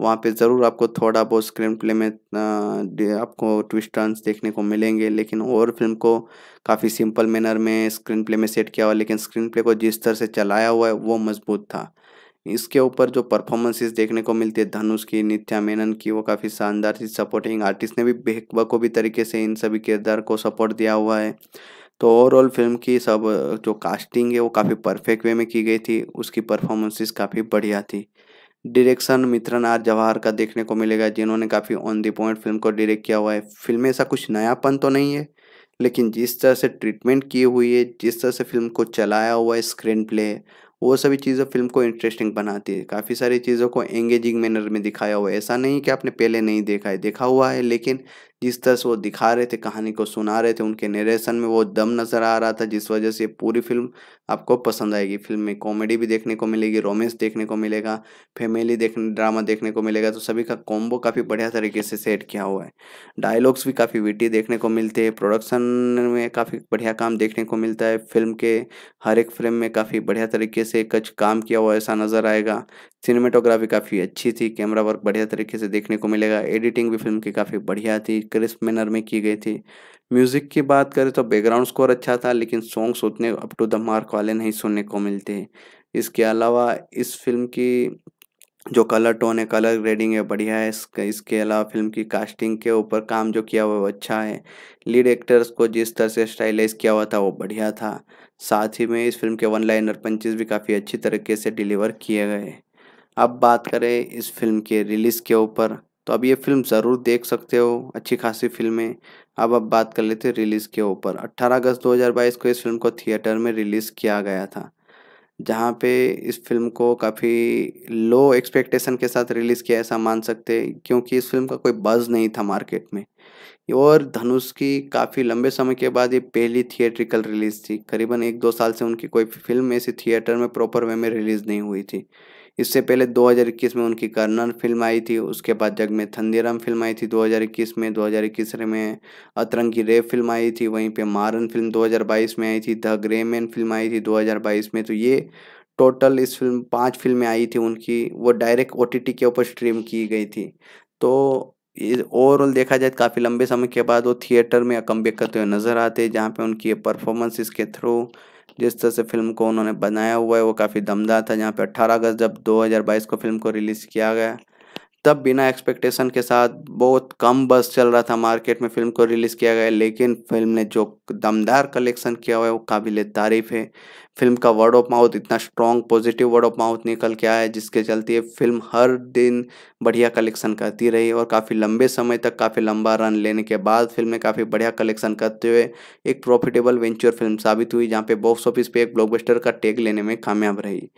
वहाँ पे ज़रूर आपको थोड़ा बहुत स्क्रीन प्ले में आपको ट्विस्ट टर्न्स देखने को मिलेंगे लेकिन और फिल्म को काफ़ी सिंपल मैनर में स्क्रीन प्ले में सेट किया हुआ लेकिन स्क्रीन प्ले को जिस तरह से चलाया हुआ है वो मजबूत था इसके ऊपर जो परफॉर्मेंसेस देखने को मिलती है धनुष की नित्या मेनन की वो काफ़ी शानदार थी सपोर्टिंग आर्टिस्ट ने भी भी तरीके से इन सभी किरदार को सपोर्ट दिया हुआ है तो ओवरऑल फिल्म की सब जो कास्टिंग है वो काफ़ी परफेक्ट वे में की गई थी उसकी परफॉर्मेंसेस काफ़ी बढ़िया थी डायरेक्शन मित्रन आर जवाहर का देखने को मिलेगा जिन्होंने काफ़ी ऑन दी पॉइंट फिल्म को डायरेक्ट किया हुआ है फिल्म में ऐसा कुछ नयापन तो नहीं है लेकिन जिस तरह से ट्रीटमेंट की हुई है जिस तरह से फिल्म को चलाया हुआ है स्क्रीन प्ले वो सभी चीज़ें फिल्म को इंटरेस्टिंग बनाती है काफ़ी सारी चीज़ों को एंगेजिंग मैनर में दिखाया हुआ है ऐसा नहीं कि आपने पहले नहीं देखा है देखा हुआ है लेकिन जिस तरह से वो दिखा रहे थे कहानी को सुना रहे थे उनके नरेशन में वो दम नज़र आ रहा था जिस वजह से पूरी फिल्म आपको पसंद आएगी फिल्म में कॉमेडी भी देखने को मिलेगी रोमांस देखने को मिलेगा फैमिली देखने ड्रामा देखने को मिलेगा तो सभी का कॉम्बो काफ़ी बढ़िया तरीके से सेट किया हुआ है डायलॉग्स भी काफ़ी विटी देखने को मिलते हैं प्रोडक्शन में काफ़ी बढ़िया काम देखने को मिलता है फिल्म के हर एक फिल्म में काफ़ी बढ़िया तरीके से कच काम किया हुआ ऐसा नज़र आएगा सिनेमेटोग्राफी काफ़ी अच्छी थी कैमरा वर्क बढ़िया तरीके से देखने को मिलेगा एडिटिंग भी फिल्म की काफ़ी बढ़िया थी क्रिस्प मैनर में की गई थी म्यूज़िक की बात करें तो बैकग्राउंड स्कोर अच्छा था लेकिन सॉन्ग्स उतने अप टू द मार्क वाले नहीं सुनने को मिलते इसके अलावा इस फिल्म की जो कलर टोन है कलर ग्रेडिंग है बढ़िया है इसके इसके अलावा फिल्म की कास्टिंग के ऊपर काम जो किया हुआ वो अच्छा है लीड एक्टर्स को जिस तरह से स्टाइलाइज किया हुआ था वो बढ़िया था साथ ही में इस फिल्म के वन लाइनर पंचेज भी काफ़ी अच्छी तरीके से डिलीवर किए गए अब बात करें इस फिल्म के रिलीज़ के ऊपर तो अब ये फिल्म ज़रूर देख सकते हो अच्छी खासी फिल्में अब अब बात कर लेते हैं रिलीज़ के ऊपर 18 अगस्त 2022 को इस फिल्म को थिएटर में रिलीज़ किया गया था जहाँ पे इस फिल्म को काफ़ी लो एक्सपेक्टेशन के साथ रिलीज़ किया ऐसा मान सकते क्योंकि इस फिल्म का कोई बज़ नहीं था मार्केट में और धनुष की काफ़ी लंबे समय के बाद ये पहली थिएट्रिकल रिलीज़ थी करीबन एक दो साल से उनकी कोई फिल्म ऐसी थिएटर में प्रॉपर वे में रिलीज़ नहीं हुई थी इससे पहले 2021 में उनकी कर्नन फिल्म आई थी उसके बाद जग में थंदीराम फिल्म आई थी 2021 में 2021 में अतरंगी रे फिल्म आई थी वहीं पे मारन फिल्म 2022 में आई थी द ग्रे मैन फिल्म आई थी 2022 में तो ये टोटल इस फिल्म पांच फिल्में आई थी उनकी वो डायरेक्ट ओ के ऊपर स्ट्रीम की गई थी तो ओवरऑल देखा जाए तो काफ़ी लंबे समय के बाद वो थिएटर में कम करते हुए नज़र आते जहाँ पे उनकी परफॉर्मेंस इसके थ्रू जिस तरह से फिल्म को उन्होंने बनाया हुआ है वो काफ़ी दमदार था जहाँ पे 18 अगस्त जब 2022 को फिल्म को रिलीज़ किया गया तब बिना एक्सपेक्टेशन के साथ बहुत कम बस चल रहा था मार्केट में फिल्म को रिलीज़ किया गया लेकिन फिल्म ने जो दमदार कलेक्शन किया हुआ है वो काबिल तारीफ़ है फिल्म का वर्ड ऑफ माउथ इतना strong positive word of mouth निकल के आया है जिसके चलते फिल्म हर दिन बढ़िया कलेक्शन करती रही और काफ़ी लंबे समय तक काफ़ी लंबा रन लेने के बाद फिल्म ने काफ़ी बढ़िया कलेक्शन करते हुए एक प्रॉफिटेबल वेंचर फिल्म साबित हुई जहाँ पे बॉक्स ऑफिस पे एक ब्लॉकबस्टर का टेग लेने में कामयाब रही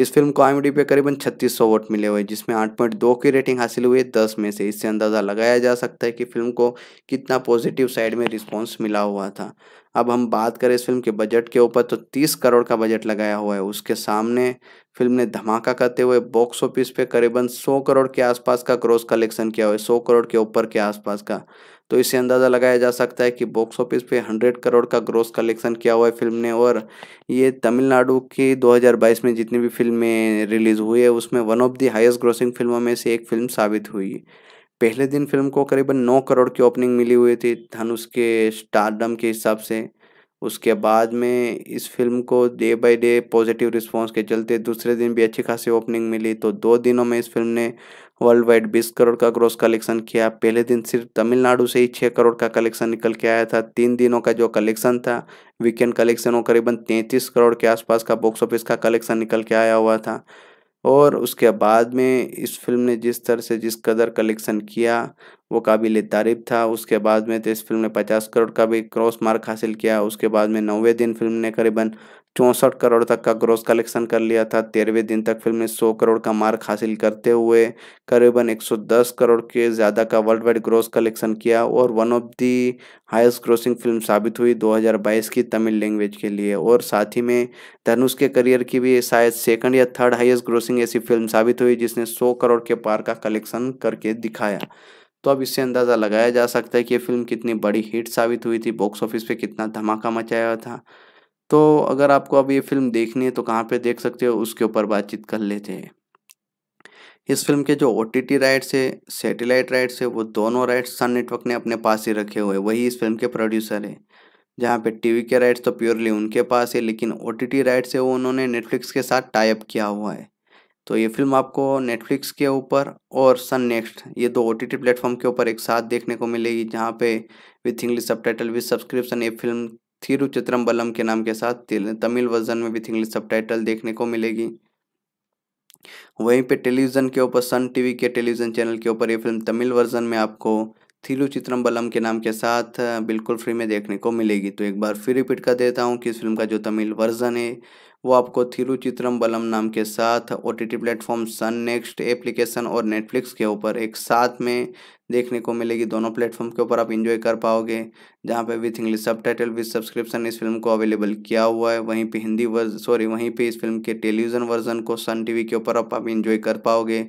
इस फिल्म को आई पे करीबन 3600 वोट मिले हुए जिसमें 8.2 की रेटिंग हासिल हुई है 10 में से इससे अंदाज़ा लगाया जा सकता है कि फिल्म को कितना पॉजिटिव साइड में रिस्पॉन्स मिला हुआ था अब हम बात करें इस फिल्म के बजट के ऊपर तो 30 करोड़ का बजट लगाया हुआ है उसके सामने फिल्म ने धमाका करते हुए बॉक्स ऑफिस पे करीबन सौ करोड़ के आसपास का क्रॉस कलेक्शन किया हुआ है सौ करोड़ के ऊपर के आसपास का तो इससे अंदाज़ा लगाया जा सकता है कि बॉक्स ऑफिस पे 100 करोड़ का ग्रोस कलेक्शन किया हुआ है फिल्म ने और ये तमिलनाडु की 2022 में जितनी भी फिल्में रिलीज़ हुई है उसमें one of the highest grossing फिल्मों में से एक फिल्म साबित हुई पहले दिन फिल्म को करीबन नौ करोड़ की ओपनिंग मिली हुई थी धनुष के स्टारडम के हिसाब से उसके बाद में इस फिल्म को day by day positive response के चलते दूसरे दिन भी अच्छी खासी ओपनिंग मिली तो दो दिनों में इस फिल्म ने वर्ल्ड वाइड बीस करोड़ का ग्रोस कलेक्शन किया पहले दिन सिर्फ तमिलनाडु से ही छः करोड़ का कलेक्शन निकल के आया था तीन दिनों का जो कलेक्शन था वीकेंड कलेक्शन वो करीबन तैंतीस करोड़ के आसपास का बॉक्स ऑफिस का कलेक्शन निकल के आया हुआ था और उसके बाद में इस फिल्म ने जिस तरह से जिस कदर कलेक्शन किया वो काबिल तारीफ था उसके बाद में तो इस फिल्म ने पचास करोड़ का भी क्रॉस मार्क हासिल किया उसके बाद में नौवे दिन फिल्म ने करीबन चौंसठ करोड़ तक का ग्रोस कलेक्शन कर लिया था तेरहवें दिन तक फिल्म ने 100 करोड़ का मार्क हासिल करते हुए करीबन 110 करोड़ के ज़्यादा का वर्ल्ड वाइड ग्रोस कलेक्शन किया और one of the highest grossing film साबित हुई 2022 की तमिल लैंग्वेज के लिए और साथ ही में धनुष के करियर की भी शायद सेकंड या थर्ड हाइस्ट ग्रोसिंग ऐसी फिल्म साबित हुई जिसने सौ करोड़ के पार का कलेक्शन करके दिखाया तो अब इससे अंदाज़ा लगाया जा सकता है कि ये फिल्म कितनी बड़ी हिट साबित हुई थी बॉक्स ऑफिस पर कितना धमाका मचाया था तो अगर आपको अब ये फिल्म देखनी है तो कहाँ पे देख सकते हो उसके ऊपर बातचीत कर लेते हैं इस फिल्म के जो ओ टी टी राइट्स है सैटेलाइट राइट्स है वो दोनों राइट्स सन नेटवर्क ने अपने पास ही रखे हुए वही इस फिल्म के प्रोड्यूसर है जहाँ पे टीवी के राइट्स तो प्योरली उनके पास है लेकिन ओ टी टी राइट्स है वो उन्होंने नेटफ्लिक्स के साथ टाइप किया हुआ है तो ये फिल्म आपको नेटफ्लिक्स के ऊपर और सन नेक्स्ट ये दो ओ टी टी प्लेटफॉर्म के ऊपर एक साथ देखने को मिलेगी जहाँ पे विथ इंग्लिश सब टाइटल विथ सब्सक्रिप्शन ये फिल्म थिरुचित्रम्बलम के नाम के साथ तमिल वर्जन में भी इंग्लिश सब देखने को मिलेगी वहीं पे टेलीविज़न के ऊपर सन टीवी के टेलीविज़न चैनल के ऊपर ये फिल्म तमिल वर्जन में आपको चित्रम्बलम के नाम के साथ बिल्कुल फ्री में देखने को मिलेगी तो एक बार फिर रिपीट कर देता हूँ कि इस फिल्म का जो तमिल वर्जन है वो आपको थिरुचित्रम बलम नाम के साथ O T T platform Sun next application और नेटफ्लिक्स के ऊपर एक साथ में देखने को मिलेगी दोनों प्लेटफॉर्म के ऊपर आप इन्जॉय कर पाओगे जहाँ पे विथ इंग्लिश सब टाइटल विथ सब्सक्रिप्शन इस फिल्म को अवेलेबल किया हुआ है वहीं पे हिंदी वर्ज सॉरी वहीं पे इस फिल्म के टेलीविज़न वर्जन को सन टीवी के ऊपर आप आप कर पाओगे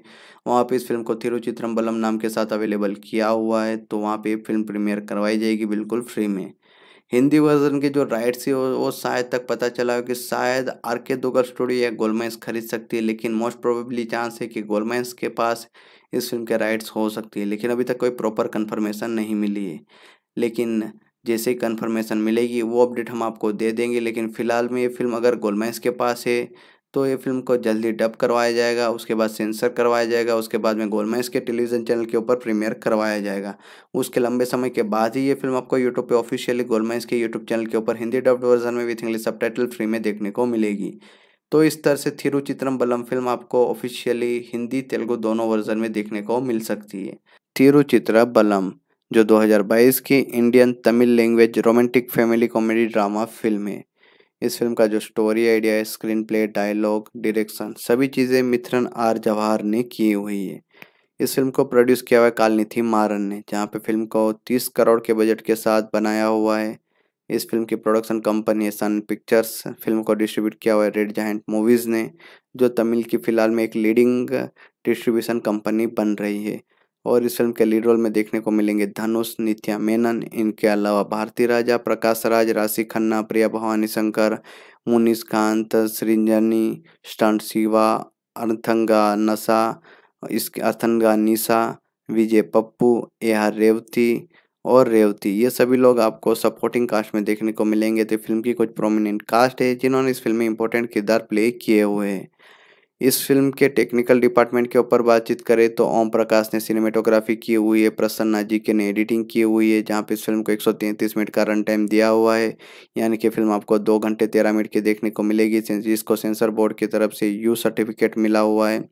वहाँ पे इस फिल्म को थिरुचित्रम बलम नाम के साथ अवेलेबल किया हुआ है तो वहाँ पर फिल्म प्रीमियर करवाई जाएगी बिल्कुल फ्री में हिंदी वर्जन के जो राइट्स है वो शायद तक पता चला कि शायद आर के दुगल स्टूडियो या गोलमेंस खरीद सकती है लेकिन मोस्ट प्रोबेबली चांस है कि गोलमेंस के पास इस फिल्म के राइट्स हो सकती है लेकिन अभी तक कोई प्रॉपर कन्फर्मेशन नहीं मिली है लेकिन जैसे ही कन्फर्मेशन मिलेगी वो अपडेट हम आपको दे देंगे लेकिन फ़िलहाल में ये फिल्म अगर गोलमेंस के पास है तो ये फिल्म को जल्दी डब करवाया जाएगा उसके बाद सेंसर करवाया जाएगा उसके बाद में गोलमेज के टेलीविज़न चैनल के ऊपर प्रीमियर करवाया जाएगा उसके लंबे समय के बाद ही ये फिल्म आपको यूट्यूब पे ऑफिशियली गोलमेज के यूट्यूब चैनल के ऊपर हिंदी डब्ड वर्जन में विथ इंग्लिश सब फ्री में देखने को मिलेगी तो इस तरह से थिरुचित्रम बलम फिल्म आपको ऑफिशियली हिंदी तेलुगु दोनों वर्जन में देखने को मिल सकती है थिरुचित्र बलम जो 2022 की Indian Tamil language romantic family comedy drama film है इस फिल्म का जो स्टोरी आइडिया है स्क्रीन प्ले डायलॉग डायरेक्शन सभी चीज़ें मिथ्रन आर जवाहर ने की हुई है इस फिल्म को प्रोड्यूस किया हुआ है कालनिथि मारन ने जहाँ पे फिल्म को 30 करोड़ के बजट के साथ बनाया हुआ है इस फिल्म की प्रोडक्शन कंपनी है सन पिक्चर्स फिल्म को डिस्ट्रीब्यूट किया हुआ है रेड जैंट मूवीज़ ने जो तमिल की फ़िलहाल में एक लीडिंग डिस्ट्रीब्यूशन कंपनी बन रही है और इस फिल्म के लीड रोल में देखने को मिलेंगे धनुष नित्या मेनन इनके अलावा भारती राजा प्रकाश राज राशि खन्ना प्रिया भवानी शंकर मुनीष कांत सृंजनी स्टंट शिवा अर्थंगा नशा इसके अर्थंगा निशा विजय पप्पू आर रेवती और रेवती ये सभी लोग आपको सपोर्टिंग कास्ट में देखने को मिलेंगे तो फिल्म की कुछ प्रोमिनेंट कास्ट है जिन्होंने इस फिल्म में इंपॉर्टेंट किरदार प्ले किए हुए हैं इस फिल्म के टेक्निकल डिपार्टमेंट के ऊपर बातचीत करें तो ओम प्रकाश ने सिनेमेटोग्राफी की हुई है प्रसन्ना जी के ने एडिटिंग की हुई है जहाँ पे इस फिल्म को 133 मिनट का रन टाइम दिया हुआ है यानी कि फिल्म आपको दो घंटे तेरह मिनट की देखने को मिलेगी जिसको सेंसर बोर्ड की तरफ से यू सर्टिफिकेट मिला हुआ है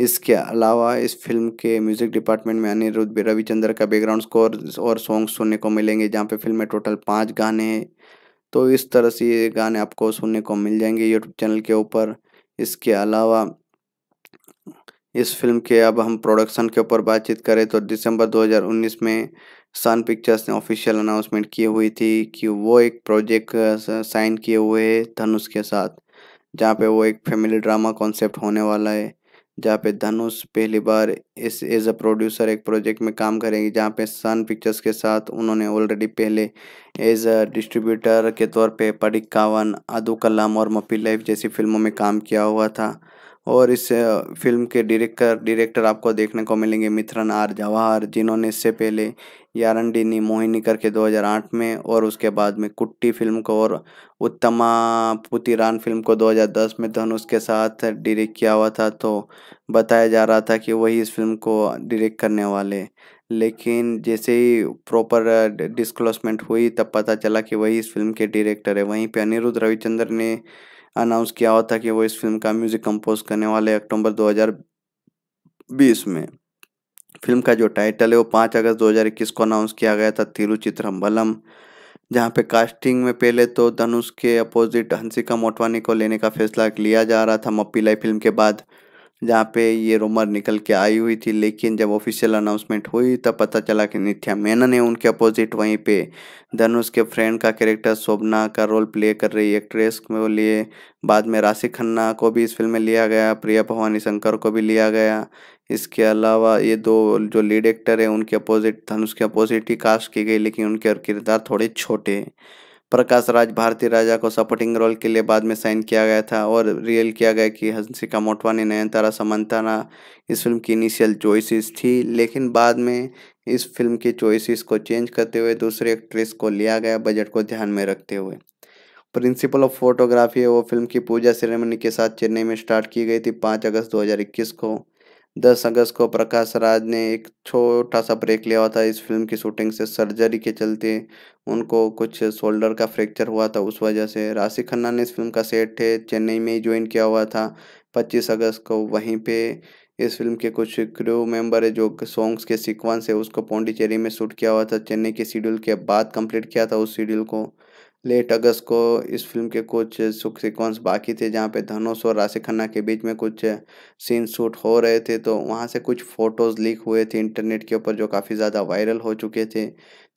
इसके अलावा इस फिल्म के म्यूजिक डिपार्टमेंट में अनिरुद्ध रविचंद्र का बैकग्राउंड स्कोर और सॉन्ग सुनने को मिलेंगे जहाँ पे फिल्म में टोटल पाँच गाने हैं तो इस तरह से ये गाने आपको सुनने को मिल जाएंगे यूट्यूब चैनल के ऊपर इसके अलावा इस फिल्म के अब हम प्रोडक्शन के ऊपर बातचीत करें तो दिसंबर 2019 में सन पिक्चर्स ने ऑफिशियल अनाउंसमेंट की हुई थी कि वो एक प्रोजेक्ट साइन किए हुए है धनुष के साथ जहाँ पे वो एक फैमिली ड्रामा कॉन्सेप्ट होने वाला है जहाँ पे धनुष पहली बार इस एज अ प्रोड्यूसर एक प्रोजेक्ट में काम करेंगे जहाँ पे सन पिक्चर्स के साथ उन्होंने ऑलरेडी पहले एज अ डिस्ट्रीब्यूटर के तौर पे पडिक कावन अदू कलाम और मपी लाइफ जैसी फिल्मों में काम किया हुआ था और इस फिल्म के डायरेक्टर डायरेक्टर आपको देखने को मिलेंगे मिथरन आर जवाहर जिन्होंने इससे पहले यारंडीनी मोहिनी करके 2008 में और उसके बाद में कुट्टी फिल्म को और उत्तमा पुतिरान फिल्म को 2010 में धनुष के साथ डायरेक्ट किया हुआ था तो बताया जा रहा था कि वही इस फिल्म को डायरेक्ट करने वाले लेकिन जैसे ही प्रॉपर डिस्क्लोसमेंट हुई तब पता चला कि वही इस फिल्म के डायरेक्टर है वहीं पर अनिरुद्ध रविचंद्र ने अनाउंस किया हुआ था कि वो इस फिल्म का म्यूजिक कंपोज करने वाले अक्टूबर 2020 में फिल्म का जो टाइटल है वो पाँच अगस्त 2021 को अनाउंस किया गया था तिरुचित्रम्बलम जहाँ पे कास्टिंग में पहले तो धनुष के अपोजिट हंसिका मोटवानी को लेने का फैसला लिया जा रहा था लाई फिल्म के बाद जहाँ पे ये रूमर निकल के आई हुई थी लेकिन जब ऑफिशियल अनाउंसमेंट हुई तब पता चला कि नित्या मेनन है उनके अपोजिट वहीं पे धनुष के फ्रेंड का कैरेक्टर शोभना का रोल प्ले कर रही एक्ट्रेस को लिए बाद में राशि खन्ना को भी इस फिल्म में लिया गया प्रिया भवानी शंकर को भी लिया गया इसके अलावा ये दो जो लीड एक्टर है उनके अपोजिट धनुष के अपोजिट ही कास्ट की गई लेकिन उनके किरदार थोड़े छोटे हैं प्रकाश राज भारती राजा को सपोर्टिंग रोल के लिए बाद में साइन किया गया था और रियल किया गया कि हंसिका मोटवानी नयनतारा समंताना इस फिल्म की इनिशियल चॉइसेस थी लेकिन बाद में इस फिल्म की चॉइसेस को चेंज करते हुए दूसरी एक्ट्रेस को लिया गया बजट को ध्यान में रखते हुए प्रिंसिपल ऑफ फोटोग्राफी वो फिल्म की पूजा सेरेमनी के साथ चेन्नई में स्टार्ट की गई थी पाँच अगस्त दो को दस अगस्त को प्रकाश राज ने एक छोटा सा ब्रेक लिया हुआ था इस फिल्म की शूटिंग से सर्जरी के चलते उनको कुछ शोल्डर का फ्रैक्चर हुआ था उस वजह से राशि खन्ना ने इस फिल्म का सेट है चेन्नई में ही ज्वाइन किया हुआ था पच्चीस अगस्त को वहीं पे इस फिल्म के कुछ क्रू मेंबर है जो सॉन्ग्स के सीक्वेंस है उसको पौंडीचेरी में शूट किया हुआ था चेन्नई के शेड्यूल के बाद कंप्लीट किया था उस शेड्यूल को लेट अगस्त को इस फिल्म के कुछ सुख सिक्वेंस बाकी थे जहाँ पे धनुष और राशि खन्ना के बीच में कुछ सीन शूट हो रहे थे तो वहाँ से कुछ फ़ोटोज़ लीक हुए थे इंटरनेट के ऊपर जो काफ़ी ज़्यादा वायरल हो चुके थे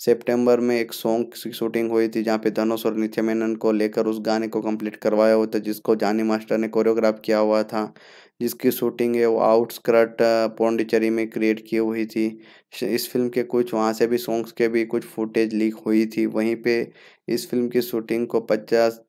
सितंबर में एक सॉन्ग की शूटिंग हुई थी जहाँ पे धनुष और नित्य मेनन को लेकर उस गाने को कंप्लीट करवाया हुआ था जिसको जानी मास्टर ने कोरियोग्राफ किया हुआ था जिसकी शूटिंग है वो आउटस्कर्ट पौंडीचेरी में क्रिएट की हुई थी इस फिल्म के कुछ वहाँ से भी सॉन्ग्स के भी कुछ फुटेज लीक हुई थी वहीं पे इस फिल्म की शूटिंग को पचास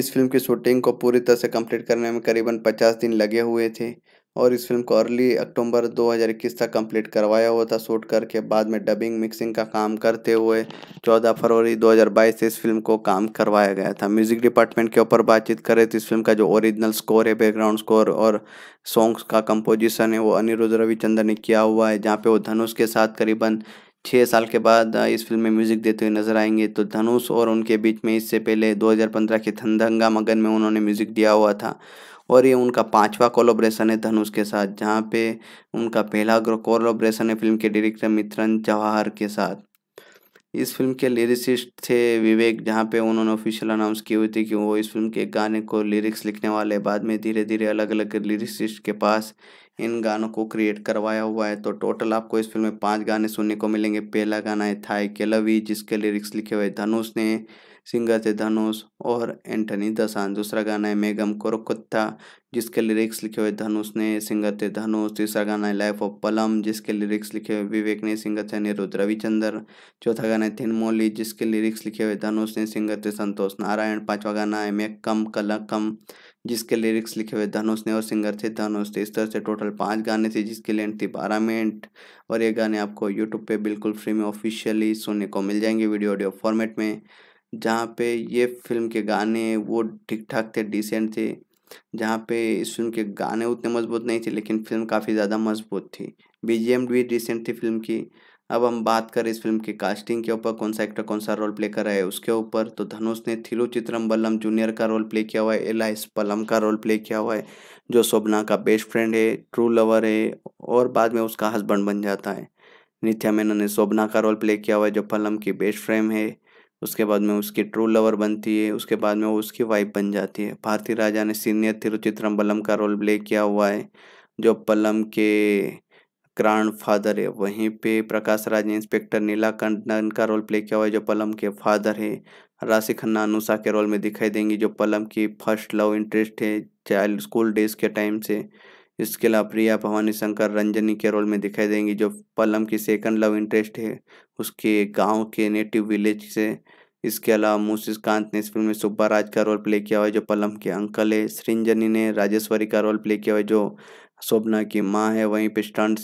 इस फिल्म की शूटिंग को पूरी तरह से कंप्लीट करने में करीबन पचास दिन लगे हुए थे और इस फिल्म को अर्ली अक्टूबर 2021 तक कंप्लीट करवाया हुआ था शूट करके बाद में डबिंग मिक्सिंग का काम करते हुए 14 फरवरी 2022 से इस फिल्म को काम करवाया गया था म्यूजिक डिपार्टमेंट के ऊपर बातचीत करें तो इस फिल्म का जो ओरिजिनल स्कोर है बैकग्राउंड स्कोर और सॉन्ग्स का कंपोजिशन है वो अनिरुद्ध रविचंद्र ने किया हुआ है जहाँ पे वो धनुष के साथ करीबन छः साल के बाद इस फिल्म में म्यूजिक देते हुए नजर आएंगे तो धनुष और उनके बीच में इससे पहले 2015 के थंदंगा मगन में उन्होंने म्यूजिक दिया हुआ था और ये उनका पांचवा कोलोब्रेशन है धनुष के साथ जहाँ पे उनका पहला कोलोब्रेशन है फिल्म के डायरेक्टर मित्रन जवाहर के साथ इस फिल्म के लिरिसिस्ट थे विवेक जहाँ पे उन्होंने ऑफिशियल अनाउंस की हुई थी कि वो इस फिल्म के गाने को लिरिक्स लिखने वाले बाद में धीरे धीरे अलग अलग लिरिसिस्ट के पास इन गानों को क्रिएट करवाया हुआ है तो टोटल आपको इस फिल्म में पांच गाने सुनने को मिलेंगे पहला गाना है थाई के लवी जिसके लिरिक्स लिखे हुए धनुष ने सिंगर थे धनुष और एंटनी दसान दूसरा गाना है मेगम कोरकुत्ता जिसके लिरिक्स लिखे हुए धनुष ने सिंगर थे धनुष तीसरा गाना है लाइफ ऑफ पलम जिसके लिरिक्स लिखे हुए विवेक ने सिंगर थे निरुद्ध रविचंद्र चौथा गाना है थिनमोली जिसके लिरिक्स लिखे हुए धनुष ने सिंगर थे संतोष नारायण पाँचवा गाना है मेकम कलकम जिसके लिरिक्स लिखे हुए धनुष ने और सिंगर थे धनुष थे इस तरह से टोटल पाँच गाने थे जिसकी लेंथ थी बारह मिनट और ये गाने आपको यूट्यूब पर बिल्कुल फ्री में ऑफिशियली सुनने को मिल जाएंगे वीडियो ऑडियो फॉर्मेट में जहाँ पे ये फिल्म के गाने वो ठीक ठाक थे डिसेंट थे जहाँ पे इस फिल्म के गाने उतने मजबूत नहीं थे लेकिन फिल्म काफ़ी ज़्यादा मजबूत थी बीजीएम भी डिसेंट थी फिल्म की अब हम बात करें इस फिल्म की कास्टिंग के ऊपर कौन सा एक्टर कौन सा रोल प्ले कर रहा है उसके ऊपर तो धनुष ने थिरु चित्रम्बलम जूनियर का रोल प्ले किया हुआ है एलाइस पलम का रोल प्ले किया हुआ है जो शोभना का बेस्ट फ्रेंड है ट्रू लवर है और बाद में उसका हस्बैंड बन जाता है नित्या मेनन ने शोभना का रोल प्ले किया हुआ है जो पलम की बेस्ट फ्रेंड है उसके बाद में उसकी ट्रू लवर बनती है उसके बाद में वो उसकी वाइफ बन जाती है भारती राजा ने सीनियर बलम का रोल प्ले किया हुआ है जो पलम के ग्रांड फादर है वहीं पे प्रकाश राज ने इंस्पेक्टर नीला नीलाकंठन का रोल प्ले किया हुआ है जो पलम के फादर है राशि खन्ना अनुषा के रोल में दिखाई देंगी जो पलम की फर्स्ट लव इंटरेस्ट है चाइल्ड स्कूल डेज के टाइम से इसके अलावा प्रिया भवानी शंकर रंजनी के रोल में दिखाई देंगी जो पलम की सेकंड लव इंटरेस्ट है उसके गांव के नेटिव विलेज से इसके अलावा कांत ने इस फिल्म में सुब्बा राज का रोल प्ले किया हुआ है जो पलम के अंकल है सृंजनी ने राजेश्वरी का रोल प्ले किया हुआ है जो शोभना की माँ है वहीं पे स्टंट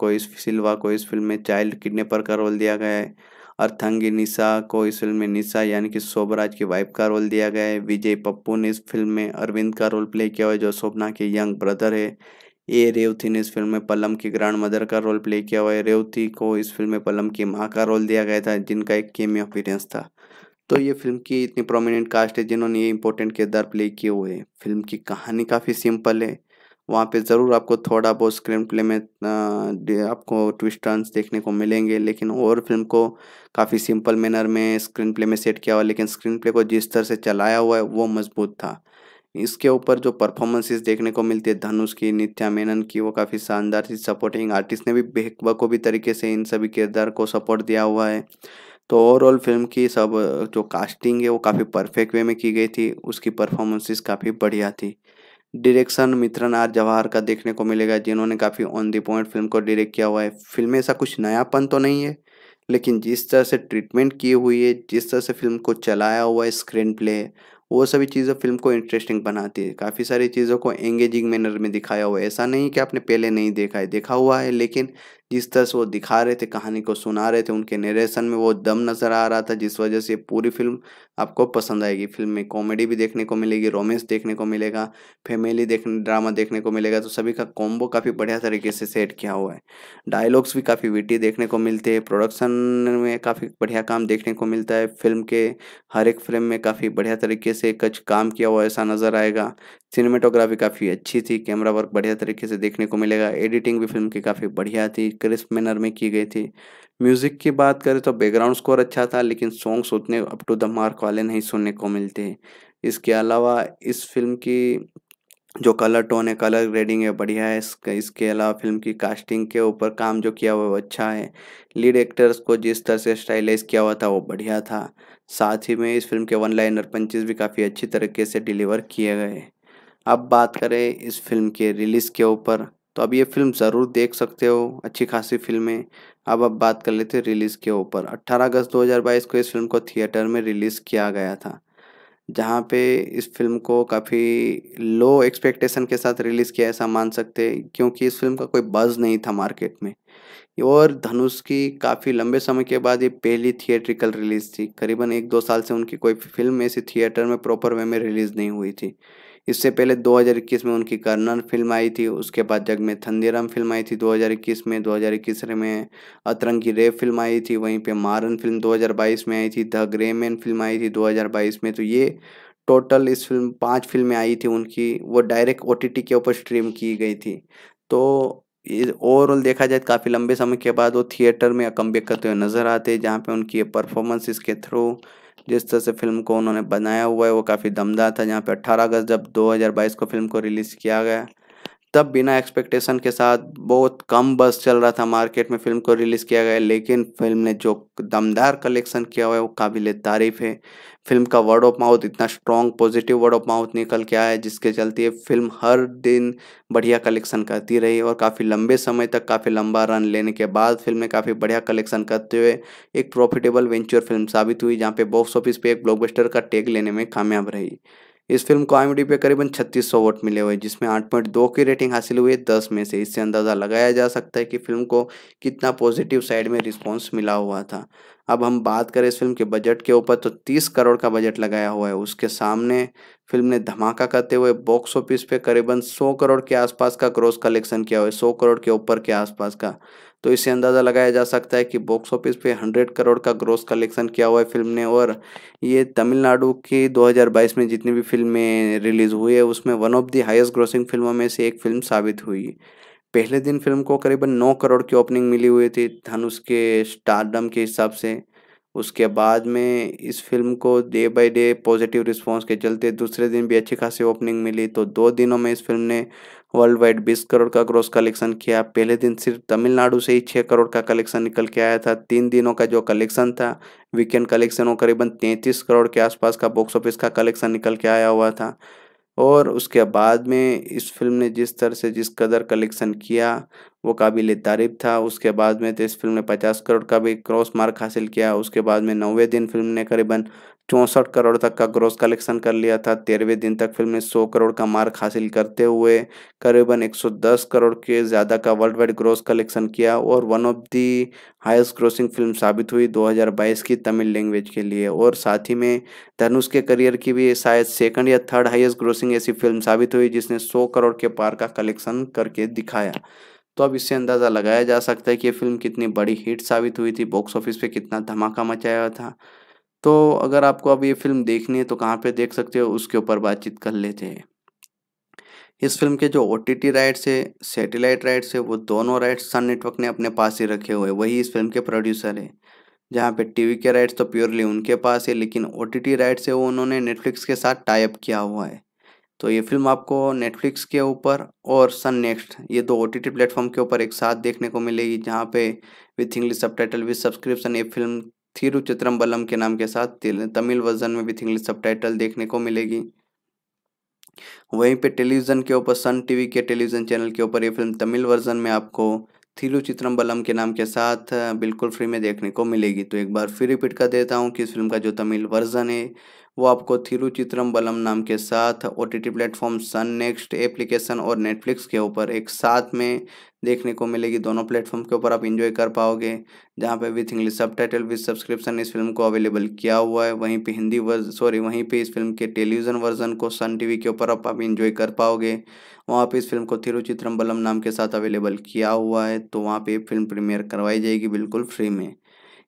को इस सिल्वा को इस फिल्म में चाइल्ड किडनेपर का रोल दिया गया है अर्थंगी निशा को इस फिल्म में निशा यानी कि शोभराज की वाइफ का रोल दिया गया है विजय पप्पू ने इस फिल्म में अरविंद का रोल प्ले किया हुआ है जो शोभना के यंग ब्रदर है ए रेवती ने इस फिल्म में पलम की ग्रैंड मदर का रोल प्ले किया हुआ है रेवती को इस फिल्म में पलम की माँ का रोल दिया गया था जिनका एक केमी अपीरेंस था तो ये फिल्म की इतनी प्रोमिनेंट कास्ट है जिन्होंने ये इंपॉर्टेंट किरदार प्ले किए हुए हैं फिल्म की कहानी काफ़ी सिंपल है वहाँ पे ज़रूर आपको थोड़ा बहुत स्क्रीन प्ले में आपको ट्विस्ट टर्न्स देखने को मिलेंगे लेकिन और फिल्म को काफ़ी सिंपल मैनर में स्क्रीन प्ले में सेट किया हुआ लेकिन स्क्रीन प्ले को जिस तरह से चलाया हुआ है वो मजबूत था इसके ऊपर जो परफॉर्मेंसेस देखने को मिलती है धनुष की नित्या मेनन की वो काफ़ी शानदार थी सपोर्टिंग आर्टिस्ट ने भी भी तरीके से इन सभी किरदार को सपोर्ट दिया हुआ है तो ओवरऑल फिल्म की सब जो कास्टिंग है वो काफ़ी परफेक्ट वे में की गई थी उसकी परफॉर्मेंसेस काफ़ी बढ़िया थी डायरेक्शन मित्रन आर जवाहर का देखने को मिलेगा जिन्होंने काफ़ी ऑन दी पॉइंट फिल्म को डायरेक्ट किया हुआ है फिल्म ऐसा कुछ नयापन तो नहीं है लेकिन जिस तरह से ट्रीटमेंट की हुई है जिस तरह से फिल्म को चलाया हुआ है स्क्रीन प्ले वो सभी चीज़ें फिल्म को इंटरेस्टिंग बनाती है काफ़ी सारी चीज़ों को एंगेजिंग मैनर में दिखाया हुआ है ऐसा नहीं कि आपने पहले नहीं देखा है देखा हुआ है लेकिन जिस तरह से वो दिखा रहे थे कहानी को सुना रहे थे उनके नरेशन में वो दम नज़र आ रहा था जिस वजह से पूरी फिल्म आपको पसंद आएगी फिल्म में कॉमेडी भी देखने को मिलेगी रोमांस देखने को मिलेगा फैमिली देखने ड्रामा देखने को मिलेगा तो सभी का कॉम्बो काफ़ी बढ़िया तरीके से सेट किया हुआ है डायलॉग्स भी काफ़ी विटी देखने को मिलते हैं प्रोडक्शन में काफ़ी बढ़िया काम देखने को मिलता है फिल्म के हर एक फिल्म में काफ़ी बढ़िया तरीके से कुछ काम किया हुआ ऐसा नज़र आएगा सिनेमेटोग्राफी काफ़ी अच्छी थी कैमरा वर्क बढ़िया तरीके से देखने को मिलेगा एडिटिंग भी फिल्म की काफ़ी बढ़िया थी क्रिस्प मैनर में की गई थी म्यूज़िक की बात करें तो बैकग्राउंड स्कोर अच्छा था लेकिन सॉन्ग्स उतने अप टू द मार्क वाले नहीं सुनने को मिलते इसके अलावा इस फिल्म की जो कलर टोन है कलर ग्रेडिंग है बढ़िया है इसके इसके अलावा फिल्म की कास्टिंग के ऊपर काम जो किया हुआ है वो अच्छा है लीड एक्टर्स को जिस तरह से स्टाइलाइज किया हुआ था वो बढ़िया था साथ ही में इस फिल्म के वन लाइनर पंचेज भी काफ़ी अच्छी तरीके से डिलीवर किए गए अब बात करें इस फिल्म के रिलीज़ के ऊपर तो अब ये फिल्म ज़रूर देख सकते हो अच्छी खासी फिल्म है अब अब बात कर लेते हैं रिलीज़ के ऊपर 18 अगस्त 2022 को इस फिल्म को थिएटर में रिलीज़ किया गया था जहाँ पे इस फिल्म को काफ़ी लो एक्सपेक्टेशन के साथ रिलीज़ किया ऐसा मान सकते क्योंकि इस फिल्म का कोई बज़ नहीं था मार्केट में और धनुष की काफ़ी लंबे समय के बाद ये पहली थिएट्रिकल रिलीज़ थी करीबन एक दो साल से उनकी कोई फिल्म ऐसी थिएटर में प्रॉपर वे में रिलीज़ नहीं हुई थी इससे पहले 2021 में उनकी कर्नन फिल्म आई थी उसके बाद जग में थंदीराम फिल्म आई थी 2021 में 2021 में अतरंगी रेप फिल्म आई थी वहीं पे मारन फिल्म 2022 में आई थी द ग्रे मैन फिल्म आई थी 2022 में तो ये टोटल इस फिल्म पांच फिल्में आई थी उनकी वो डायरेक्ट ओ के ऊपर स्ट्रीम की गई थी तो ओवरऑल देखा जाए तो काफ़ी लंबे समय के बाद वो थिएटर में कम करते हुए नज़र आते जहाँ पे उनकी परफॉर्मेंस इसके थ्रू जिस तरह से फिल्म को उन्होंने बनाया हुआ है वो काफ़ी दमदार था जहाँ पे 18 अगस्त जब 2022 को फिल्म को रिलीज़ किया गया तब बिना एक्सपेक्टेशन के साथ बहुत कम बस चल रहा था मार्केट में फिल्म को रिलीज़ किया गया लेकिन फिल्म ने जो दमदार कलेक्शन किया हुआ है वो काबिल तारीफ़ है फिल्म का वर्ड ऑफ माउथ इतना strong positive word of mouth निकल के आया है जिसके चलते फिल्म हर दिन बढ़िया कलेक्शन करती रही और काफ़ी लंबे समय तक काफ़ी लंबा रन लेने के बाद फिल्म ने काफ़ी बढ़िया कलेक्शन करते हुए एक प्रॉफिटेबल वेंचर फिल्म साबित हुई जहाँ पे बॉक्स ऑफिस पे एक ब्लॉकबस्टर का टेग लेने में कामयाब रही इस फिल्म को आई पे करीबन 3600 वोट मिले हुए जिसमें 8.2 की रेटिंग हासिल हुई है दस में से इससे अंदाज़ा लगाया जा सकता है कि फिल्म को कितना पॉजिटिव साइड में रिस्पॉन्स मिला हुआ था अब हम बात करें इस फिल्म के बजट के ऊपर तो 30 करोड़ का बजट लगाया हुआ है उसके सामने फिल्म ने धमाका करते हुए बॉक्स ऑफिस पे करीबन सौ करोड़ के आसपास का क्रॉस कलेक्शन किया हुआ है सौ करोड़ के ऊपर के आसपास का तो इससे अंदाज़ा लगाया जा सकता है कि बॉक्स ऑफिस पे 100 करोड़ का ग्रोस कलेक्शन किया हुआ है फिल्म ने और ये तमिलनाडु की 2022 में जितनी भी फिल्में रिलीज़ हुई है उसमें one of the highest grossing फिल्मों में से एक फिल्म साबित हुई पहले दिन फिल्म को करीबन नौ करोड़ की ओपनिंग मिली हुई थी धनुष के स्टारडम के हिसाब से उसके बाद में इस फिल्म को day by day positive response के चलते दूसरे दिन भी अच्छी खासी ओपनिंग मिली तो दो दिनों में इस फिल्म ने वर्ल्ड वाइड बीस करोड़ का ग्रोस कलेक्शन किया पहले दिन सिर्फ तमिलनाडु से ही छः करोड़ का कलेक्शन निकल के आया था तीन दिनों का जो कलेक्शन था वीकेंड कलेक्शन वो करीबन तैंतीस करोड़ के आसपास का बॉक्स ऑफिस का कलेक्शन निकल के आया हुआ था और उसके बाद में इस फिल्म ने जिस तरह से जिस कदर कलेक्शन किया वो काबिल तारीफ था उसके बाद में तो इस फिल्म ने 50 करोड़ का भी क्रॉस मार्क हासिल किया उसके बाद में नौवे दिन फिल्म ने करीबन चौंसठ करोड़ तक का ग्रोस कलेक्शन कर लिया था तेरहवें दिन तक फिल्म ने 100 करोड़ का मार्क हासिल करते हुए करीबन 110 करोड़ के ज़्यादा का वर्ल्ड वाइड ग्रोस कलेक्शन किया और one of the highest grossing film साबित हुई 2022 की तमिल लैंग्वेज के लिए और साथ ही में धनुष के करियर की भी शायद सेकंड या थर्ड हाइस्ट ग्रोसिंग ऐसी फिल्म साबित हुई जिसने सौ करोड़ के पार का कलेक्शन करके दिखाया तो अब इससे अंदाज़ा लगाया जा सकता है कि ये फिल्म कितनी बड़ी हिट साबित हुई थी बॉक्स ऑफिस पे कितना धमाका मचाया था तो अगर आपको अब ये फिल्म देखनी है तो कहाँ पे देख सकते हो उसके ऊपर बातचीत कर लेते हैं इस फिल्म के जो ओ टी टी राइट्स है सैटेलाइट राइट्स है वो दोनों राइट्स सन नेटवर्क ने अपने पास ही रखे हुए वही इस फिल्म के प्रोड्यूसर है जहाँ पे टीवी के राइट्स तो प्योरली उनके पास है लेकिन ओ टी टी राइट्स है वो उन्होंने नेटफ्लिक्स के साथ टाइप किया हुआ है तो ये फिल्म आपको नेटफ्लिक्स के ऊपर और सन नेक्स्ट ये दो ओ टी टी प्लेटफॉर्म के ऊपर एक साथ देखने को मिलेगी जहाँ पे विथ इंग्लिश सब टाइटल विथ सब्सक्रिप्शन ये फिल्म थिरुचित्रम्बलम के नाम के साथ तमिल वर्जन में विथ इंग्लिश सब देखने को मिलेगी वहीं पे टेलीविज़न के ऊपर सन टीवी के टेलीविज़न चैनल के ऊपर ये फिल्म तमिल वर्जन में आपको थिरुचित्रम्बलम के नाम के साथ बिल्कुल फ्री में देखने को मिलेगी तो एक बार फिर रिपीट कर देता हूँ कि इस फिल्म का जो तमिल वर्जन है वो आपको थिरुचित्रम बलम नाम के साथ O T T platform Sun next application और नेटफ्लिक्स के ऊपर एक साथ में देखने को मिलेगी दोनों प्लेटफॉर्म के ऊपर आप इंजॉय कर पाओगे जहाँ पे विथ इंग्लिश सब टाइटल विथ सब्सक्रिप्शन इस फिल्म को अवेलेबल किया हुआ है वहीं पे हिंदी वर्जन सॉरी वहीं पे इस फिल्म के टेलीविज़न वर्जन को सन टीवी के ऊपर आप आप इन्जॉय कर पाओगे वहाँ पे इस फिल्म को थिरुचित्रम बलम नाम के साथ अवेलेबल किया हुआ है तो वहाँ पर फिल्म प्रीमियर करवाई जाएगी बिल्कुल फ्री में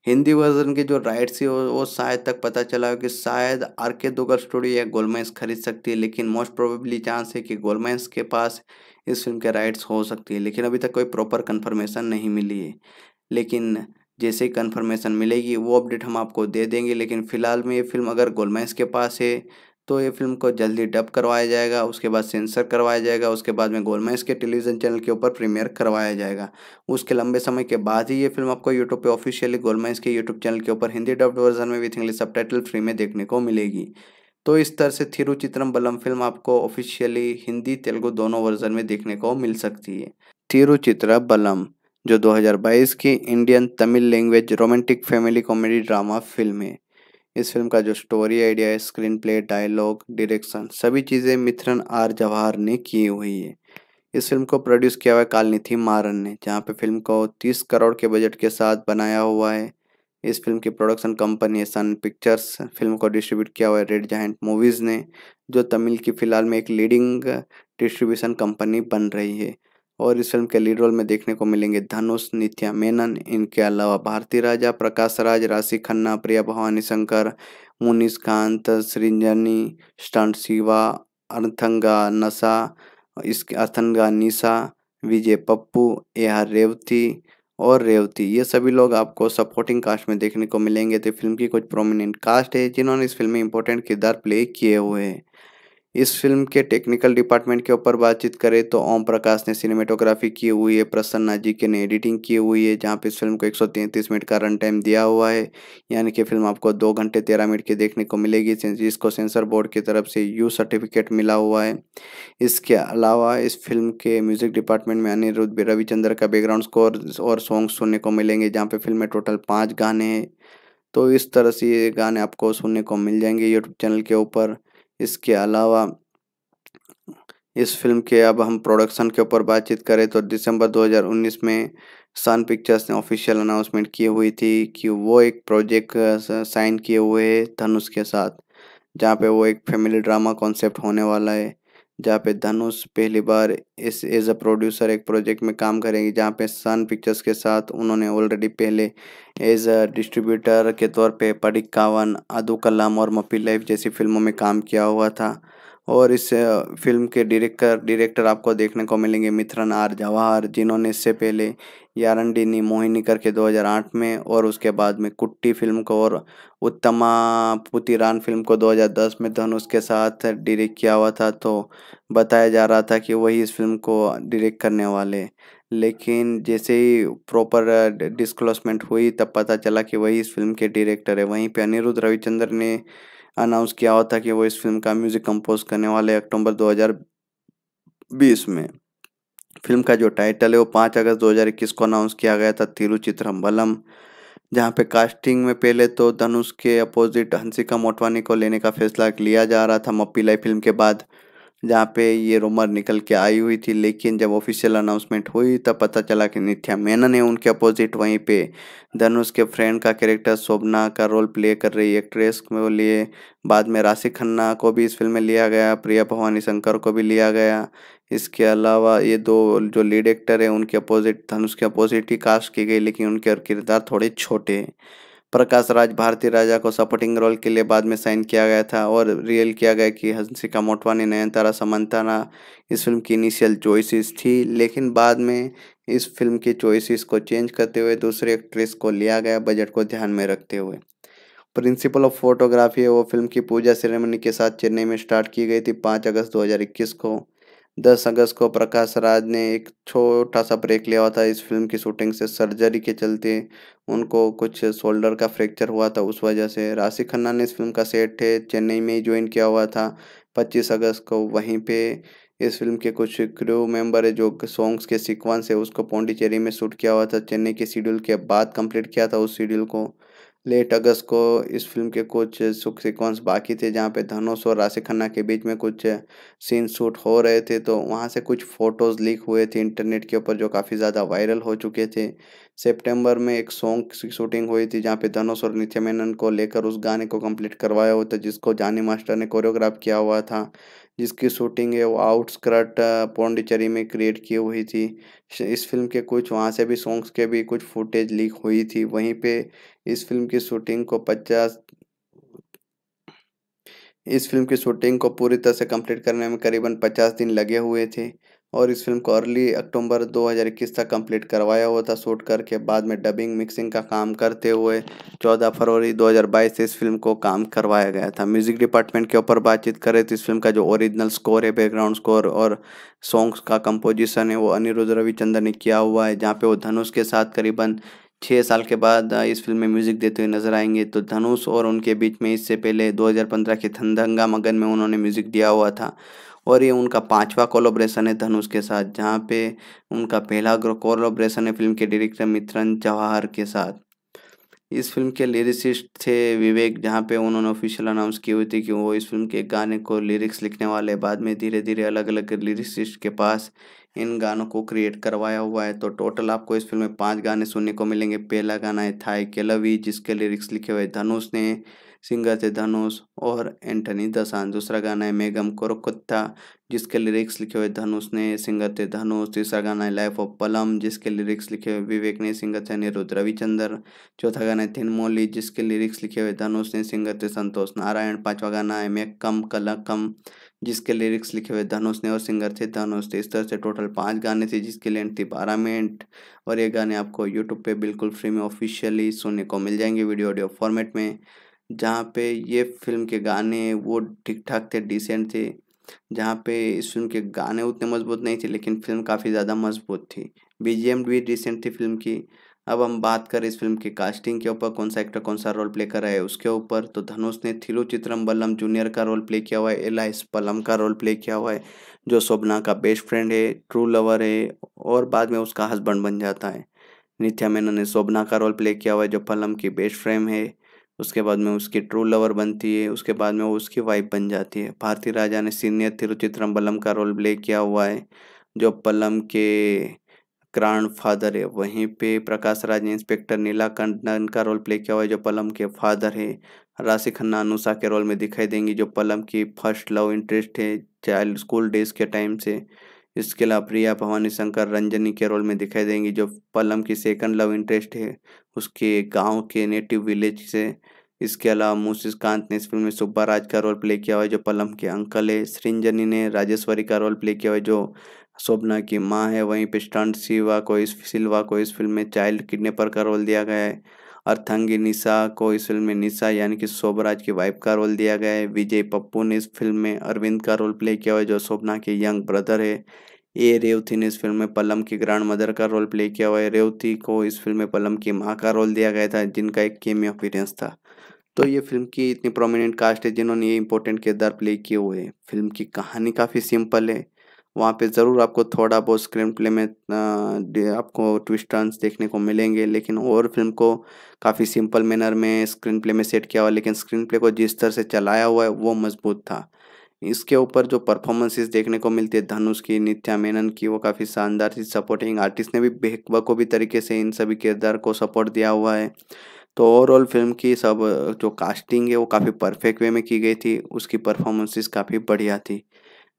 हिंदी वर्जन के जो राइट्स है वो शायद तक पता चला कि शायद आर के दुगल स्टूडियो या गोलमेंस खरीद सकती है लेकिन मोस्ट प्रोबेबली चांस है कि गोलमेंस के पास इस फिल्म के राइट्स हो सकती है लेकिन अभी तक कोई प्रॉपर कन्फर्मेशन नहीं मिली है लेकिन जैसे ही कन्फर्मेशन मिलेगी वो अपडेट हम आपको दे देंगे लेकिन फ़िलहाल में ये फिल्म अगर गोलमेंस के पास है तो ये फिल्म को जल्दी डब करवाया जाएगा उसके बाद सेंसर करवाया जाएगा उसके बाद में गोलमेज के टेलीविज़न चैनल के ऊपर प्रीमियर करवाया जाएगा उसके लंबे समय के बाद ही ये फिल्म आपको यूट्यूब पे ऑफिशियली गोलमेज के यूट्यूब चैनल के ऊपर हिंदी डब्ड वर्जन में विथ इंग्लिश सब फ्री में देखने को मिलेगी तो इस तरह से थिरुचित्रम बलम फिल्म आपको ऑफिशियली हिंदी तेलुगु दोनों वर्जन में देखने को मिल सकती है थिरु बलम जो 2022 की Indian Tamil language romantic family comedy drama film है इस फिल्म का जो स्टोरी आइडिया है स्क्रीन प्ले डायलॉग डायरेक्शन सभी चीज़ें मिथ्रन आर जवाहर ने की हुई है इस फिल्म को प्रोड्यूस किया हुआ है कालनिथि मारन ने जहाँ पे फिल्म को 30 करोड़ के बजट के साथ बनाया हुआ है इस फिल्म की प्रोडक्शन कंपनी है सन पिक्चर्स फिल्म को डिस्ट्रीब्यूट किया हुआ है रेड जहेंट मूवीज़ ने जो तमिल की फ़िलहाल में एक लीडिंग डिस्ट्रीब्यूशन कंपनी बन रही है और इस फिल्म के लीड रोल में देखने को मिलेंगे धनुष नित्या मेनन इनके अलावा भारती राजा प्रकाश राज राशि खन्ना प्रिया भवानी शंकर मुनीस कांत श्रीजनी स्टंट शिवा अर्थंगा नशा इसके अर्थंगा निशा विजय पप्पू ए आर रेवती और रेवती ये सभी लोग आपको सपोर्टिंग कास्ट में देखने को मिलेंगे तो फिल्म की कुछ प्रोमिनेंट कास्ट है जिन्होंने इस फिल्म में इंपॉर्टेंट किरदार प्ले किए हुए हैं इस फिल्म के टेक्निकल डिपार्टमेंट के ऊपर बातचीत करें तो ओम प्रकाश ने सिनेमेटोग्राफी की हुई है प्रसन्ना जी के ने एडिटिंग की हुई है जहाँ पे इस फिल्म को 133 मिनट का रन टाइम दिया हुआ है यानी कि फिल्म आपको दो घंटे तेरह मिनट के देखने को मिलेगी जिसको सेंसर बोर्ड की तरफ से यू सर्टिफिकेट मिला हुआ है इसके अलावा इस फिल्म के म्यूजिक डिपार्टमेंट में अनिरुद्ध रविचंद्र का बैकग्राउंड स्कोर और सॉन्ग सुनने को मिलेंगे जहाँ पर फिल्म में टोटल पाँच गाने हैं तो इस तरह से ये गाने आपको सुनने को मिल जाएंगे यूट्यूब चैनल के ऊपर इसके अलावा इस फिल्म के अब हम प्रोडक्शन के ऊपर बातचीत करें तो दिसंबर 2019 में सन पिक्चर्स ने ऑफिशियल अनाउंसमेंट की हुई थी कि वो एक प्रोजेक्ट साइन किए हुए है धनुष के साथ जहाँ पे वो एक फैमिली ड्रामा कॉन्सेप्ट होने वाला है जहाँ पे धनुष पहली बार इस एज अ प्रोड्यूसर एक प्रोजेक्ट में काम करेंगी जहाँ पे सन पिक्चर्स के साथ उन्होंने ऑलरेडी पहले एज अ डिस्ट्रीब्यूटर के तौर पे पडिक कावन अदू कलाम और मपी लाइफ जैसी फिल्मों में काम किया हुआ था और इस फिल्म के डायरेक्टर डायरेक्टर आपको देखने को मिलेंगे मिथरन आर जवाहर जिन्होंने इससे पहले यारंडीनी मोहिनी करके 2008 में और उसके बाद में कुट्टी फिल्म को और उत्तमा पुतिरान फिल्म को 2010 में धनुष के साथ डायरेक्ट किया हुआ था तो बताया जा रहा था कि वही इस फिल्म को डायरेक्ट करने वाले लेकिन जैसे ही प्रॉपर डिस्क्लोसमेंट हुई तब पता चला कि वही इस फिल्म के डायरेक्टर है वहीं पर अनिरुद्ध रविचंद्र ने अनाउंस किया हुआ था कि वो इस फिल्म का म्यूजिक कंपोज करने वाले अक्टूबर 2020 में फिल्म का जो टाइटल है वो पाँच अगस्त 2021 को अनाउंस किया गया था तिरुचित्रम्बलम जहाँ पे कास्टिंग में पहले तो धनुष के अपोजिट हंसिका मोटवानी को लेने का फैसला लिया जा रहा था मप्पी लाई फिल्म के बाद जहाँ पे ये रूमर निकल के आई हुई थी लेकिन जब ऑफिशियल अनाउंसमेंट हुई तब पता चला कि नित्या मेनन है उनके अपोजिट वहीं पे धनुष के फ्रेंड का कैरेक्टर शोभना का रोल प्ले कर रही एक्ट्रेस वो लिए बाद में राशि खन्ना को भी इस फिल्म में लिया गया प्रिया भवानी शंकर को भी लिया गया इसके अलावा ये दो जो लीड एक्टर है उनके अपोजिट धनुष के अपोजिट ही कास्ट की गई लेकिन उनके किरदार थोड़े छोटे हैं प्रकाश राज भारती राजा को सपोर्टिंग रोल के लिए बाद में साइन किया गया था और रियल किया गया कि हंसिका मोटवानी नयनतारा समंताना इस फिल्म की इनिशियल चॉइसेस थी लेकिन बाद में इस फिल्म की चॉइसेस को चेंज करते हुए दूसरे एक्ट्रेस को लिया गया बजट को ध्यान में रखते हुए प्रिंसिपल ऑफ फोटोग्राफी है वो फिल्म की पूजा सेरेमनी के साथ चेन्नई में स्टार्ट की गई थी पाँच अगस्त दो को दस अगस्त को प्रकाश राज ने एक छोटा सा ब्रेक लिया हुआ था इस फिल्म की शूटिंग से सर्जरी के चलते उनको कुछ शोल्डर का फ्रैक्चर हुआ था उस वजह से राशि खन्ना ने इस फिल्म का सेट है चेन्नई में ही ज्वाइन किया हुआ था पच्चीस अगस्त को वहीं पे इस फिल्म के कुछ क्रू मेंबर है जो सॉन्ग्स के सीक्वेंस है उसको पौंडीचेरी में शूट किया हुआ था चेन्नई के शेड्यूल के बाद कंप्लीट किया था उस शेड्यूल को लेट अगस्त को इस फिल्म के कुछ सुख सिक्वेंस बाकी थे जहाँ पे धनुष और राशि खन्ना के बीच में कुछ सीन शूट हो रहे थे तो वहाँ से कुछ फ़ोटोज़ लीक हुए थे इंटरनेट के ऊपर जो काफ़ी ज़्यादा वायरल हो चुके थे सितंबर में एक सॉन्ग की शूटिंग हुई थी जहाँ पे धनुष और नित्य मेनन को लेकर उस गाने को कंप्लीट करवाया हुआ था जिसको जानी मास्टर ने कोरियोग्राफ किया हुआ था जिसकी शूटिंग है वो आउटस्कर्ट पौंडीचेरी में क्रिएट की हुई थी इस फिल्म के कुछ वहाँ से भी सॉन्ग्स के भी कुछ फुटेज लीक हुई थी वहीं पे इस फिल्म की शूटिंग को पचास इस फिल्म की शूटिंग को पूरी तरह से कंप्लीट करने में करीबन पचास दिन लगे हुए थे और इस फिल्म को अर्ली अक्टूबर 2021 तक कंप्लीट करवाया हुआ था शूट करके बाद में डबिंग मिक्सिंग का काम करते हुए 14 फरवरी 2022 से इस फिल्म को काम करवाया गया था म्यूजिक डिपार्टमेंट के ऊपर बातचीत करें तो इस फिल्म का जो ओरिजिनल स्कोर है बैकग्राउंड स्कोर और सॉन्ग्स का कंपोजिशन है वो अनिरुद्ध रविचंद्र ने किया हुआ है जहाँ पे वो धनुष के साथ करीबन छः साल के बाद इस फिल्म में म्यूजिक देते हुए नजर आएंगे तो धनुष और उनके बीच में इससे पहले 2015 के थंदंगा मगन में उन्होंने म्यूजिक दिया हुआ था और ये उनका पांचवा कोलोब्रेशन है धनुष के साथ जहाँ पे उनका पहला कोलोब्रेशन है फिल्म के डायरेक्टर मित्रन जवाहर के साथ इस फिल्म के लिरिसिस्ट थे विवेक जहाँ पे उन्होंने ऑफिशियल अनाउंस की हुई थी कि वो इस फिल्म के गाने को लिरिक्स लिखने वाले बाद में धीरे धीरे अलग अलग लिरिसिस्ट के पास इन गानों को क्रिएट करवाया हुआ है तो टोटल आपको इस फिल्म में पांच गाने सुनने को मिलेंगे पहला गाना है थाई के लवी जिसके लिरिक्स लिखे हुए धनुष ने सिंगर थे धनुष और एंटनी दसान दूसरा गाना है मेगम कोरकुत्ता जिसके लिरिक्स लिखे हुए धनुष ने सिंगर थे धनुष तीसरा गाना है लाइफ ऑफ पलम जिसके लिरिक्स लिखे हुए विवेक ने सिंगर थे निरुद्ध रविचंद्र चौथा गाना है थिनमोली जिसके लिरिक्स लिखे हुए धनुष ने सिंगर थे संतोष नारायण पांचवा गाना है मैं कम कम जिसके लिरिक्स लिखे हुए धनुष ने और सिंगर थे धनुष थे इस तरह से टोटल पाँच गाने थे जिसकी लेंथ थी बारह मिनट और ये गाने आपको यूट्यूब पे बिल्कुल फ्री में ऑफिशियली सुनने को मिल जाएंगे वीडियो ऑडियो फॉर्मेट में जहाँ पे ये फिल्म के गाने वो ठीक ठाक थे डिसेंट थे जहाँ पे इस फिल्म के गाने उतने मजबूत नहीं थे लेकिन फिल्म काफ़ी ज़्यादा मजबूत थी बीजेम भी डिसेंट थी फिल्म की अब हम बात करें इस फिल्म की कास्टिंग के ऊपर कौन सा एक्टर कौन सा रोल प्ले कर रहा है उसके ऊपर तो धनुष ने थिरु चित्रम्बलम जूनियर का रोल प्ले किया हुआ है एलाइस पलम का रोल प्ले किया हुआ है जो शोभना का बेस्ट फ्रेंड है ट्रू लवर है और बाद में उसका हस्बैंड बन जाता है नित्या मेनन ने शोभना का रोल प्ले किया हुआ है जो पलम की बेस्ट फ्रेंड है उसके बाद में उसकी ट्रू लवर बनती है उसके बाद में वो उसकी वाइफ बन जाती है भारती राजा ने सीनियर तिरुचित्रम्बलम का रोल प्ले किया हुआ है जो पलम के ग्रांड फादर है वहीं पे प्रकाश राज ने इंस्पेक्टर कंडन का रोल प्ले किया हुआ है जो पलम के फादर है राशि खन्ना अनुषा के रोल में दिखाई देंगी जो पलम की फर्स्ट लव इंटरेस्ट है चाइल्ड स्कूल डेज के टाइम से इसके अलावा प्रिया भवानी शंकर रंजनी के रोल में दिखाई देंगी जो पलम की सेकंड लव इंटरेस्ट है उसके गांव के नेटिव विलेज से इसके अलावा मोसिस कांत ने इस फिल्म में सुब्बा राज का रोल प्ले किया हुआ है जो पलम के अंकल है श्रिंजनी ने राजेश्वरी का रोल प्ले किया हुआ है जो शोभना की माँ है वहीं पर स्टंट सिवा को इस सिल्वा को इस फिल्म में चाइल्ड किडनेपर का रोल दिया गया है अर्थंगी निशा को इस फिल्म में निशा यानी कि शोभराज की वाइफ का रोल दिया गया है विजय पप्पू ने इस फिल्म में अरविंद का रोल प्ले किया हुआ है जो शोभना के यंग ब्रदर है ए रेवती ने इस फिल्म में पलम की ग्रैंड मदर का रोल प्ले किया हुआ है रेवती को इस फिल्म में पलम की माँ का रोल दिया गया था जिनका एक केमी अपीरेंस था तो ये फिल्म की इतनी प्रोमिनेंट कास्ट है जिन्होंने ये इंपॉर्टेंट किरदार प्ले किए हुए हैं फिल्म की कहानी काफ़ी सिंपल है वहाँ पे ज़रूर आपको थोड़ा बहुत स्क्रीन प्ले में आपको ट्विस्ट टर्न्स देखने को मिलेंगे लेकिन और फिल्म को काफ़ी सिंपल मैनर में स्क्रीन प्ले में सेट किया हुआ लेकिन स्क्रीन प्ले को जिस तरह से चलाया हुआ है वो मजबूत था इसके ऊपर जो परफॉर्मेंसेस देखने को मिलती है धनुष की नित्या मेनन की वो काफ़ी शानदार थी सपोर्टिंग आर्टिस्ट ने भी बेहबको भी तरीके से इन सभी किरदार को सपोर्ट दिया हुआ है तो ओवरऑल फिल्म की सब जो कास्टिंग है वो काफ़ी परफेक्ट वे में की गई थी उसकी परफॉर्मेंसेस काफ़ी बढ़िया थी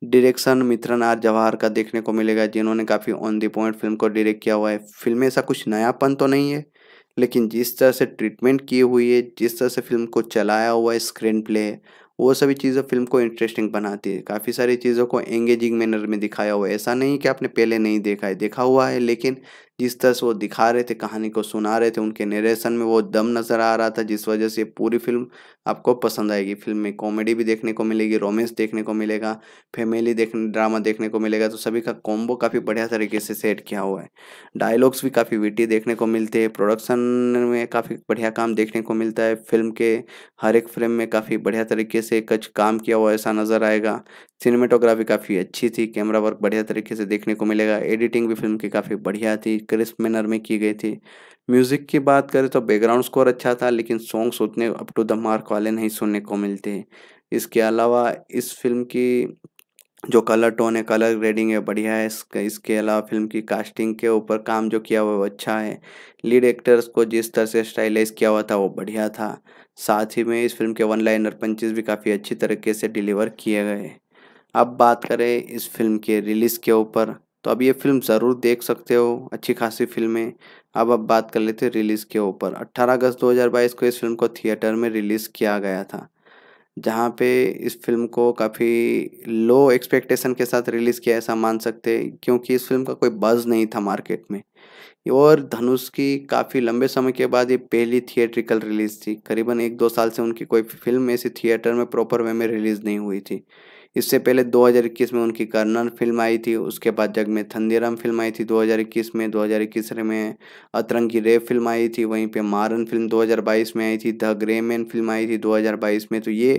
डायरेक्शन मित्रन आर जवाहर का देखने को मिलेगा जिन्होंने काफ़ी ऑन दी पॉइंट फिल्म को डायरेक्ट किया हुआ है फिल्म में ऐसा कुछ नयापन तो नहीं है लेकिन जिस तरह से ट्रीटमेंट की हुई है जिस तरह से फिल्म को चलाया हुआ है स्क्रीन प्ले वो सभी चीज़ें फिल्म को इंटरेस्टिंग बनाती है काफ़ी सारी चीज़ों को एंगेजिंग मैनर में दिखाया हुआ है ऐसा नहीं कि आपने पहले नहीं देखा है देखा हुआ है लेकिन जिस तरह से वो दिखा रहे थे कहानी को सुना रहे थे उनके नरेशन में वो दम नज़र आ रहा था जिस वजह से पूरी फिल्म आपको पसंद आएगी फिल्म में कॉमेडी भी देखने को मिलेगी रोमांस देखने को मिलेगा फैमिली देखने ड्रामा देखने को मिलेगा तो सभी का कॉम्बो काफ़ी बढ़िया तरीके से सेट किया हुआ है डायलॉग्स भी काफ़ी विटी देखने को मिलते हैं प्रोडक्शन में काफ़ी बढ़िया काम देखने को मिलता है फिल्म के हर एक फ्रेम में काफ़ी बढ़िया तरीके से कुछ काम किया हुआ ऐसा नज़र आएगा सिनेमेटोग्राफी काफ़ी अच्छी थी कैमरा वर्क बढ़िया तरीके से देखने को मिलेगा एडिटिंग भी फिल्म की काफ़ी बढ़िया थी क्रिस्प मैनर में की गई थी म्यूज़िक की बात करें तो बैकग्राउंड स्कोर अच्छा था लेकिन सॉन्ग्स उतने अप टू द मार्क वाले नहीं सुनने को मिलते इसके अलावा इस फिल्म की जो कलर टोन है कलर ग्रेडिंग है बढ़िया है इसके इसके अलावा फिल्म की कास्टिंग के ऊपर काम जो किया हुआ है वो अच्छा है लीड एक्टर्स को जिस तरह से स्टाइलाइज किया हुआ था वो बढ़िया था साथ ही में इस फिल्म के वन लाइनर पंचेज भी काफ़ी अच्छी तरीके से डिलीवर किए गए अब बात करें इस फिल्म के रिलीज़ के ऊपर तो अब ये फिल्म ज़रूर देख सकते हो अच्छी खासी फिल्म है अब अब बात कर लेते हैं रिलीज़ के ऊपर 18 अगस्त 2022 को इस फिल्म को थिएटर में रिलीज़ किया गया था जहाँ पे इस फिल्म को काफ़ी लो एक्सपेक्टेशन के साथ रिलीज़ किया ऐसा मान सकते हैं क्योंकि इस फिल्म का कोई बज़ नहीं था मार्केट में और धनुष की काफ़ी लंबे समय के बाद ये पहली थिएट्रिकल रिलीज़ थी करीबन एक दो साल से उनकी कोई फिल्म ऐसी थिएटर में प्रॉपर वे में रिलीज़ नहीं हुई थी इससे पहले 2021 में उनकी कर्नन फिल्म आई थी उसके बाद जग में थंदीराम फिल्म आई थी 2021 में 2021 में अतरंगी रे फिल्म आई थी वहीं पे मारन फिल्म 2022 में आई थी द ग्रे मैन फिल्म आई थी 2022 में तो ये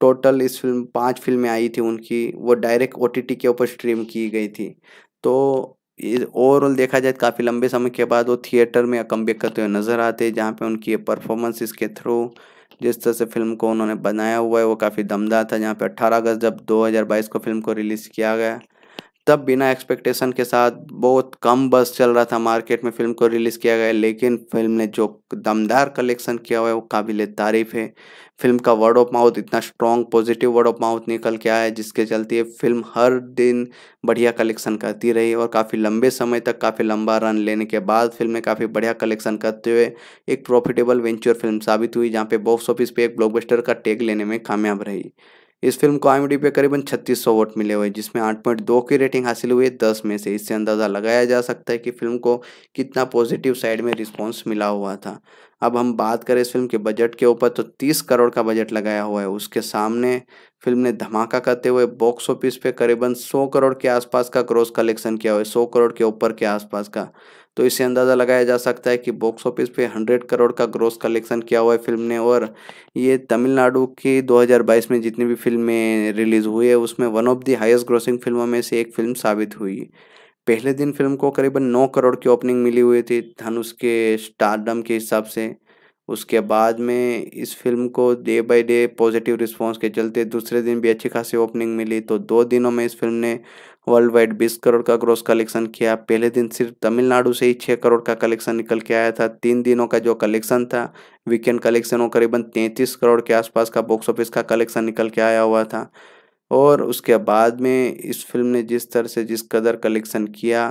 टोटल इस फिल्म पांच फिल्में आई थी उनकी वो डायरेक्ट ओ के ऊपर स्ट्रीम की गई थी तो ओवरऑल देखा जाए तो काफ़ी लंबे समय के बाद वो थिएटर में कम करते हुए नज़र आते जहाँ पे उनकी परफॉर्मेंस इसके थ्रू जिस तरह से फिल्म को उन्होंने बनाया हुआ है वो काफ़ी दमदार था जहाँ पे 18 अगस्त जब 2022 को फिल्म को रिलीज़ किया गया तब बिना एक्सपेक्टेशन के साथ बहुत कम बस चल रहा था मार्केट में फिल्म को रिलीज़ किया गया लेकिन फिल्म ने जो दमदार कलेक्शन किया हुआ है वो काबिल तारीफ़ है फिल्म का वर्ड ऑफ माउथ इतना strong positive word of mouth निकल के आया है जिसके चलते फिल्म हर दिन बढ़िया कलेक्शन करती रही और काफ़ी लंबे समय तक काफ़ी लंबा रन लेने के बाद फिल्म ने काफ़ी बढ़िया कलेक्शन करते हुए एक प्रॉफिटेबल वेंचर फिल्म साबित हुई जहाँ पे बॉक्स ऑफिस पे एक ब्लॉकबस्टर का टैग लेने में कामयाब रही इस फिल्म को आई पे करीबन 3600 वोट मिले हुए जिसमें 8.2 की रेटिंग हासिल हुई है 10 में से इससे अंदाज़ा लगाया जा सकता है कि फिल्म को कितना पॉजिटिव साइड में रिस्पॉन्स मिला हुआ था अब हम बात करें इस फिल्म के बजट के ऊपर तो 30 करोड़ का बजट लगाया हुआ है उसके सामने फिल्म ने धमाका करते हुए बॉक्स ऑफिस पे करीबन सौ करोड़ के आसपास का क्रॉस कलेक्शन किया हुआ है सौ करोड़ के ऊपर के आसपास का तो इससे अंदाज़ा लगाया जा सकता है कि बॉक्स ऑफिस पे 100 करोड़ का ग्रोस कलेक्शन किया हुआ है फिल्म ने और ये तमिलनाडु की 2022 में जितनी भी फिल्में रिलीज़ हुई है उसमें one of the highest grossing फिल्मों में से एक फिल्म साबित हुई पहले दिन फिल्म को करीबन नौ करोड़ की ओपनिंग मिली हुई थी धनुष के स्टारडम के हिसाब से उसके बाद में इस फिल्म को day by day positive response के चलते दूसरे दिन भी अच्छी खासी ओपनिंग मिली तो दो दिनों में इस फिल्म ने वर्ल्ड वाइड बीस करोड़ का ग्रोस कलेक्शन किया पहले दिन सिर्फ तमिलनाडु से ही छः करोड़ का कलेक्शन निकल के आया था तीन दिनों का जो कलेक्शन था वीकेंड कलेक्शन वो करीबन तैंतीस करोड़ के आसपास का बॉक्स ऑफिस का कलेक्शन निकल के आया हुआ था और उसके बाद में इस फिल्म ने जिस तरह से जिस कदर कलेक्शन किया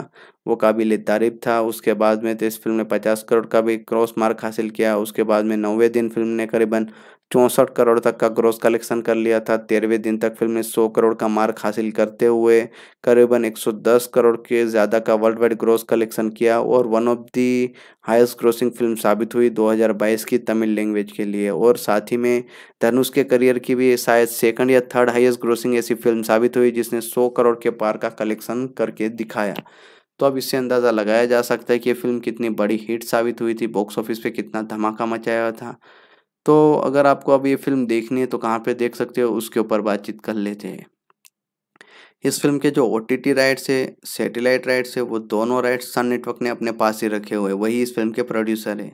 वो काबिल तारीफ था उसके बाद में तो इस फिल्म ने पचास करोड़ का भी क्रॉस मार्क हासिल किया उसके बाद में नौवे दिन फिल्म ने करीबन चौंसठ करोड़ तक का ग्रोस कलेक्शन कर लिया था तेरहवें दिन तक फिल्म ने 100 करोड़ का मार्क हासिल करते हुए करीबन 110 करोड़ के ज़्यादा का वर्ल्ड वाइड ग्रोस कलेक्शन किया और one of the highest grossing film साबित हुई 2022 की तमिल लैंग्वेज के लिए और साथ ही में धनुष के करियर की भी शायद सेकंड या थर्ड हाइस्ट ग्रोसिंग ऐसी फिल्म साबित हुई जिसने सौ करोड़ के पार का कलेक्शन करके दिखाया तो अब इससे अंदाज़ा लगाया जा सकता है कि ये फिल्म कितनी बड़ी हिट साबित हुई थी बॉक्स ऑफिस पर कितना धमाका मचाया था तो अगर आपको अब ये फिल्म देखनी है तो कहाँ पे देख सकते हो उसके ऊपर बातचीत कर लेते हैं इस फिल्म के जो ओ टी टी राइट्स है सैटेलाइट राइट्स है वो दोनों राइट्स सन नेटवर्क ने अपने पास ही रखे हुए वही इस फिल्म के प्रोड्यूसर है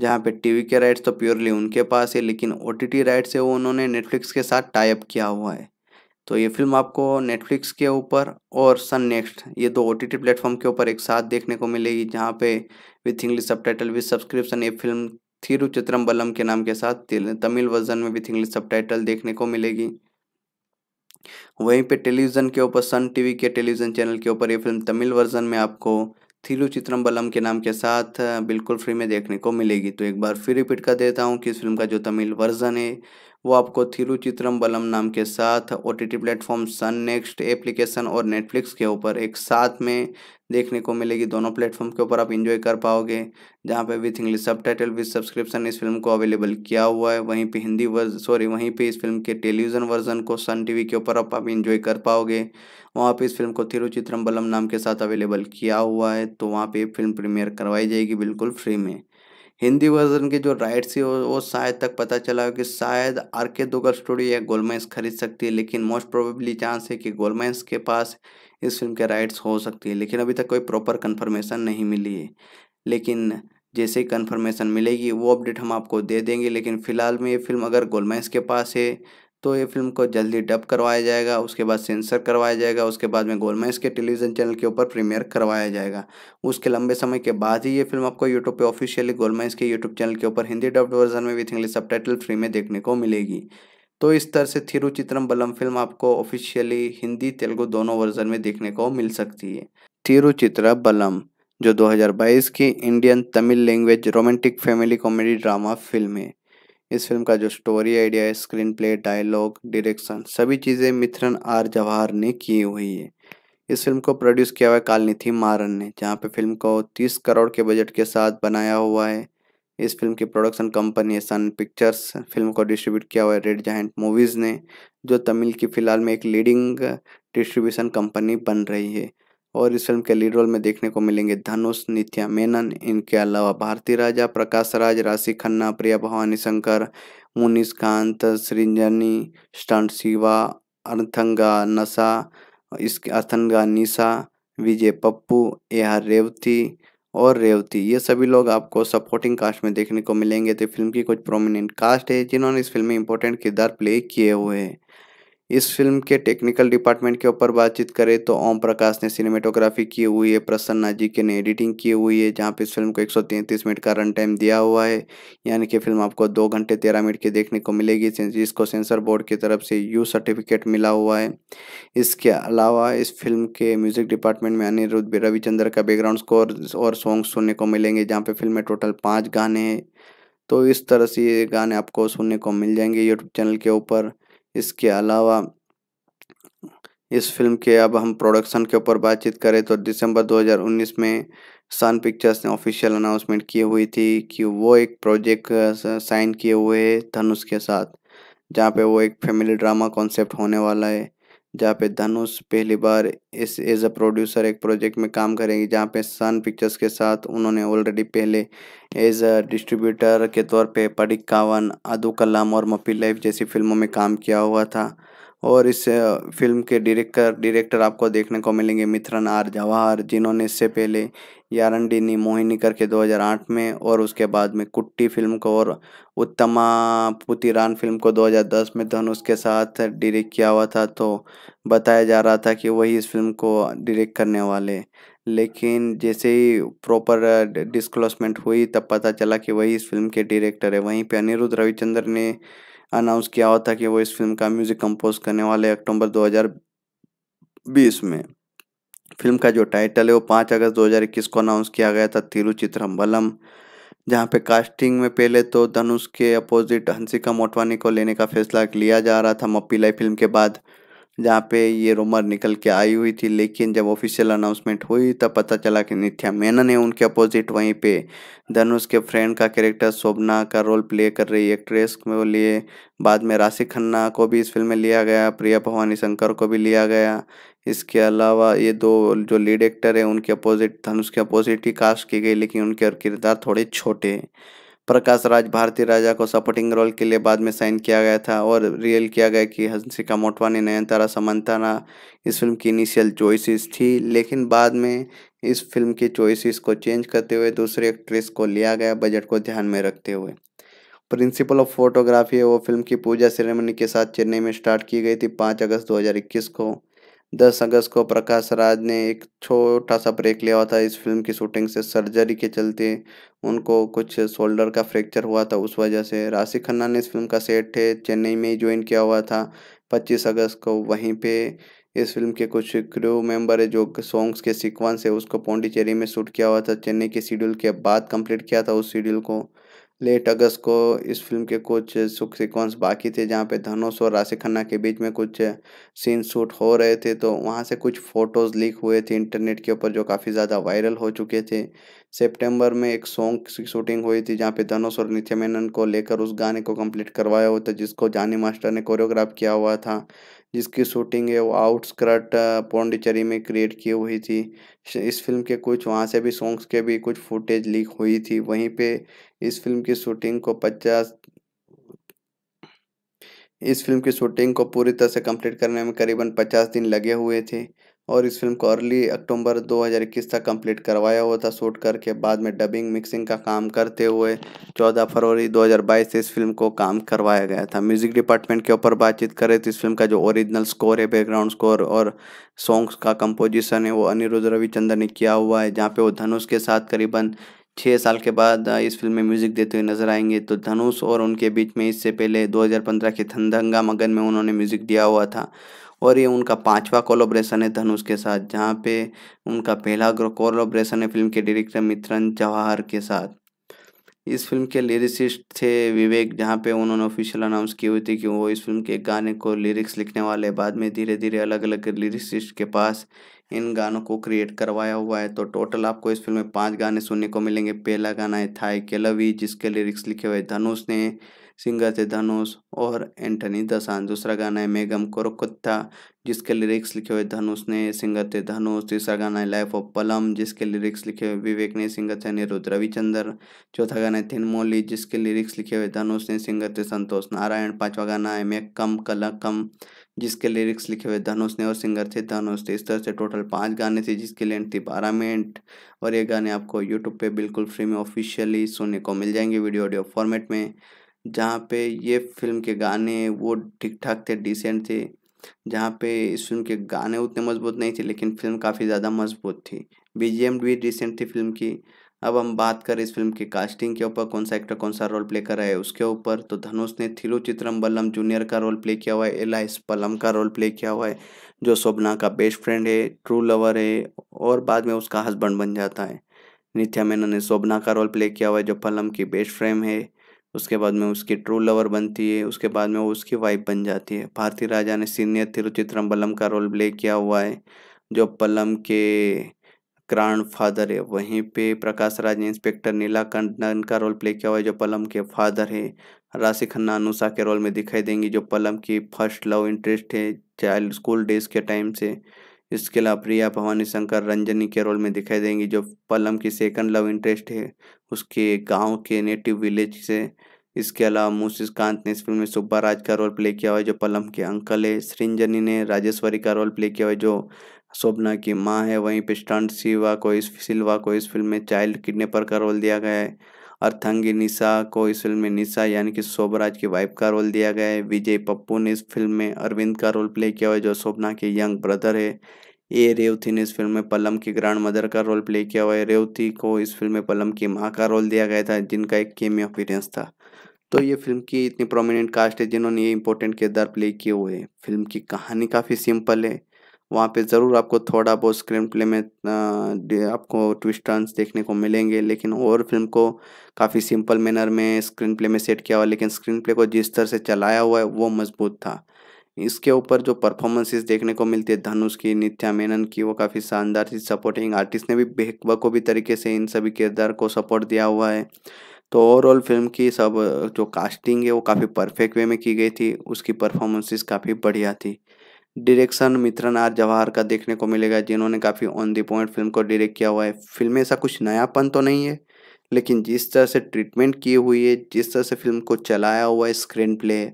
जहाँ पे टीवी के राइट्स तो प्योरली उनके पास है लेकिन ओ टी टी राइट्स है वो उन्होंने नेटफ्लिक्स के साथ टाइप किया हुआ है तो ये फिल्म आपको नेटफ्लिक्स के ऊपर और सन नेक्स्ट ये दो ओ टी टी प्लेटफॉर्म के ऊपर एक साथ देखने को मिलेगी जहाँ पे विथ इंग्लिश सब टाइटल विथ सब्सक्रिप्शन ये फिल्म चित्रम्बलम के नाम के साथ तमिल वर्जन में भी इंग्लिश सब देखने को मिलेगी वहीं पे टेलीविज़न के ऊपर सन टीवी के टेलीविज़न चैनल के ऊपर ये फिल्म तमिल वर्जन में आपको चित्रम्बलम के नाम के साथ बिल्कुल फ्री में देखने को मिलेगी तो एक बार फिर रिपीट कर देता हूँ कि इस फिल्म का जो तमिल वर्जन है वो आपको थिरुचित्रम बलम नाम के साथ O T T platform Sun next application और नेटफ्लिक्स के ऊपर एक साथ में देखने को मिलेगी दोनों प्लेटफॉर्म के ऊपर आप इन्जॉय कर पाओगे जहाँ पे विथ इंग्लिश सब टाइटल विथ सब्सक्रिप्शन इस फिल्म को अवेलेबल किया हुआ है वहीं पे हिंदी वर्ज सॉरी वहीं पे इस फिल्म के टेलीविज़न वर्जन को सन टीवी के ऊपर आप आप कर पाओगे वहाँ पे इस फिल्म को थिरुचित्रम बलम नाम के साथ अवेलेबल किया हुआ है तो वहाँ पर फिल्म प्रीमियर करवाई जाएगी बिल्कुल फ्री में हिंदी वर्जन के जो राइट्स है वो शायद तक पता चला हो कि शायद आर के दुगल स्टूडियो या गोलमेंस खरीद सकती है लेकिन मोस्ट प्रोबेबली चांस है कि गोलमेंस के पास इस फिल्म के राइट्स हो सकती है लेकिन अभी तक कोई प्रॉपर कन्फर्मेशन नहीं मिली है लेकिन जैसे ही कन्फर्मेशन मिलेगी वो अपडेट हम आपको दे देंगे लेकिन फ़िलहाल में ये फिल्म अगर गोलमेंस के पास है तो ये फिल्म को जल्दी डब करवाया जाएगा उसके बाद सेंसर करवाया जाएगा उसके बाद में गोलमेज के टेलीविज़न चैनल के ऊपर प्रीमियर करवाया जाएगा उसके लंबे समय के बाद ही ये फिल्म आपको यूट्यूब पे ऑफिशियली गोलमेज के यूट्यूब चैनल के ऊपर हिंदी डब्ड वर्जन में विथ इंग्लिश सब फ्री में देखने को मिलेगी तो इस तरह से थिरुचित्रम बलम फिल्म आपको ऑफिशियली हिंदी तेलुगु दोनों वर्जन में देखने को मिल सकती है थिरुचित्र बलम जो 2022 की Indian Tamil language romantic family comedy drama film है इस फिल्म का जो स्टोरी आइडिया है स्क्रीन प्ले डायलॉग डायरेक्शन सभी चीज़ें मिथुन आर जवाहर ने की हुई है इस फिल्म को प्रोड्यूस किया हुआ है कालनिथि मारन ने जहाँ पे फिल्म को 30 करोड़ के बजट के साथ बनाया हुआ है इस फिल्म की प्रोडक्शन कंपनी है सन पिक्चर्स फिल्म को डिस्ट्रीब्यूट किया हुआ है रेड जैंट मूवीज़ ने जो तमिल की फ़िलहाल में एक लीडिंग डिस्ट्रीब्यूशन कंपनी बन रही है और इस फिल्म के लीड रोल में देखने को मिलेंगे धनुष नित्या मेनन इनके अलावा भारती राजा प्रकाश राज राशि खन्ना प्रिया भवानी शंकर मुनीस कांत सृंजनी स्टंट शिवा अर्थंगा नशा इसके अर्थंगा निशा विजय पप्पू आर रेवती और रेवती ये सभी लोग आपको सपोर्टिंग कास्ट में देखने को मिलेंगे तो फिल्म की कुछ प्रोमिनेंट कास्ट है जिन्होंने इस फिल्म में इंपॉर्टेंट किरदार प्ले किए हुए हैं इस फिल्म के टेक्निकल डिपार्टमेंट के ऊपर बातचीत करें तो ओम प्रकाश ने सिनेमेटोग्राफी की हुई है प्रसन्ना जी के ने एडिटिंग की हुई है जहाँ पे इस फिल्म को 133 मिनट का रन टाइम दिया हुआ है यानी कि फिल्म आपको दो घंटे तेरह मिनट की देखने को मिलेगी जिसको सेंसर बोर्ड की तरफ से यू सर्टिफिकेट मिला हुआ है इसके अलावा इस फिल्म के म्यूजिक डिपार्टमेंट में अनिरुद्ध रविचंद्र का बैकग्राउंड स्कोर और सॉन्ग सुनने को मिलेंगे जहाँ पर फिल्म में टोटल पाँच गाने हैं तो इस तरह से ये गाने आपको सुनने को मिल जाएंगे यूट्यूब चैनल के ऊपर इसके अलावा इस फिल्म के अब हम प्रोडक्शन के ऊपर बातचीत करें तो दिसंबर 2019 में सन पिक्चर्स ने ऑफिशियल अनाउंसमेंट की हुई थी कि वो एक प्रोजेक्ट साइन किए हुए है धनुष के साथ जहाँ पे वो एक फैमिली ड्रामा कॉन्सेप्ट होने वाला है जहाँ पे धनुष पहली बार इस एज अ प्रोड्यूसर एक प्रोजेक्ट में काम करेंगे जहाँ पे सन पिक्चर्स के साथ उन्होंने ऑलरेडी पहले एज अ डिस्ट्रीब्यूटर के तौर पे पडिक कावन अदू कलाम और मपी लाइफ जैसी फिल्मों में काम किया हुआ था और इस फिल्म के डायरेक्टर डायरेक्टर आपको देखने को मिलेंगे मिथरन आर जवाहर जिन्होंने इससे पहले यारन नी मोहिनी करके 2008 में और उसके बाद में कुट्टी फिल्म को और उत्तमा पुतिरान फिल्म को 2010 में धनुष के साथ डायरेक्ट किया हुआ था तो बताया जा रहा था कि वही इस फिल्म को डायरेक्ट करने वाले लेकिन जैसे ही प्रॉपर डिस्क्लोसमेंट हुई तब पता चला कि वही इस फिल्म के डायरेक्टर है वहीं पर अनिरुद्ध रविचंद्र ने अनाउंस किया हुआ था कि वो इस फिल्म का म्यूजिक कंपोज करने वाले अक्टूबर 2020 में फिल्म का जो टाइटल है वो पाँच अगस्त 2021 को अनाउंस किया गया था तिरुचित्रम्बलम जहाँ पे कास्टिंग में पहले तो धनुष के अपोजिट हंसिका मोटवानी को लेने का फैसला लिया जा रहा था लाई फिल्म के बाद जहाँ पे ये रूमर निकल के आई हुई थी लेकिन जब ऑफिशियल अनाउंसमेंट हुई तब पता चला कि नित्या मेनन है उनके अपोजिट वहीं पे धनुष के फ्रेंड का कैरेक्टर शोभना का रोल प्ले कर रही एक्ट्रेस को लिए बाद में राशि खन्ना को भी इस फिल्म में लिया गया प्रिया भवानी शंकर को भी लिया गया इसके अलावा ये दो जो लीड एक्टर है उनके अपोजिट धनुष के अपोजिट ही कास्ट की गई लेकिन उनके किरदार थोड़े छोटे हैं प्रकाश राज भारती राजा को सपोर्टिंग रोल के लिए बाद में साइन किया गया था और रियल किया गया कि हंसिका मोटवानी नयनतारा समंताना इस फिल्म की इनिशियल चॉइसेस थी लेकिन बाद में इस फिल्म की चॉइसेस को चेंज करते हुए दूसरी एक्ट्रेस को लिया गया बजट को ध्यान में रखते हुए प्रिंसिपल ऑफ फोटोग्राफी वो फिल्म की पूजा सेरेमनी के साथ चेन्नई में स्टार्ट की गई थी पाँच अगस्त दो को दस अगस्त को प्रकाश राज ने एक छोटा सा ब्रेक लिया हुआ था इस फिल्म की शूटिंग से सर्जरी के चलते उनको कुछ शोल्डर का फ्रैक्चर हुआ था उस वजह से राशि खन्ना ने इस फिल्म का सेट है चेन्नई में ही ज्वाइन किया हुआ था पच्चीस अगस्त को वहीं पे इस फिल्म के कुछ क्रू मेंबर है जो सॉन्ग्स के सीक्वेंस है उसको पौंडीचेरी में शूट किया हुआ था चेन्नई के शेड्यूल के बाद कंप्लीट किया था उस शेड्यूल को लेट अगस्त को इस फिल्म के कुछ सुख सिक्वेंस बाकी थे जहाँ पे धनुष और राशि खन्ना के बीच में कुछ सीन शूट हो रहे थे तो वहाँ से कुछ फ़ोटोज़ लीक हुए थे इंटरनेट के ऊपर जो काफ़ी ज़्यादा वायरल हो चुके थे सितंबर में एक सॉन्ग की शूटिंग हुई थी जहाँ पे धनुष और नित्य मेनन को लेकर उस गाने को कंप्लीट करवाया हुआ था जिसको जानी मास्टर ने कोरियोग्राफ किया हुआ था जिसकी शूटिंग है वो आउटस्कर्ट पौंडीचेरी में क्रिएट की हुई थी इस फिल्म के कुछ वहाँ से भी सॉन्ग्स के भी कुछ फुटेज लीक हुई थी वहीं पे इस फिल्म की शूटिंग को पचास इस फिल्म की शूटिंग को पूरी तरह से कंप्लीट करने में करीबन पचास दिन लगे हुए थे और इस फिल्म को अर्ली अक्टूबर 2021 तक कंप्लीट करवाया हुआ था शूट करके बाद में डबिंग मिक्सिंग का काम करते हुए 14 फरवरी 2022 से इस फिल्म को काम करवाया गया था म्यूजिक डिपार्टमेंट के ऊपर बातचीत करें तो इस फिल्म का जो ओरिजिनल स्कोर है बैकग्राउंड स्कोर और सॉन्ग्स का कंपोजिशन है वो अनिरुद्ध रविचंद्र ने किया हुआ है जहाँ पे वो धनुष के साथ करीबन छः साल के बाद इस फिल्म में म्यूजिक देते हुए नजर आएंगे तो धनुष और उनके बीच में इससे पहले 2015 के थंदंगा मगन में उन्होंने म्यूजिक दिया हुआ था और ये उनका पांचवा कोलोब्रेशन है धनुष के साथ जहाँ पे उनका पहला कोलोब्रेशन है फिल्म के डायरेक्टर मित्रन जवाहर के साथ इस फिल्म के लिरिसिस्ट थे विवेक जहाँ पे उन्होंने ऑफिशियल अनाउंस की हुई थी कि वो इस फिल्म के गाने को लिरिक्स लिखने वाले बाद में धीरे धीरे अलग अलग लिरिसिस्ट के पास इन गानों को क्रिएट करवाया हुआ है तो टोटल आपको इस फिल्म में पांच गाने सुनने को मिलेंगे पहला गाना है थाई के लवी जिसके लिरिक्स लिखे हुए धनुष ने सिंगर थे धनुष और एंटनी दसान दूसरा गाना है मेगम कोरकुत्ता जिसके लिरिक्स लिखे हुए धनुष ने सिंगर थे धनुष तीसरा गाना है लाइफ ऑफ पलम जिसके लिरिक्स लिखे हुए विवेक ने सिंगर थे निरुद्ध रविचंद्र चौथा गाना है थिन मोली जिसके लिरिक्स लिखे हुए धनुष ने सिंगर थे संतोष नारायण पाँचवा गाना है मेकम कम जिसके लिरिक्स लिखे हुए धनुष ने और सिंगर थे धनुष थे इस तरह से टोटल पाँच गाने थे जिसकी लेंथ थी बारह मिनट और ये गाने आपको यूट्यूब पर बिल्कुल फ्री में ऑफिशियली सुनने को मिल जाएंगे वीडियो ऑडियो फॉर्मेट में जहाँ पे ये फिल्म के गाने वो ठीक ठाक थे डिसेंट थे जहाँ पे इस फिल्म के गाने उतने मजबूत नहीं थे लेकिन फिल्म काफ़ी ज़्यादा मजबूत थी बीजीएम भी डिसेंट थी फिल्म की अब हम बात करें इस फिल्म की कास्टिंग के ऊपर कौन सा एक्टर कौन सा रोल प्ले कर रहा है उसके ऊपर तो धनुष ने थिलू चित्रम बल्लम जूनियर का रोल प्ले किया हुआ है एलाइस पलम का रोल प्ले किया हुआ है जो शोभना का बेस्ट फ्रेंड है ट्रू लवर है और बाद में उसका हस्बैंड बन जाता है नित्या मेनन ने शोभना का रोल प्ले किया हुआ है जो पलम की बेस्ट फ्रेंड है उसके बाद में उसकी ट्रू लवर बनती है उसके बाद में वो उसकी वाइफ बन जाती है भारती राजा ने सीनियर तिरुचित्रम बलम का रोल प्ले किया हुआ है जो पलम के ग्रांड फादर है वहीं पे प्रकाश राज ने इंस्पेक्टर नीला कंडन का रोल प्ले किया हुआ है जो पलम के फादर है राशि खन्ना अनुषा के रोल में दिखाई देंगी जो पलम की फर्स्ट लव इंटरेस्ट है चाइल्ड स्कूल डेज के टाइम से इसके अलावा प्रिया भवानी शंकर रंजनी के रोल में दिखाई देंगी जो पलम की सेकंड लव इंटरेस्ट है उसके गांव के नेटिव विलेज से इसके अलावा कांत ने इस फिल्म में सुब्बा राज का रोल प्ले किया हुआ है जो पलम के अंकल है सृंजनी ने राजेश्वरी का रोल प्ले किया हुआ है जो शोभना की माँ है वहीं पे स्टंट को इस सिल्वा को इस फिल्म में चाइल्ड किडनेपर का रोल दिया गया है अर्थंगी निशा को इस फिल्म में निशा यानी कि शोभराज की वाइफ का रोल दिया गया है विजय पप्पू ने इस फिल्म में अरविंद का रोल प्ले किया हुआ है जो शोभना के यंग ब्रदर है ए रेवती ने इस फिल्म में पलम की ग्रैंड मदर का रोल प्ले किया हुआ है रेवती को इस फिल्म में पलम की माँ का रोल दिया गया था जिनका एक केमी अपीरेंस था तो ये फिल्म की इतनी प्रोमिनेंट कास्ट है जिन्होंने ये इंपॉर्टेंट किरदार प्ले किए हुए हैं फिल्म की कहानी काफ़ी सिंपल है वहाँ पे ज़रूर आपको थोड़ा बहुत स्क्रीन प्ले में आपको ट्विस्ट टर्न्स देखने को मिलेंगे लेकिन और फिल्म को काफ़ी सिंपल मैनर में स्क्रीन प्ले में सेट किया हुआ लेकिन स्क्रीन प्ले को जिस तरह से चलाया हुआ है वो मजबूत था इसके ऊपर जो परफॉर्मेंसेस देखने को मिलती है धनुष की नित्या मेनन की वो काफ़ी शानदार थी सपोर्टिंग आर्टिस्ट ने भी बेहबकोबी तरीके से इन सभी किरदार को सपोर्ट दिया हुआ है तो ओवरऑल फिल्म की सब जो कास्टिंग है वो काफ़ी परफेक्ट वे में की गई थी उसकी परफॉर्मेंसेस काफ़ी बढ़िया थी डायरेक्शन मित्रन आर जवाहर का देखने को मिलेगा जिन्होंने काफ़ी ऑन दी पॉइंट फिल्म को डायरेक्ट किया हुआ है फिल्म में ऐसा कुछ नयापन तो नहीं है लेकिन जिस तरह से ट्रीटमेंट की हुई है जिस तरह से फिल्म को चलाया हुआ है स्क्रीन प्ले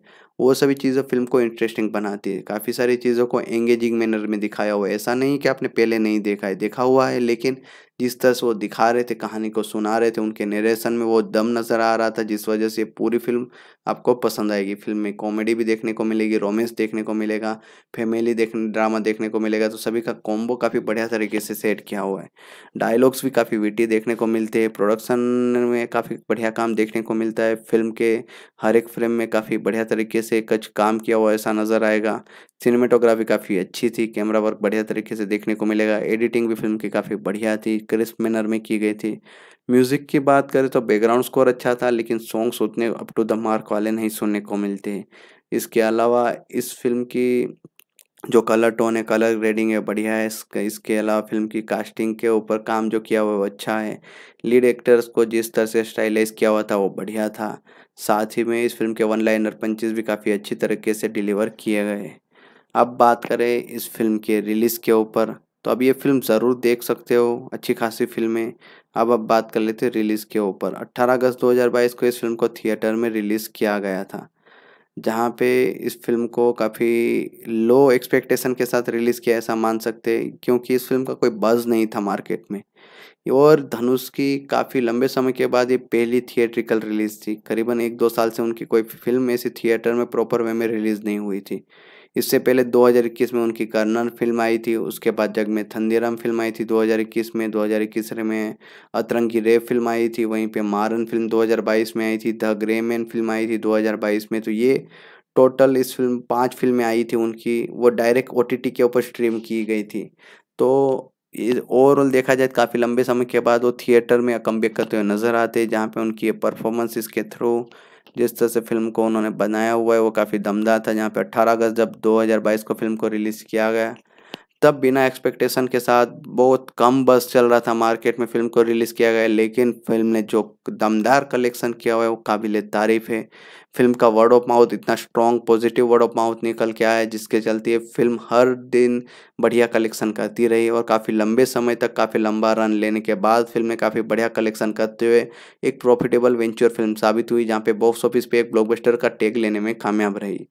वो सभी चीज़ें फिल्म को इंटरेस्टिंग बनाती है काफ़ी सारी चीज़ों को एंगेजिंग मैनर में दिखाया हुआ है ऐसा नहीं कि आपने पहले नहीं देखा है देखा हुआ है लेकिन जिस तरह से वो दिखा रहे थे कहानी को सुना रहे थे उनके नरेशन में वो दम नज़र आ रहा था जिस वजह से पूरी फिल्म आपको पसंद आएगी फिल्म में कॉमेडी भी देखने को मिलेगी रोमांस देखने को मिलेगा फैमिली देखने ड्रामा देखने को मिलेगा तो सभी का कॉम्बो काफ़ी बढ़िया तरीके से सेट किया हुआ है डायलॉग्स भी काफ़ी विटी देखने को मिलते हैं प्रोडक्शन में काफ़ी बढ़िया काम देखने को मिलता है फिल्म के हर एक फिल्म में काफ़ी बढ़िया तरीके से कच काम किया हुआ ऐसा नज़र आएगा सिनेमेटोग्राफी काफ़ी अच्छी थी कैमरा वर्क बढ़िया तरीके से देखने को मिलेगा एडिटिंग भी फिल्म की काफ़ी बढ़िया थी क्रिस्प मैनर में की गई थी म्यूज़िक की बात करें तो बैकग्राउंड स्कोर अच्छा था लेकिन सॉन्ग्स उतने अप टू द मार्क वाले नहीं सुनने को मिलते इसके अलावा इस फिल्म की जो कलर टोन है कलर ग्रेडिंग है बढ़िया है इसके इसके अलावा फिल्म की कास्टिंग के ऊपर काम जो किया हुआ है वो अच्छा है लीड एक्टर्स को जिस तरह से स्टाइलाइज किया हुआ था वो बढ़िया था साथ ही में इस फिल्म के वन लाइनर पंचेज भी काफ़ी अच्छी तरीके से डिलीवर किए गए अब बात करें इस फिल्म के रिलीज़ के ऊपर तो अब ये फिल्म ज़रूर देख सकते हो अच्छी खासी फिल्म है अब अब बात कर लेते हैं रिलीज़ के ऊपर 18 अगस्त 2022 को इस फिल्म को थिएटर में रिलीज़ किया गया था जहाँ पे इस फिल्म को काफ़ी लो एक्सपेक्टेशन के साथ रिलीज़ किया ऐसा मान सकते क्योंकि इस फिल्म का कोई बज़ नहीं था मार्केट में और धनुष की काफ़ी लंबे समय के बाद ये पहली थिएट्रिकल रिलीज़ थी करीबन एक दो साल से उनकी कोई फिल्म ऐसी थिएटर में प्रॉपर वे में रिलीज़ नहीं हुई थी इससे पहले 2021 में उनकी कर्नन फिल्म आई थी उसके बाद जग में थंदीराम फिल्म आई थी 2021 में 2021 में अतरंगी रेप फिल्म आई थी वहीं पे मारन फिल्म 2022 में आई थी द ग्रे मैन फिल्म आई थी 2022 में तो ये टोटल इस फिल्म पांच फिल्में आई थी उनकी वो डायरेक्ट ओ के ऊपर स्ट्रीम की गई थी तो ओवरऑल देखा जाए तो काफ़ी लंबे समय के बाद वो थिएटर में कम करते हुए नज़र आते जहाँ पे उनकी परफॉर्मेंस इसके थ्रू जिस तरह से फिल्म को उन्होंने बनाया हुआ है वो काफ़ी दमदार था जहाँ पे 18 अगस्त जब 2022 को फिल्म को रिलीज़ किया गया तब बिना एक्सपेक्टेशन के साथ बहुत कम बस चल रहा था मार्केट में फिल्म को रिलीज़ किया गया लेकिन फिल्म ने जो दमदार कलेक्शन किया हुआ है वो काबिल तारीफ़ है फिल्म का वर्ड ऑफ माउथ इतना strong positive word of mouth निकल के आया है जिसके चलते ये फिल्म हर दिन बढ़िया कलेक्शन करती रही और काफ़ी लंबे समय तक काफ़ी लंबा रन लेने के बाद फिल्म में काफ़ी बढ़िया कलेक्शन करते हुए एक प्रॉफिटेबल वेंचर फिल्म साबित हुई जहाँ पे बॉक्स ऑफिस पे एक ब्लॉकबस्टर का टेग लेने में कामयाब रही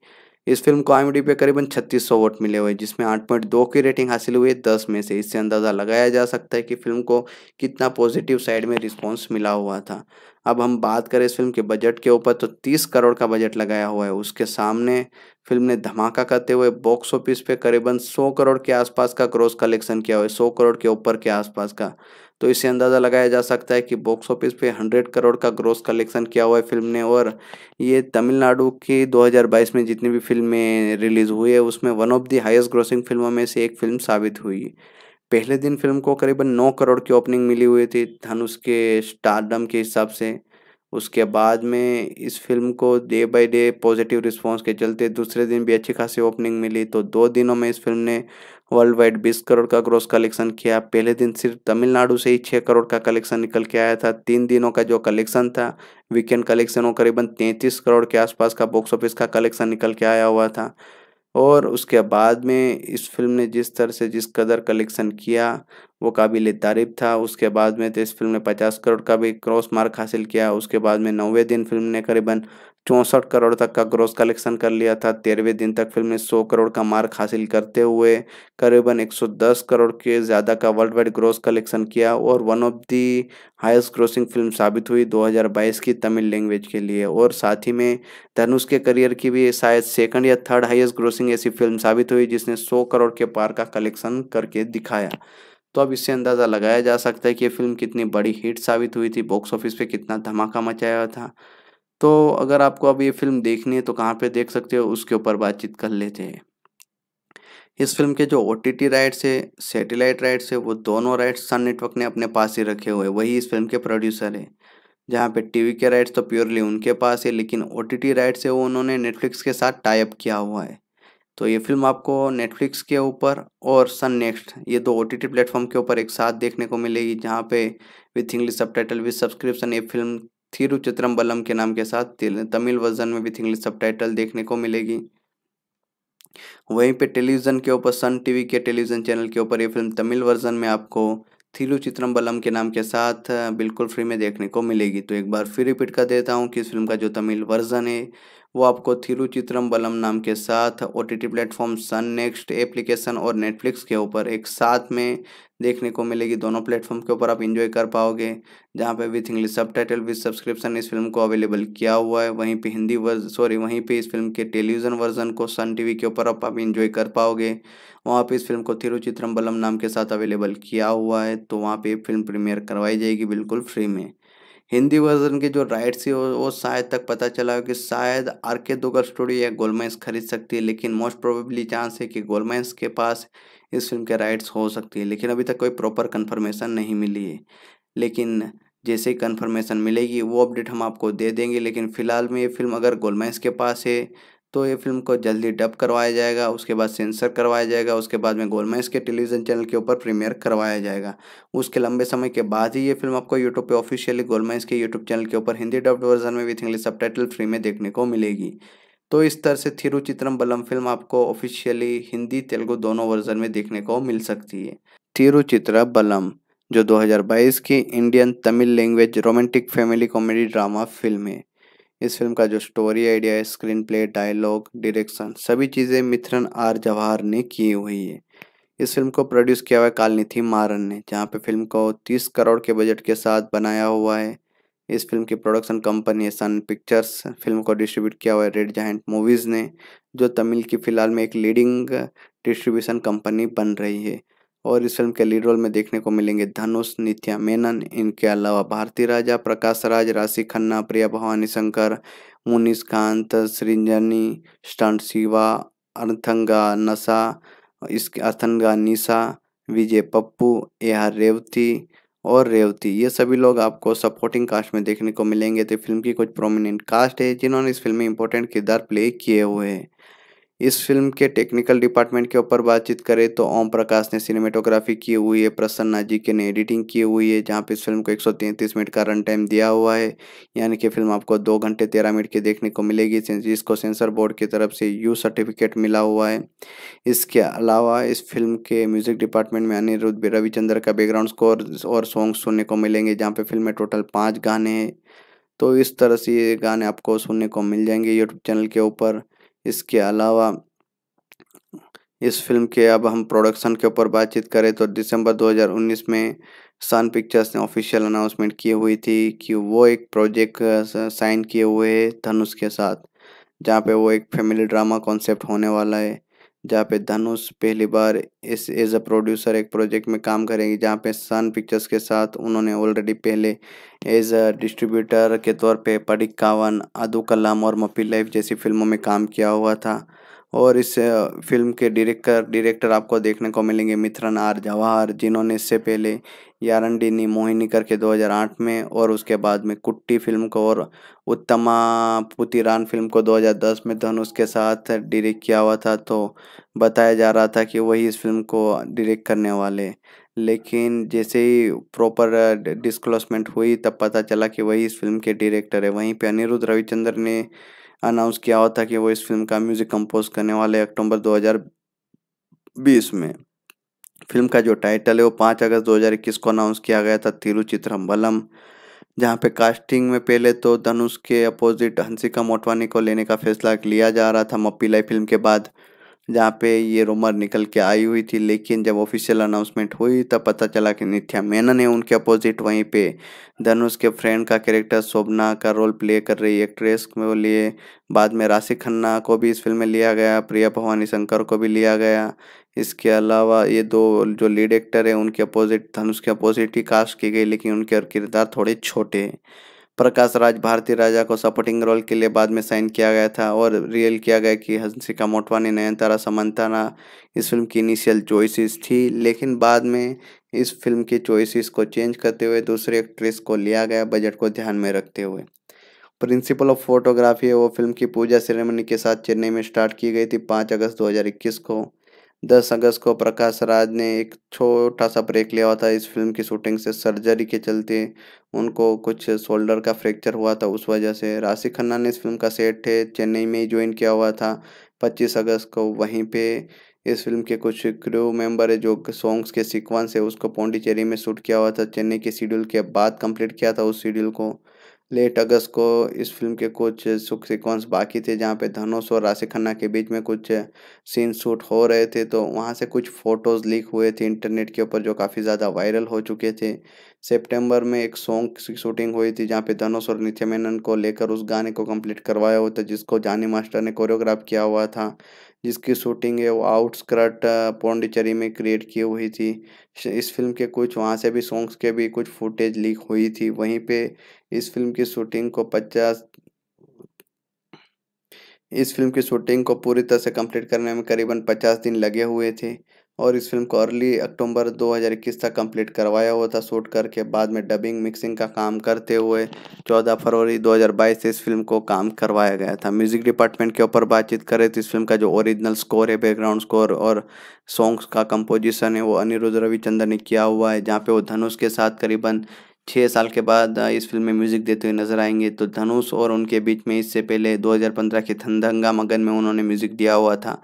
इस फिल्म को आई पे करीबन 3600 वोट मिले हुए जिसमें 8.2 की रेटिंग हासिल हुई है 10 में से इससे अंदाज़ा लगाया जा सकता है कि फिल्म को कितना पॉजिटिव साइड में रिस्पॉन्स मिला हुआ था अब हम बात करें इस फिल्म के बजट के ऊपर तो 30 करोड़ का बजट लगाया हुआ है उसके सामने फिल्म ने धमाका करते हुए बॉक्स ऑफिस पे करीबन सौ करोड़ के आसपास का क्रॉस कलेक्शन किया हुआ है सौ करोड़ के ऊपर के आसपास का तो इससे अंदाज़ा लगाया जा सकता है कि बॉक्स ऑफिस पे 100 करोड़ का ग्रोस कलेक्शन किया हुआ है फिल्म ने और ये तमिलनाडु की 2022 में जितनी भी फिल्में रिलीज़ हुई है उसमें one of the highest grossing फिल्मों में से एक फिल्म साबित हुई पहले दिन फिल्म को करीबन नौ करोड़ की ओपनिंग मिली हुई थी धनुष के स्टारडम के हिसाब से उसके बाद में इस फिल्म को day by day positive response के चलते दूसरे दिन भी अच्छी खासी ओपनिंग मिली तो दो दिनों में इस फिल्म ने वर्ल्ड वाइड बीस करोड़ का ग्रॉस कलेक्शन किया पहले दिन सिर्फ तमिलनाडु से ही छः करोड़ का कलेक्शन निकल के आया था तीन दिनों का जो कलेक्शन था वीकेंड कलेक्शन वो करीबन तैंतीस करोड़ के आसपास का बॉक्स ऑफिस का कलेक्शन निकल के आया हुआ था और उसके बाद में इस फिल्म ने जिस तरह से जिस कदर कलेक्शन किया वो काबिल तारीफ था उसके बाद में तो इस फिल्म ने पचास करोड़ का भी क्रॉस मार्क हासिल किया उसके बाद में नौवे दिन फिल्म ने करीबन चौंसठ करोड़ तक का ग्रोस कलेक्शन कर लिया था तेरहवें दिन तक फिल्म ने 100 करोड़ का मार्क हासिल करते हुए करीबन 110 करोड़ के ज़्यादा का वर्ल्ड वाइड ग्रोस कलेक्शन किया और one of the highest grossing film साबित हुई 2022 की तमिल लैंग्वेज के लिए और साथ ही में धनुष के करियर की भी शायद सेकंड या थर्ड हाइस्ट ग्रोसिंग ऐसी फिल्म साबित हुई जिसने सौ करोड़ के पार का कलेक्शन करके दिखाया तो अब इससे अंदाज़ा लगाया जा सकता है कि ये फिल्म कितनी बड़ी हिट साबित हुई थी बॉक्स ऑफिस पे कितना धमाका मचाया था तो अगर आपको अब ये फिल्म देखनी है तो कहाँ पे देख सकते हो उसके ऊपर बातचीत कर लेते हैं इस फिल्म के जो ओ टी टी राइट्स है सेटेलाइट राइट्स है वो दोनों राइट्स सन नेटवर्क ने अपने पास ही रखे हुए वही इस फिल्म के प्रोड्यूसर है जहाँ पे टीवी के राइट्स तो प्योरली उनके पास है लेकिन ओ टी टी राइट्स है वो उन्होंने नेटफ्लिक्स के साथ टाइप किया हुआ है तो ये फिल्म आपको नेटफ्लिक्स के ऊपर और सन नेक्स्ट ये दो ओ टी टी प्लेटफॉर्म के ऊपर एक साथ देखने को मिलेगी जहाँ पे विथ इंग्लिश सब टाइटल विथ सब्सक्रिप्शन ये फिल्म थिरुचित्रम्बलम के नाम के साथ तमिल वर्जन में विथ इंग्लिश सब देखने को मिलेगी वहीं पे टेलीविज़न के ऊपर सन टीवी के टेलीविज़न चैनल के ऊपर ये फिल्म तमिल वर्जन में आपको थिरुचित्रम्बलम के नाम के साथ बिल्कुल फ्री में देखने को मिलेगी तो एक बार फिर रिपीट कर देता हूँ कि इस फिल्म का जो तमिल वर्जन है वो आपको थिरुचित्रम बलम नाम के साथ O T T platform Sun next application और नेटफ्लिक्स के ऊपर एक साथ में देखने को मिलेगी दोनों प्लेटफॉर्म के ऊपर आप इन्जॉय कर पाओगे जहाँ पे विथ इंग्लिश सब टाइटल विथ सब्सक्रिप्शन इस फिल्म को अवेलेबल किया हुआ है वहीं पे हिंदी वर्ज सॉरी वहीं पे इस फिल्म के टेलीविज़न वर्जन को सन टीवी के ऊपर आप आप इन्जॉय कर पाओगे वहाँ पे इस फिल्म को थिरुचित्रम बलम नाम के साथ अवेलेबल किया हुआ है तो वहाँ पर फिल्म प्रीमियर करवाई जाएगी बिल्कुल फ्री में हिंदी वर्जन के जो राइट्स है वो शायद तक पता चला कि शायद आर के दुगल स्टूडियो या गोलमेंस खरीद सकती है लेकिन मोस्ट प्रोबेबली चांस है कि गोलमेंस के पास इस फिल्म के राइट्स हो सकती है लेकिन अभी तक कोई प्रॉपर कन्फर्मेशन नहीं मिली है लेकिन जैसे ही कन्फर्मेशन मिलेगी वो अपडेट हम आपको दे देंगे लेकिन फ़िलहाल में ये फिल्म अगर गोलमेंस के पास है तो ये फिल्म को जल्दी डब करवाया जाएगा उसके बाद सेंसर करवाया जाएगा उसके बाद में गोलमेज के टेलीविज़न चैनल के ऊपर प्रीमियर करवाया जाएगा उसके लंबे समय के बाद ही ये फिल्म आपको यूट्यूब पे ऑफिशियली गोलमेज के यूट्यूब चैनल के ऊपर हिंदी डब्ड वर्जन में विथ इंग्लिश सब फ्री में देखने को मिलेगी तो इस तरह से थिरुचित्रम बलम फिल्म आपको ऑफिशियली हिंदी तेलुगु दोनों वर्जन में देखने को मिल सकती है थिरुचित्र बलम जो 2022 की Indian Tamil language romantic family comedy drama film है इस फिल्म का जो स्टोरी आइडिया है स्क्रीन प्ले डायलॉग डायरेक्शन सभी चीज़ें मिथुन आर जवाहर ने की हुई है इस फिल्म को प्रोड्यूस किया हुआ है कालनिथि मारन ने जहाँ पे फिल्म को 30 करोड़ के बजट के साथ बनाया हुआ है इस फिल्म की प्रोडक्शन कंपनी है सन पिक्चर्स फिल्म को डिस्ट्रीब्यूट किया हुआ है रेड जहेंट मूवीज़ ने जो तमिल की फ़िलहाल में एक लीडिंग डिस्ट्रीब्यूशन कंपनी बन रही है और इस फिल्म के लीड रोल में देखने को मिलेंगे धनुष नित्या मेनन इनके अलावा भारती राजा प्रकाश राज राशि खन्ना प्रिया भवानी शंकर मुनीष कांत सृंजनी स्टंट शिवा अर्थंगा नशा इसके अर्थंगा निशा विजय पप्पू ए रेवती और रेवती ये सभी लोग आपको सपोर्टिंग कास्ट में देखने को मिलेंगे तो फिल्म की कुछ प्रोमिनेंट कास्ट है जिन्होंने इस फिल्म में इंपॉर्टेंट किरदार प्ले किए हुए हैं इस फिल्म के टेक्निकल डिपार्टमेंट के ऊपर बातचीत करें तो ओम प्रकाश ने सिनेमेटोग्राफी की हुई है प्रसन्ना जी के ने एडिटिंग की हुई है जहाँ पे इस फिल्म को 133 मिनट का रन टाइम दिया हुआ है यानी कि फिल्म आपको दो घंटे तेरह मिनट की देखने को मिलेगी जिसको सेंसर बोर्ड की तरफ से यू सर्टिफिकेट मिला हुआ है इसके अलावा इस फिल्म के म्यूजिक डिपार्टमेंट में अनिरुद्ध रविचंद्र का बैकग्राउंड स्कोर और सॉन्ग सुनने को मिलेंगे जहाँ पर फिल्म में टोटल पाँच गाने हैं तो इस तरह से ये गाने आपको सुनने को मिल जाएंगे यूट्यूब चैनल के ऊपर इसके अलावा इस फिल्म के अब हम प्रोडक्शन के ऊपर बातचीत करें तो दिसंबर 2019 में सन पिक्चर्स ने ऑफिशियल अनाउंसमेंट की हुई थी कि वो एक प्रोजेक्ट साइन किए हुए धनुष के साथ जहाँ पे वो एक फैमिली ड्रामा कॉन्सेप्ट होने वाला है जहाँ पे धनुष पहली बार एस एज अ प्रोड्यूसर एक प्रोजेक्ट में काम करेंगे जहाँ पे सन पिक्चर्स के साथ उन्होंने ऑलरेडी पहले एज अ डिस्ट्रीब्यूटर के तौर पे पडिक कावन अदू कलाम और मपी लाइफ जैसी फिल्मों में काम किया हुआ था और इस फिल्म के डायरेक्टर डायरेक्टर आपको देखने को मिलेंगे मिथ्रन आर जवाहर जिन्होंने इससे पहले यारंडीनी मोहिनी करके 2008 में और उसके बाद में कुट्टी फिल्म को और उत्तमा पुतिरान फिल्म को 2010 में धनुष के साथ डायरेक्ट किया हुआ था तो बताया जा रहा था कि वही इस फिल्म को डायरेक्ट करने वाले लेकिन जैसे ही प्रॉपर डिस्क्लोसमेंट हुई तब पता चला कि वही इस फिल्म के डायरेक्टर है वहीं पर अनिरुद्ध रविचंद्र ने अनाउंस किया हुआ था कि वो इस फिल्म का म्यूजिक कंपोज करने वाले अक्टूबर 2020 में फिल्म का जो टाइटल है वो पाँच अगस्त 2021 को अनाउंस किया गया था तिरुचित्रम्बलम जहाँ पे कास्टिंग में पहले तो धनुष के अपोजिट हंसिका मोटवानी को लेने का फैसला लिया जा रहा था लाई फिल्म के बाद जहाँ पे ये रूमर निकल के आई हुई थी लेकिन जब ऑफिशियल अनाउंसमेंट हुई तब पता चला कि नित्या मेनन है उनके अपोजिट वहीं पे धनुष के फ्रेंड का कैरेक्टर शोभना का रोल प्ले कर रही एक्ट्रेस को लिए बाद में राशि खन्ना को भी इस फिल्म में लिया गया प्रिया भवानी शंकर को भी लिया गया इसके अलावा ये दो जो लीड एक्टर है उनके अपोजिट धनुष के अपोजिट ही कास्ट की गई लेकिन उनके किरदार थोड़े छोटे हैं प्रकाश राज भारती राजा को सपोर्टिंग रोल के लिए बाद में साइन किया गया था और रियल किया गया कि हंसिका मोटवानी नयनतारा समंताना इस फिल्म की इनिशियल चॉइसेस थी लेकिन बाद में इस फिल्म की चॉइसेस को चेंज करते हुए दूसरी एक्ट्रेस को लिया गया बजट को ध्यान में रखते हुए प्रिंसिपल ऑफ फोटोग्राफी वो फिल्म की पूजा सेरेमनी के साथ चेन्नई में स्टार्ट की गई थी पाँच अगस्त दो को दस अगस्त को प्रकाश राज ने एक छोटा सा ब्रेक लिया हुआ था इस फिल्म की शूटिंग से सर्जरी के चलते उनको कुछ शोल्डर का फ्रैक्चर हुआ था उस वजह से राशि खन्ना ने इस फिल्म का सेट है चेन्नई में ही ज्वाइन किया हुआ था पच्चीस अगस्त को वहीं पे इस फिल्म के कुछ क्रू मेंबर है जो सॉन्ग्स के सीक्वेंस है उसको पौंडीचेरी में शूट किया हुआ था चेन्नई के शेड्यूल के बाद कंप्लीट किया था उस शेड्यूल को लेट अगस्त को इस फिल्म के कुछ सुख सिक्वेंस बाकी थे जहाँ पे धनुष और राशि खन्ना के बीच में कुछ सीन शूट हो रहे थे तो वहाँ से कुछ फ़ोटोज़ लीक हुए थे इंटरनेट के ऊपर जो काफ़ी ज़्यादा वायरल हो चुके थे सितंबर में एक सॉन्ग की शूटिंग हुई थी जहाँ पे धनुष और नित्य मेनन को लेकर उस गाने को कंप्लीट करवाया हुआ था जिसको जानी मास्टर ने कोरियोग्राफ किया हुआ था जिसकी शूटिंग है वो आउटस्कर्ट पौंडीचेरी में क्रिएट की हुई थी इस फिल्म के कुछ वहाँ से भी सॉन्ग्स के भी कुछ फुटेज लीक हुई थी वहीं पे इस फिल्म की शूटिंग को पचास इस फिल्म की शूटिंग को पूरी तरह से कंप्लीट करने में करीबन पचास दिन लगे हुए थे और इस फिल्म को अर्ली अक्टूबर 2021 तक कंप्लीट करवाया हुआ था शूट करके बाद में डबिंग मिक्सिंग का काम करते हुए 14 फरवरी 2022 से इस फिल्म को काम करवाया गया था म्यूजिक डिपार्टमेंट के ऊपर बातचीत करें तो इस फिल्म का जो ओरिजिनल स्कोर है बैकग्राउंड स्कोर और सॉन्ग्स का कंपोजिशन है वो अनिरुद्ध रविचंद्र ने किया हुआ है जहाँ पे वो धनुष के साथ करीबन छः साल के बाद इस फिल्म में म्यूजिक देते हुए नजर आएंगे तो धनुष और उनके बीच में इससे पहले 2015 के थंदंगा मगन में उन्होंने म्यूजिक दिया हुआ था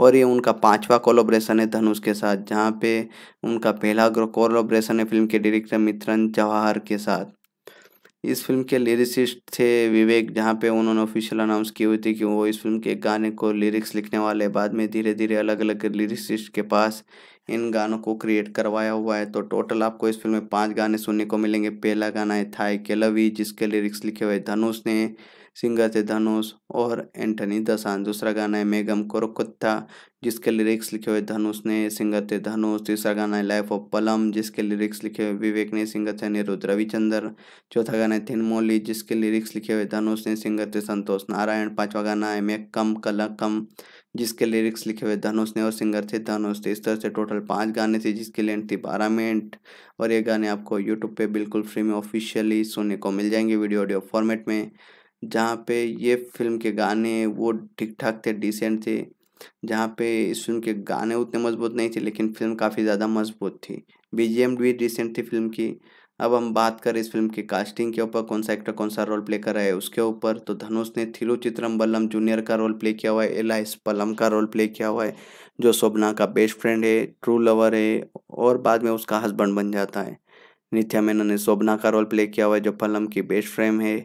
और ये उनका पांचवा कोलोब्रेशन है धनुष के साथ जहाँ पे उनका पहला कोलोब्रेशन है फिल्म के डायरेक्टर मित्रन जवाहर के साथ इस फिल्म के लिरिसिस्ट थे विवेक जहाँ पे उन्होंने ऑफिशियल अनाउंस की हुई थी कि वो इस फिल्म के गाने को लिरिक्स लिखने वाले बाद में धीरे धीरे अलग अलग लिरिसिस्ट के पास इन गानों को क्रिएट करवाया हुआ है तो टोटल आपको इस फिल्म में पांच गाने सुनने को मिलेंगे पहला गाना है थाई के लवी जिसके लिरिक्स लिखे हुए धनुष ने सिंगर थे धनुष और एंटनी दसान दूसरा गाना है मेगम कोरकुत्ता जिसके लिरिक्स लिखे हुए धनुष ने सिंगर थे धनुष तीसरा गाना है लाइफ ऑफ पलम जिसके लिरिक्स लिखे हुए विवेक ने सिंगर थे अनिरुद्ध रविचंद्र चौथा गाना है थिनमोली जिसके लिरिक्स लिखे हुए धनुष ने सिंगर थे संतोष नारायण पांचवा गाना है मे कम कला कम जिसके लिरिक्स लिखे हुए धनुष ने और सिंगर थे धनुष थे इस तरह से टोटल पाँच गाने थे जिसकी लेंथ थी बारह मिनट और ये गाने आपको यूट्यूब पे बिल्कुल फ्री में ऑफिशियली सुनने को मिल जाएंगे वीडियो ऑडियो फॉर्मेट में जहाँ पे ये फिल्म के गाने वो ठीक ठाक थे डिसेंट थे जहाँ पे इस फिल्म के गाने उतने मजबूत नहीं थे लेकिन फिल्म काफ़ी ज़्यादा मजबूत थी बीजीएम भी डिसेंट थी फिल्म की अब हम बात करें इस फिल्म की कास्टिंग के ऊपर कौन सा एक्टर कौन सा रोल प्ले कर रहा है उसके ऊपर तो धनुष ने थिरु चित्रम्बलम जूनियर का रोल प्ले किया हुआ है एलाइस पलम का रोल प्ले किया हुआ है जो शोभना का बेस्ट फ्रेंड है ट्रू लवर है और बाद में उसका हस्बैंड बन जाता है नित्या मेनन ने शोभना का रोल प्ले किया हुआ है जो पलम की बेस्ट फ्रेंड है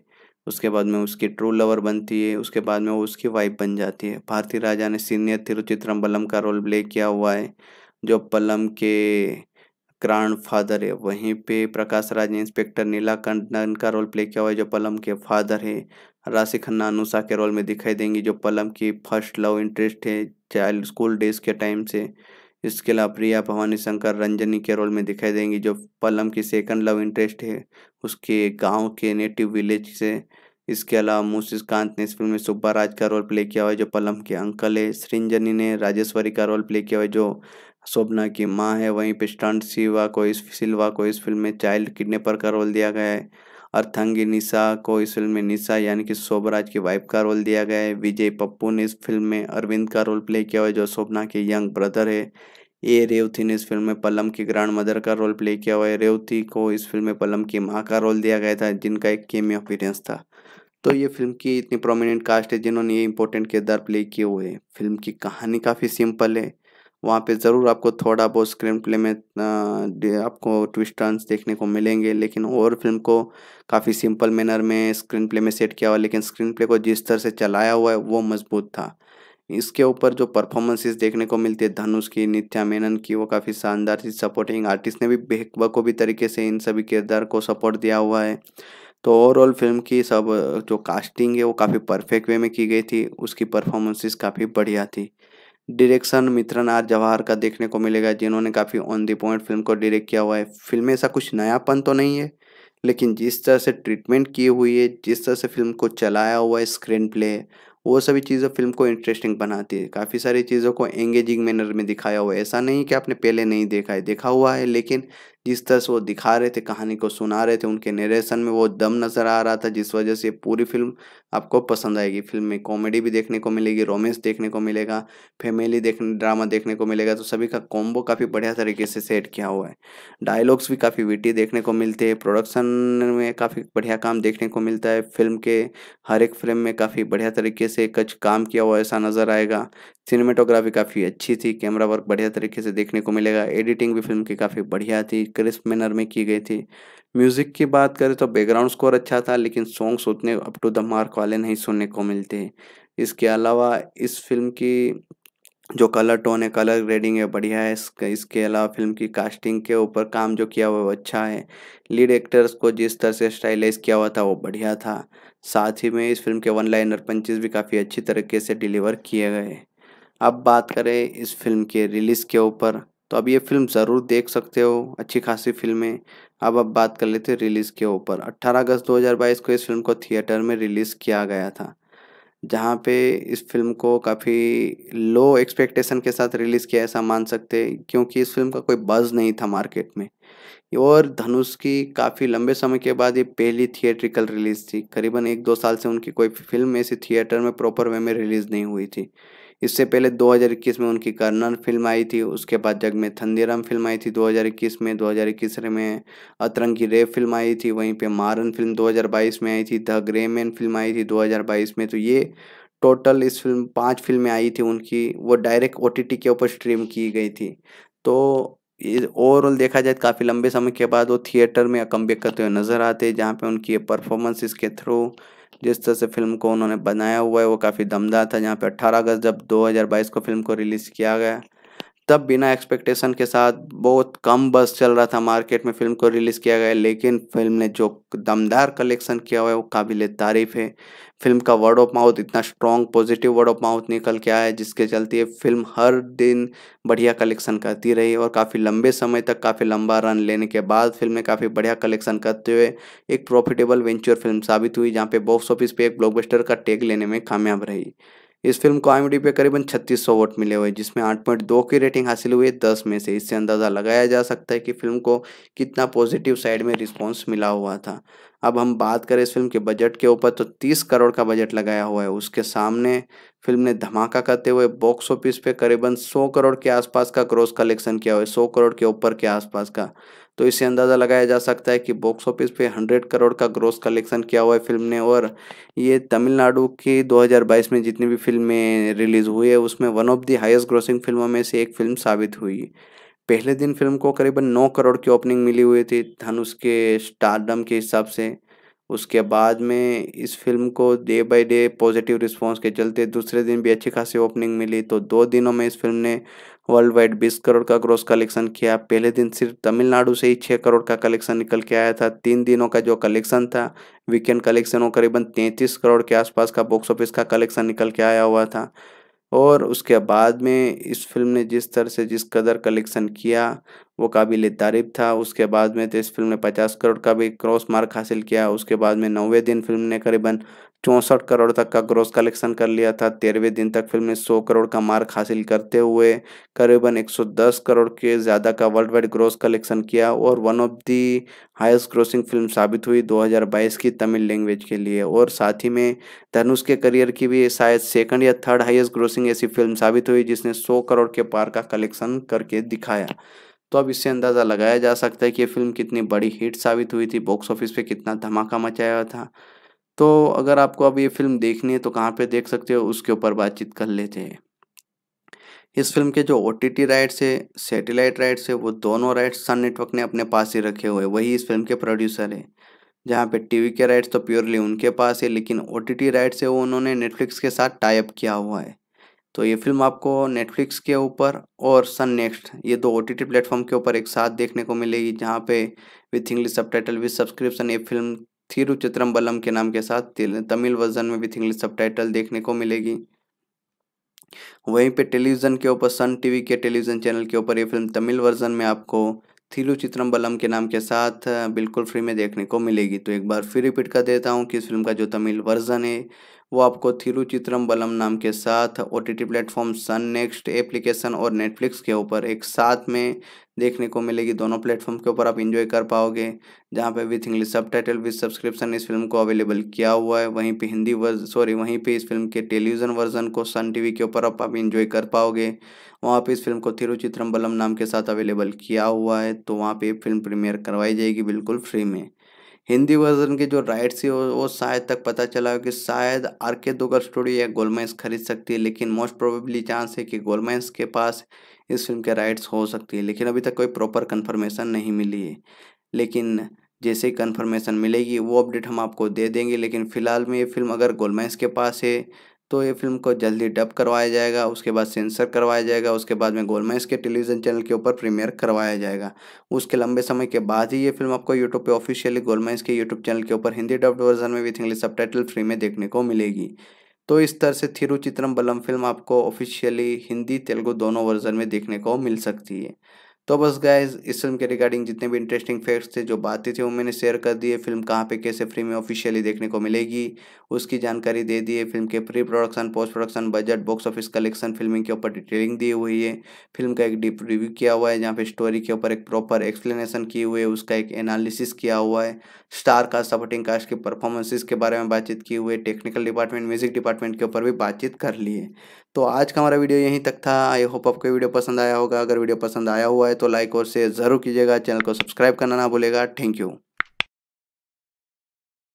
उसके बाद में उसकी ट्रू लवर बनती है उसके बाद में वो उसकी वाइफ बन जाती है भारती राजा ने सीनियर तिरुचित्रम्बलम का रोल प्ले किया हुआ है जो पलम के ग्रांड फादर है वहीं पे प्रकाश राज ने इंस्पेक्टर कंडन का रोल प्ले किया हुआ है जो पलम के फादर है राशि खन्ना अनुषा के रोल में दिखाई देंगी जो पलम की फर्स्ट लव इंटरेस्ट है चाइल्ड स्कूल डेज के टाइम से इसके अलावा प्रिया भवानी शंकर रंजनी के रोल में दिखाई देंगी जो पलम की सेकंड लव इंटरेस्ट है उसके गांव के नेटिव विलेज से इसके अलावा कांत ने इस फिल्म में सुब्बा राज का रोल प्ले किया हुआ है जो पलम के अंकल है सृंजनी ने राजेश्वरी का रोल प्ले किया हुआ है जो शोभना की माँ है वहीं पे स्टंट सिवा को इस सिल्वा को इस फिल्म में चाइल्ड किडनेपर का रोल दिया गया है और थंगी निशा को इस फिल्म में निशा यानी कि शोभराज की वाइफ का रोल दिया गया है विजय पप्पू ने इस फिल्म में अरविंद का रोल प्ले किया हुआ है जो शोभना के यंग ब्रदर है ए रेवती ने इस फिल्म में पलम की ग्रांड मदर का रोल प्ले किया हुआ है रेवती को इस फिल्म में पलम की माँ का रोल दिया गया था जिनका एक केमी अपीरियंस था तो ये फिल्म की इतनी प्रोमिनेंट कास्ट है जिन्होंने ये इंपॉर्टेंट किरदार प्ले किए हुए हैं फिल्म की कहानी काफ़ी सिंपल है वहाँ पे ज़रूर आपको थोड़ा बहुत स्क्रीन प्ले में आपको ट्विस्ट टर्न्स देखने को मिलेंगे लेकिन और फिल्म को काफ़ी सिंपल मैनर में स्क्रीन प्ले में सेट किया हुआ लेकिन स्क्रीन प्ले को जिस तरह से चलाया हुआ है वो मजबूत था इसके ऊपर जो परफॉर्मेंसेस देखने को मिलती है धनुष की नित्या मेनन की वो काफ़ी शानदार थी सपोर्टिंग आर्टिस्ट ने भी बखूबी तरीके से इन सभी किरदार को सपोर्ट दिया हुआ है तो ओवरऑल फिल्म की सब जो कास्टिंग है वो काफ़ी परफेक्ट वे में की गई थी उसकी परफॉर्मेंसेस काफ़ी बढ़िया थी डायरेक्शन मित्रन आर जवाहर का देखने को मिलेगा जिन्होंने काफ़ी ऑन दी पॉइंट फिल्म को डायरेक्ट किया हुआ है फिल्म में ऐसा कुछ नयापन तो नहीं है लेकिन जिस तरह से ट्रीटमेंट की हुई है जिस तरह से फिल्म को चलाया हुआ है स्क्रीन प्ले वो सभी चीज़ें फिल्म को इंटरेस्टिंग बनाती है काफ़ी सारी चीज़ों को एंगेजिंग मैनर में दिखाया हुआ है ऐसा नहीं कि आपने पहले नहीं देखा है देखा हुआ है लेकिन जिस तरह से वो दिखा रहे थे कहानी को सुना रहे थे उनके नरेशन में वो दम नज़र आ रहा था जिस वजह से पूरी फिल्म आपको पसंद आएगी फिल्म में कॉमेडी भी देखने को मिलेगी रोमांस देखने को मिलेगा फैमिली देखने ड्रामा देखने को मिलेगा तो सभी का कॉम्बो काफ़ी बढ़िया तरीके से सेट किया हुआ है डायलॉग्स भी काफ़ी विटी देखने को मिलते हैं प्रोडक्शन में काफ़ी बढ़िया काम देखने को मिलता है फिल्म के हर एक फ्रेम में काफ़ी बढ़िया तरीके से कच काम किया हुआ ऐसा नज़र आएगा सिनेमेटोग्राफी काफ़ी अच्छी थी कैमरा वर्क बढ़िया तरीके से देखने को मिलेगा एडिटिंग भी फिल्म की काफ़ी बढ़िया थी क्रिस्प मैनर में की गई थी म्यूज़िक की बात करें तो बैकग्राउंड स्कोर अच्छा था लेकिन सॉन्ग्स उतने अप टू द मार्क वाले नहीं सुनने को मिलते इसके अलावा इस फिल्म की जो कलर टोन है कलर ग्रेडिंग है बढ़िया है इसके इसके अलावा फिल्म की कास्टिंग के ऊपर काम जो किया हुआ वो अच्छा है लीड एक्टर्स को जिस तरह से स्टाइलाइज किया हुआ था वो बढ़िया था साथ ही में इस फिल्म के वन लाइनर पंचेज भी काफ़ी अच्छी तरीके से डिलीवर किए गए अब बात करें इस फिल्म के रिलीज़ के ऊपर तो अब ये फिल्म ज़रूर देख सकते हो अच्छी खासी फिल्म है अब अब बात कर लेते हैं रिलीज़ के ऊपर 18 अगस्त 2022 को इस फिल्म को थिएटर में रिलीज़ किया गया था जहाँ पे इस फिल्म को काफ़ी लो एक्सपेक्टेशन के साथ रिलीज़ किया ऐसा मान सकते क्योंकि इस फिल्म का कोई बज़ नहीं था मार्केट में और धनुष की काफ़ी लंबे समय के बाद ये पहली थिएट्रिकल रिलीज़ थी करीबन एक दो साल से उनकी कोई फिल्म ऐसी थिएटर में प्रॉपर वे में रिलीज़ नहीं हुई थी इससे पहले 2021 में उनकी कर्नन फिल्म आई थी उसके बाद जग में थंदीराम फिल्म आई थी 2021 में 2021 में अतरंगी रे फिल्म आई थी वहीं पे मारन फिल्म 2022 में आई थी द ग्रे मैन फिल्म आई थी 2022 में तो ये टोटल इस फिल्म पांच फिल्में आई थी उनकी वो डायरेक्ट ओ के ऊपर स्ट्रीम की गई थी तो ओवरऑल देखा जाए तो काफ़ी लंबे समय के बाद वो थिएटर में कम करते हुए नज़र आते जहाँ पे उनकी परफॉर्मेंस इसके थ्रू जिस तरह से फिल्म को उन्होंने बनाया हुआ है वो काफ़ी दमदार था जहाँ पे 18 अगस्त जब 2022 को फिल्म को रिलीज़ किया गया तब बिना एक्सपेक्टेशन के साथ बहुत कम बस चल रहा था मार्केट में फिल्म को रिलीज़ किया गया लेकिन फिल्म ने जो दमदार कलेक्शन किया हुआ है वो काबिल तारीफ़ है फिल्म का वर्ड ऑफ माउथ इतना strong positive word of mouth निकल के आया है जिसके चलते फिल्म हर दिन बढ़िया कलेक्शन करती रही और काफ़ी लंबे समय तक काफ़ी लंबा रन लेने के बाद फिल्म ने काफ़ी बढ़िया कलेक्शन करते हुए एक प्रॉफिटेबल वेंचर फिल्म साबित हुई जहाँ पे बॉक्स ऑफिस पे एक ब्लॉकबस्टर का टेक लेने में कामयाब रही इस फिल्म को आई पे करीबन 3600 वोट मिले हुए जिसमें 8.2 की रेटिंग हासिल हुई है 10 में से इससे अंदाज़ा लगाया जा सकता है कि फिल्म को कितना पॉजिटिव साइड में रिस्पॉन्स मिला हुआ था अब हम बात करें इस फिल्म के बजट के ऊपर तो 30 करोड़ का बजट लगाया हुआ है उसके सामने फिल्म ने धमाका करते हुए बॉक्स ऑफिस पे करीबन सौ करोड़ के आसपास का क्रॉस कलेक्शन किया हुआ है सौ करोड़ के ऊपर के आसपास का तो इससे अंदाज़ा लगाया जा सकता है कि बॉक्स ऑफिस पे 100 करोड़ का ग्रोस कलेक्शन किया हुआ है फिल्म ने और ये तमिलनाडु की 2022 में जितनी भी फिल्में रिलीज़ हुई है उसमें one of the highest grossing फिल्मों में से एक फिल्म साबित हुई पहले दिन फिल्म को करीबन नौ करोड़ की ओपनिंग मिली हुई थी धनुष के स्टारडम के हिसाब से उसके बाद में इस फिल्म को day by day positive response के चलते दूसरे दिन भी अच्छी खासी ओपनिंग मिली तो दो दिनों में इस फिल्म ने वर्ल्ड वाइड बीस करोड़ का ग्रोस कलेक्शन किया पहले दिन सिर्फ तमिलनाडु से ही छः करोड़ का कलेक्शन निकल के आया था तीन दिनों का जो कलेक्शन था वीकेंड कलेक्शन वो करीबन तैंतीस करोड़ के आसपास का बॉक्स ऑफिस का कलेक्शन निकल के आया हुआ था और उसके बाद में इस फिल्म ने जिस तरह से जिस कदर कलेक्शन किया वो काबिल तारीफ था उसके बाद में तो इस फिल्म ने पचास करोड़ का भी क्रॉस मार्क हासिल किया उसके बाद में नौवे दिन फिल्म ने करीबन चौंसठ करोड़ तक का ग्रोस कलेक्शन कर लिया था तेरहवें दिन तक फिल्म ने 100 करोड़ का मार्क हासिल करते हुए करीबन 110 करोड़ के ज़्यादा का वर्ल्ड वाइड ग्रोस कलेक्शन किया और one of the highest grossing film साबित हुई 2022 की तमिल लैंग्वेज के लिए और साथ ही में धनुष के करियर की भी शायद सेकंड या थर्ड हाइस्ट ग्रोसिंग ऐसी फिल्म साबित हुई जिसने सौ करोड़ के पार का कलेक्शन करके दिखाया तो अब इससे अंदाज़ा लगाया जा सकता है कि ये फिल्म कितनी बड़ी हिट साबित हुई थी बॉक्स ऑफिस पर कितना धमाका मचाया था तो अगर आपको अब ये फिल्म देखनी है तो कहाँ पे देख सकते हो उसके ऊपर बातचीत कर लेते हैं इस फिल्म के जो ओ टी टी राइट्स है सेटेलाइट राइट्स है वो दोनों राइट्स सन नेटवर्क ने अपने पास ही रखे हुए वही इस फिल्म के प्रोड्यूसर है जहाँ पे टीवी के राइट्स तो प्योरली उनके पास है लेकिन ओ टी टी राइट्स है वो उन्होंने नेटफ्लिक्स के साथ टाइप किया हुआ है तो ये फिल्म आपको नेटफ्लिक्स के ऊपर और सन नेक्स्ट ये दो ओ टी टी प्लेटफॉर्म के ऊपर एक साथ देखने को मिलेगी जहाँ पे विथ इंग्लिश सब टाइटल विथ सब्सक्रिप्शन ये फिल्म थिरुचित्रम्बलम के नाम के साथ तमिल वर्जन में विथ इंग्लिश सब देखने को मिलेगी वहीं पे टेलीविज़न के ऊपर सन टीवी के टेलीविज़न चैनल के ऊपर ये फिल्म तमिल वर्जन में आपको थिरु चित्रम्बलम के नाम के साथ बिल्कुल फ्री में देखने को मिलेगी तो एक बार फिर रिपीट कर देता हूँ कि इस फिल्म का जो तमिल वर्जन है वो आपको थिरुचित्रम बलम नाम के साथ O T T platform Sun next application और नेटफ्लिक्स के ऊपर एक साथ में देखने को मिलेगी दोनों प्लेटफॉर्म के ऊपर आप इन्जॉय कर पाओगे जहाँ पे विथ इंग्लिश सब टाइटल विथ सब्सक्रिप्शन इस फिल्म को अवेलेबल किया हुआ है वहीं पे हिंदी वर्ज सॉरी वहीं पे इस फिल्म के टेलीविज़न वर्जन को सन टीवी के ऊपर आप आप कर पाओगे वहाँ पे इस फिल्म को थिरुचित्रम बलम नाम के साथ अवेलेबल किया हुआ है तो वहाँ पर फिल्म प्रीमियर करवाई जाएगी बिल्कुल फ्री में हिंदी वर्जन के जो राइट्स है वो शायद तक पता चला हो कि शायद आर के दुगल स्टूडियो या गोलमेंस खरीद सकती है लेकिन मोस्ट प्रोबेबली चांस है कि गोलमेंस के पास इस फिल्म के राइट्स हो सकती है लेकिन अभी तक कोई प्रॉपर कन्फर्मेशन नहीं मिली है लेकिन जैसे ही कन्फर्मेशन मिलेगी वो अपडेट हम आपको दे देंगे लेकिन फ़िलहाल में ये फिल्म अगर गोलमेंस के पास है तो ये फिल्म को जल्दी डब करवाया जाएगा उसके बाद सेंसर करवाया जाएगा उसके बाद में गोलमेज के टेलीविज़न चैनल के ऊपर प्रीमियर करवाया जाएगा उसके लंबे समय के बाद ही ये फिल्म आपको यूट्यूब पे ऑफिशियली गोलमेज के यूट्यूब चैनल के ऊपर हिंदी डब्ड वर्जन में विथ इंग्लिश सब फ्री में देखने को मिलेगी तो इस तरह से थिरुचित्रम बलम फिल्म आपको ऑफिशियली हिंदी तेलुगु दोनों वर्जन में देखने को मिल सकती है तो बस गाइज इस फिल्म के रिगार्डिंग जितने भी इंटरेस्टिंग फैक्ट्स थे जो बातें थी वो मैंने शेयर कर दिए फिल्म कहाँ पे कैसे फ्री में ऑफिशियली देखने को मिलेगी उसकी जानकारी दे दिए फिल्म के pre production post production budget box office collection filming के ऊपर डिटेलिंग दी हुई है फिल्म का एक डीप रिव्यू किया हुआ है जहाँ पे स्टोरी के ऊपर एक प्रॉपर एक्सप्लेनेशन की हुई है उसका एक एनालिसिस किया हुआ है स्टार कास्ट सपोर्टिंग कास्ट के परफॉर्मेंसेज के बारे में बातचीत की हुई है टेक्निकल डिपार्टमेंट म्यूजिक डिपार्टमेंट के ऊपर भी बातचीत कर ली है तो आज का हमारा वीडियो यहीं तक था आई होप आपको वीडियो पसंद आया होगा अगर वीडियो पसंद आया हुआ है तो लाइक और शेयर जरूर कीजिएगा चैनल को सब्सक्राइब करना ना भूलेगा थैंक यू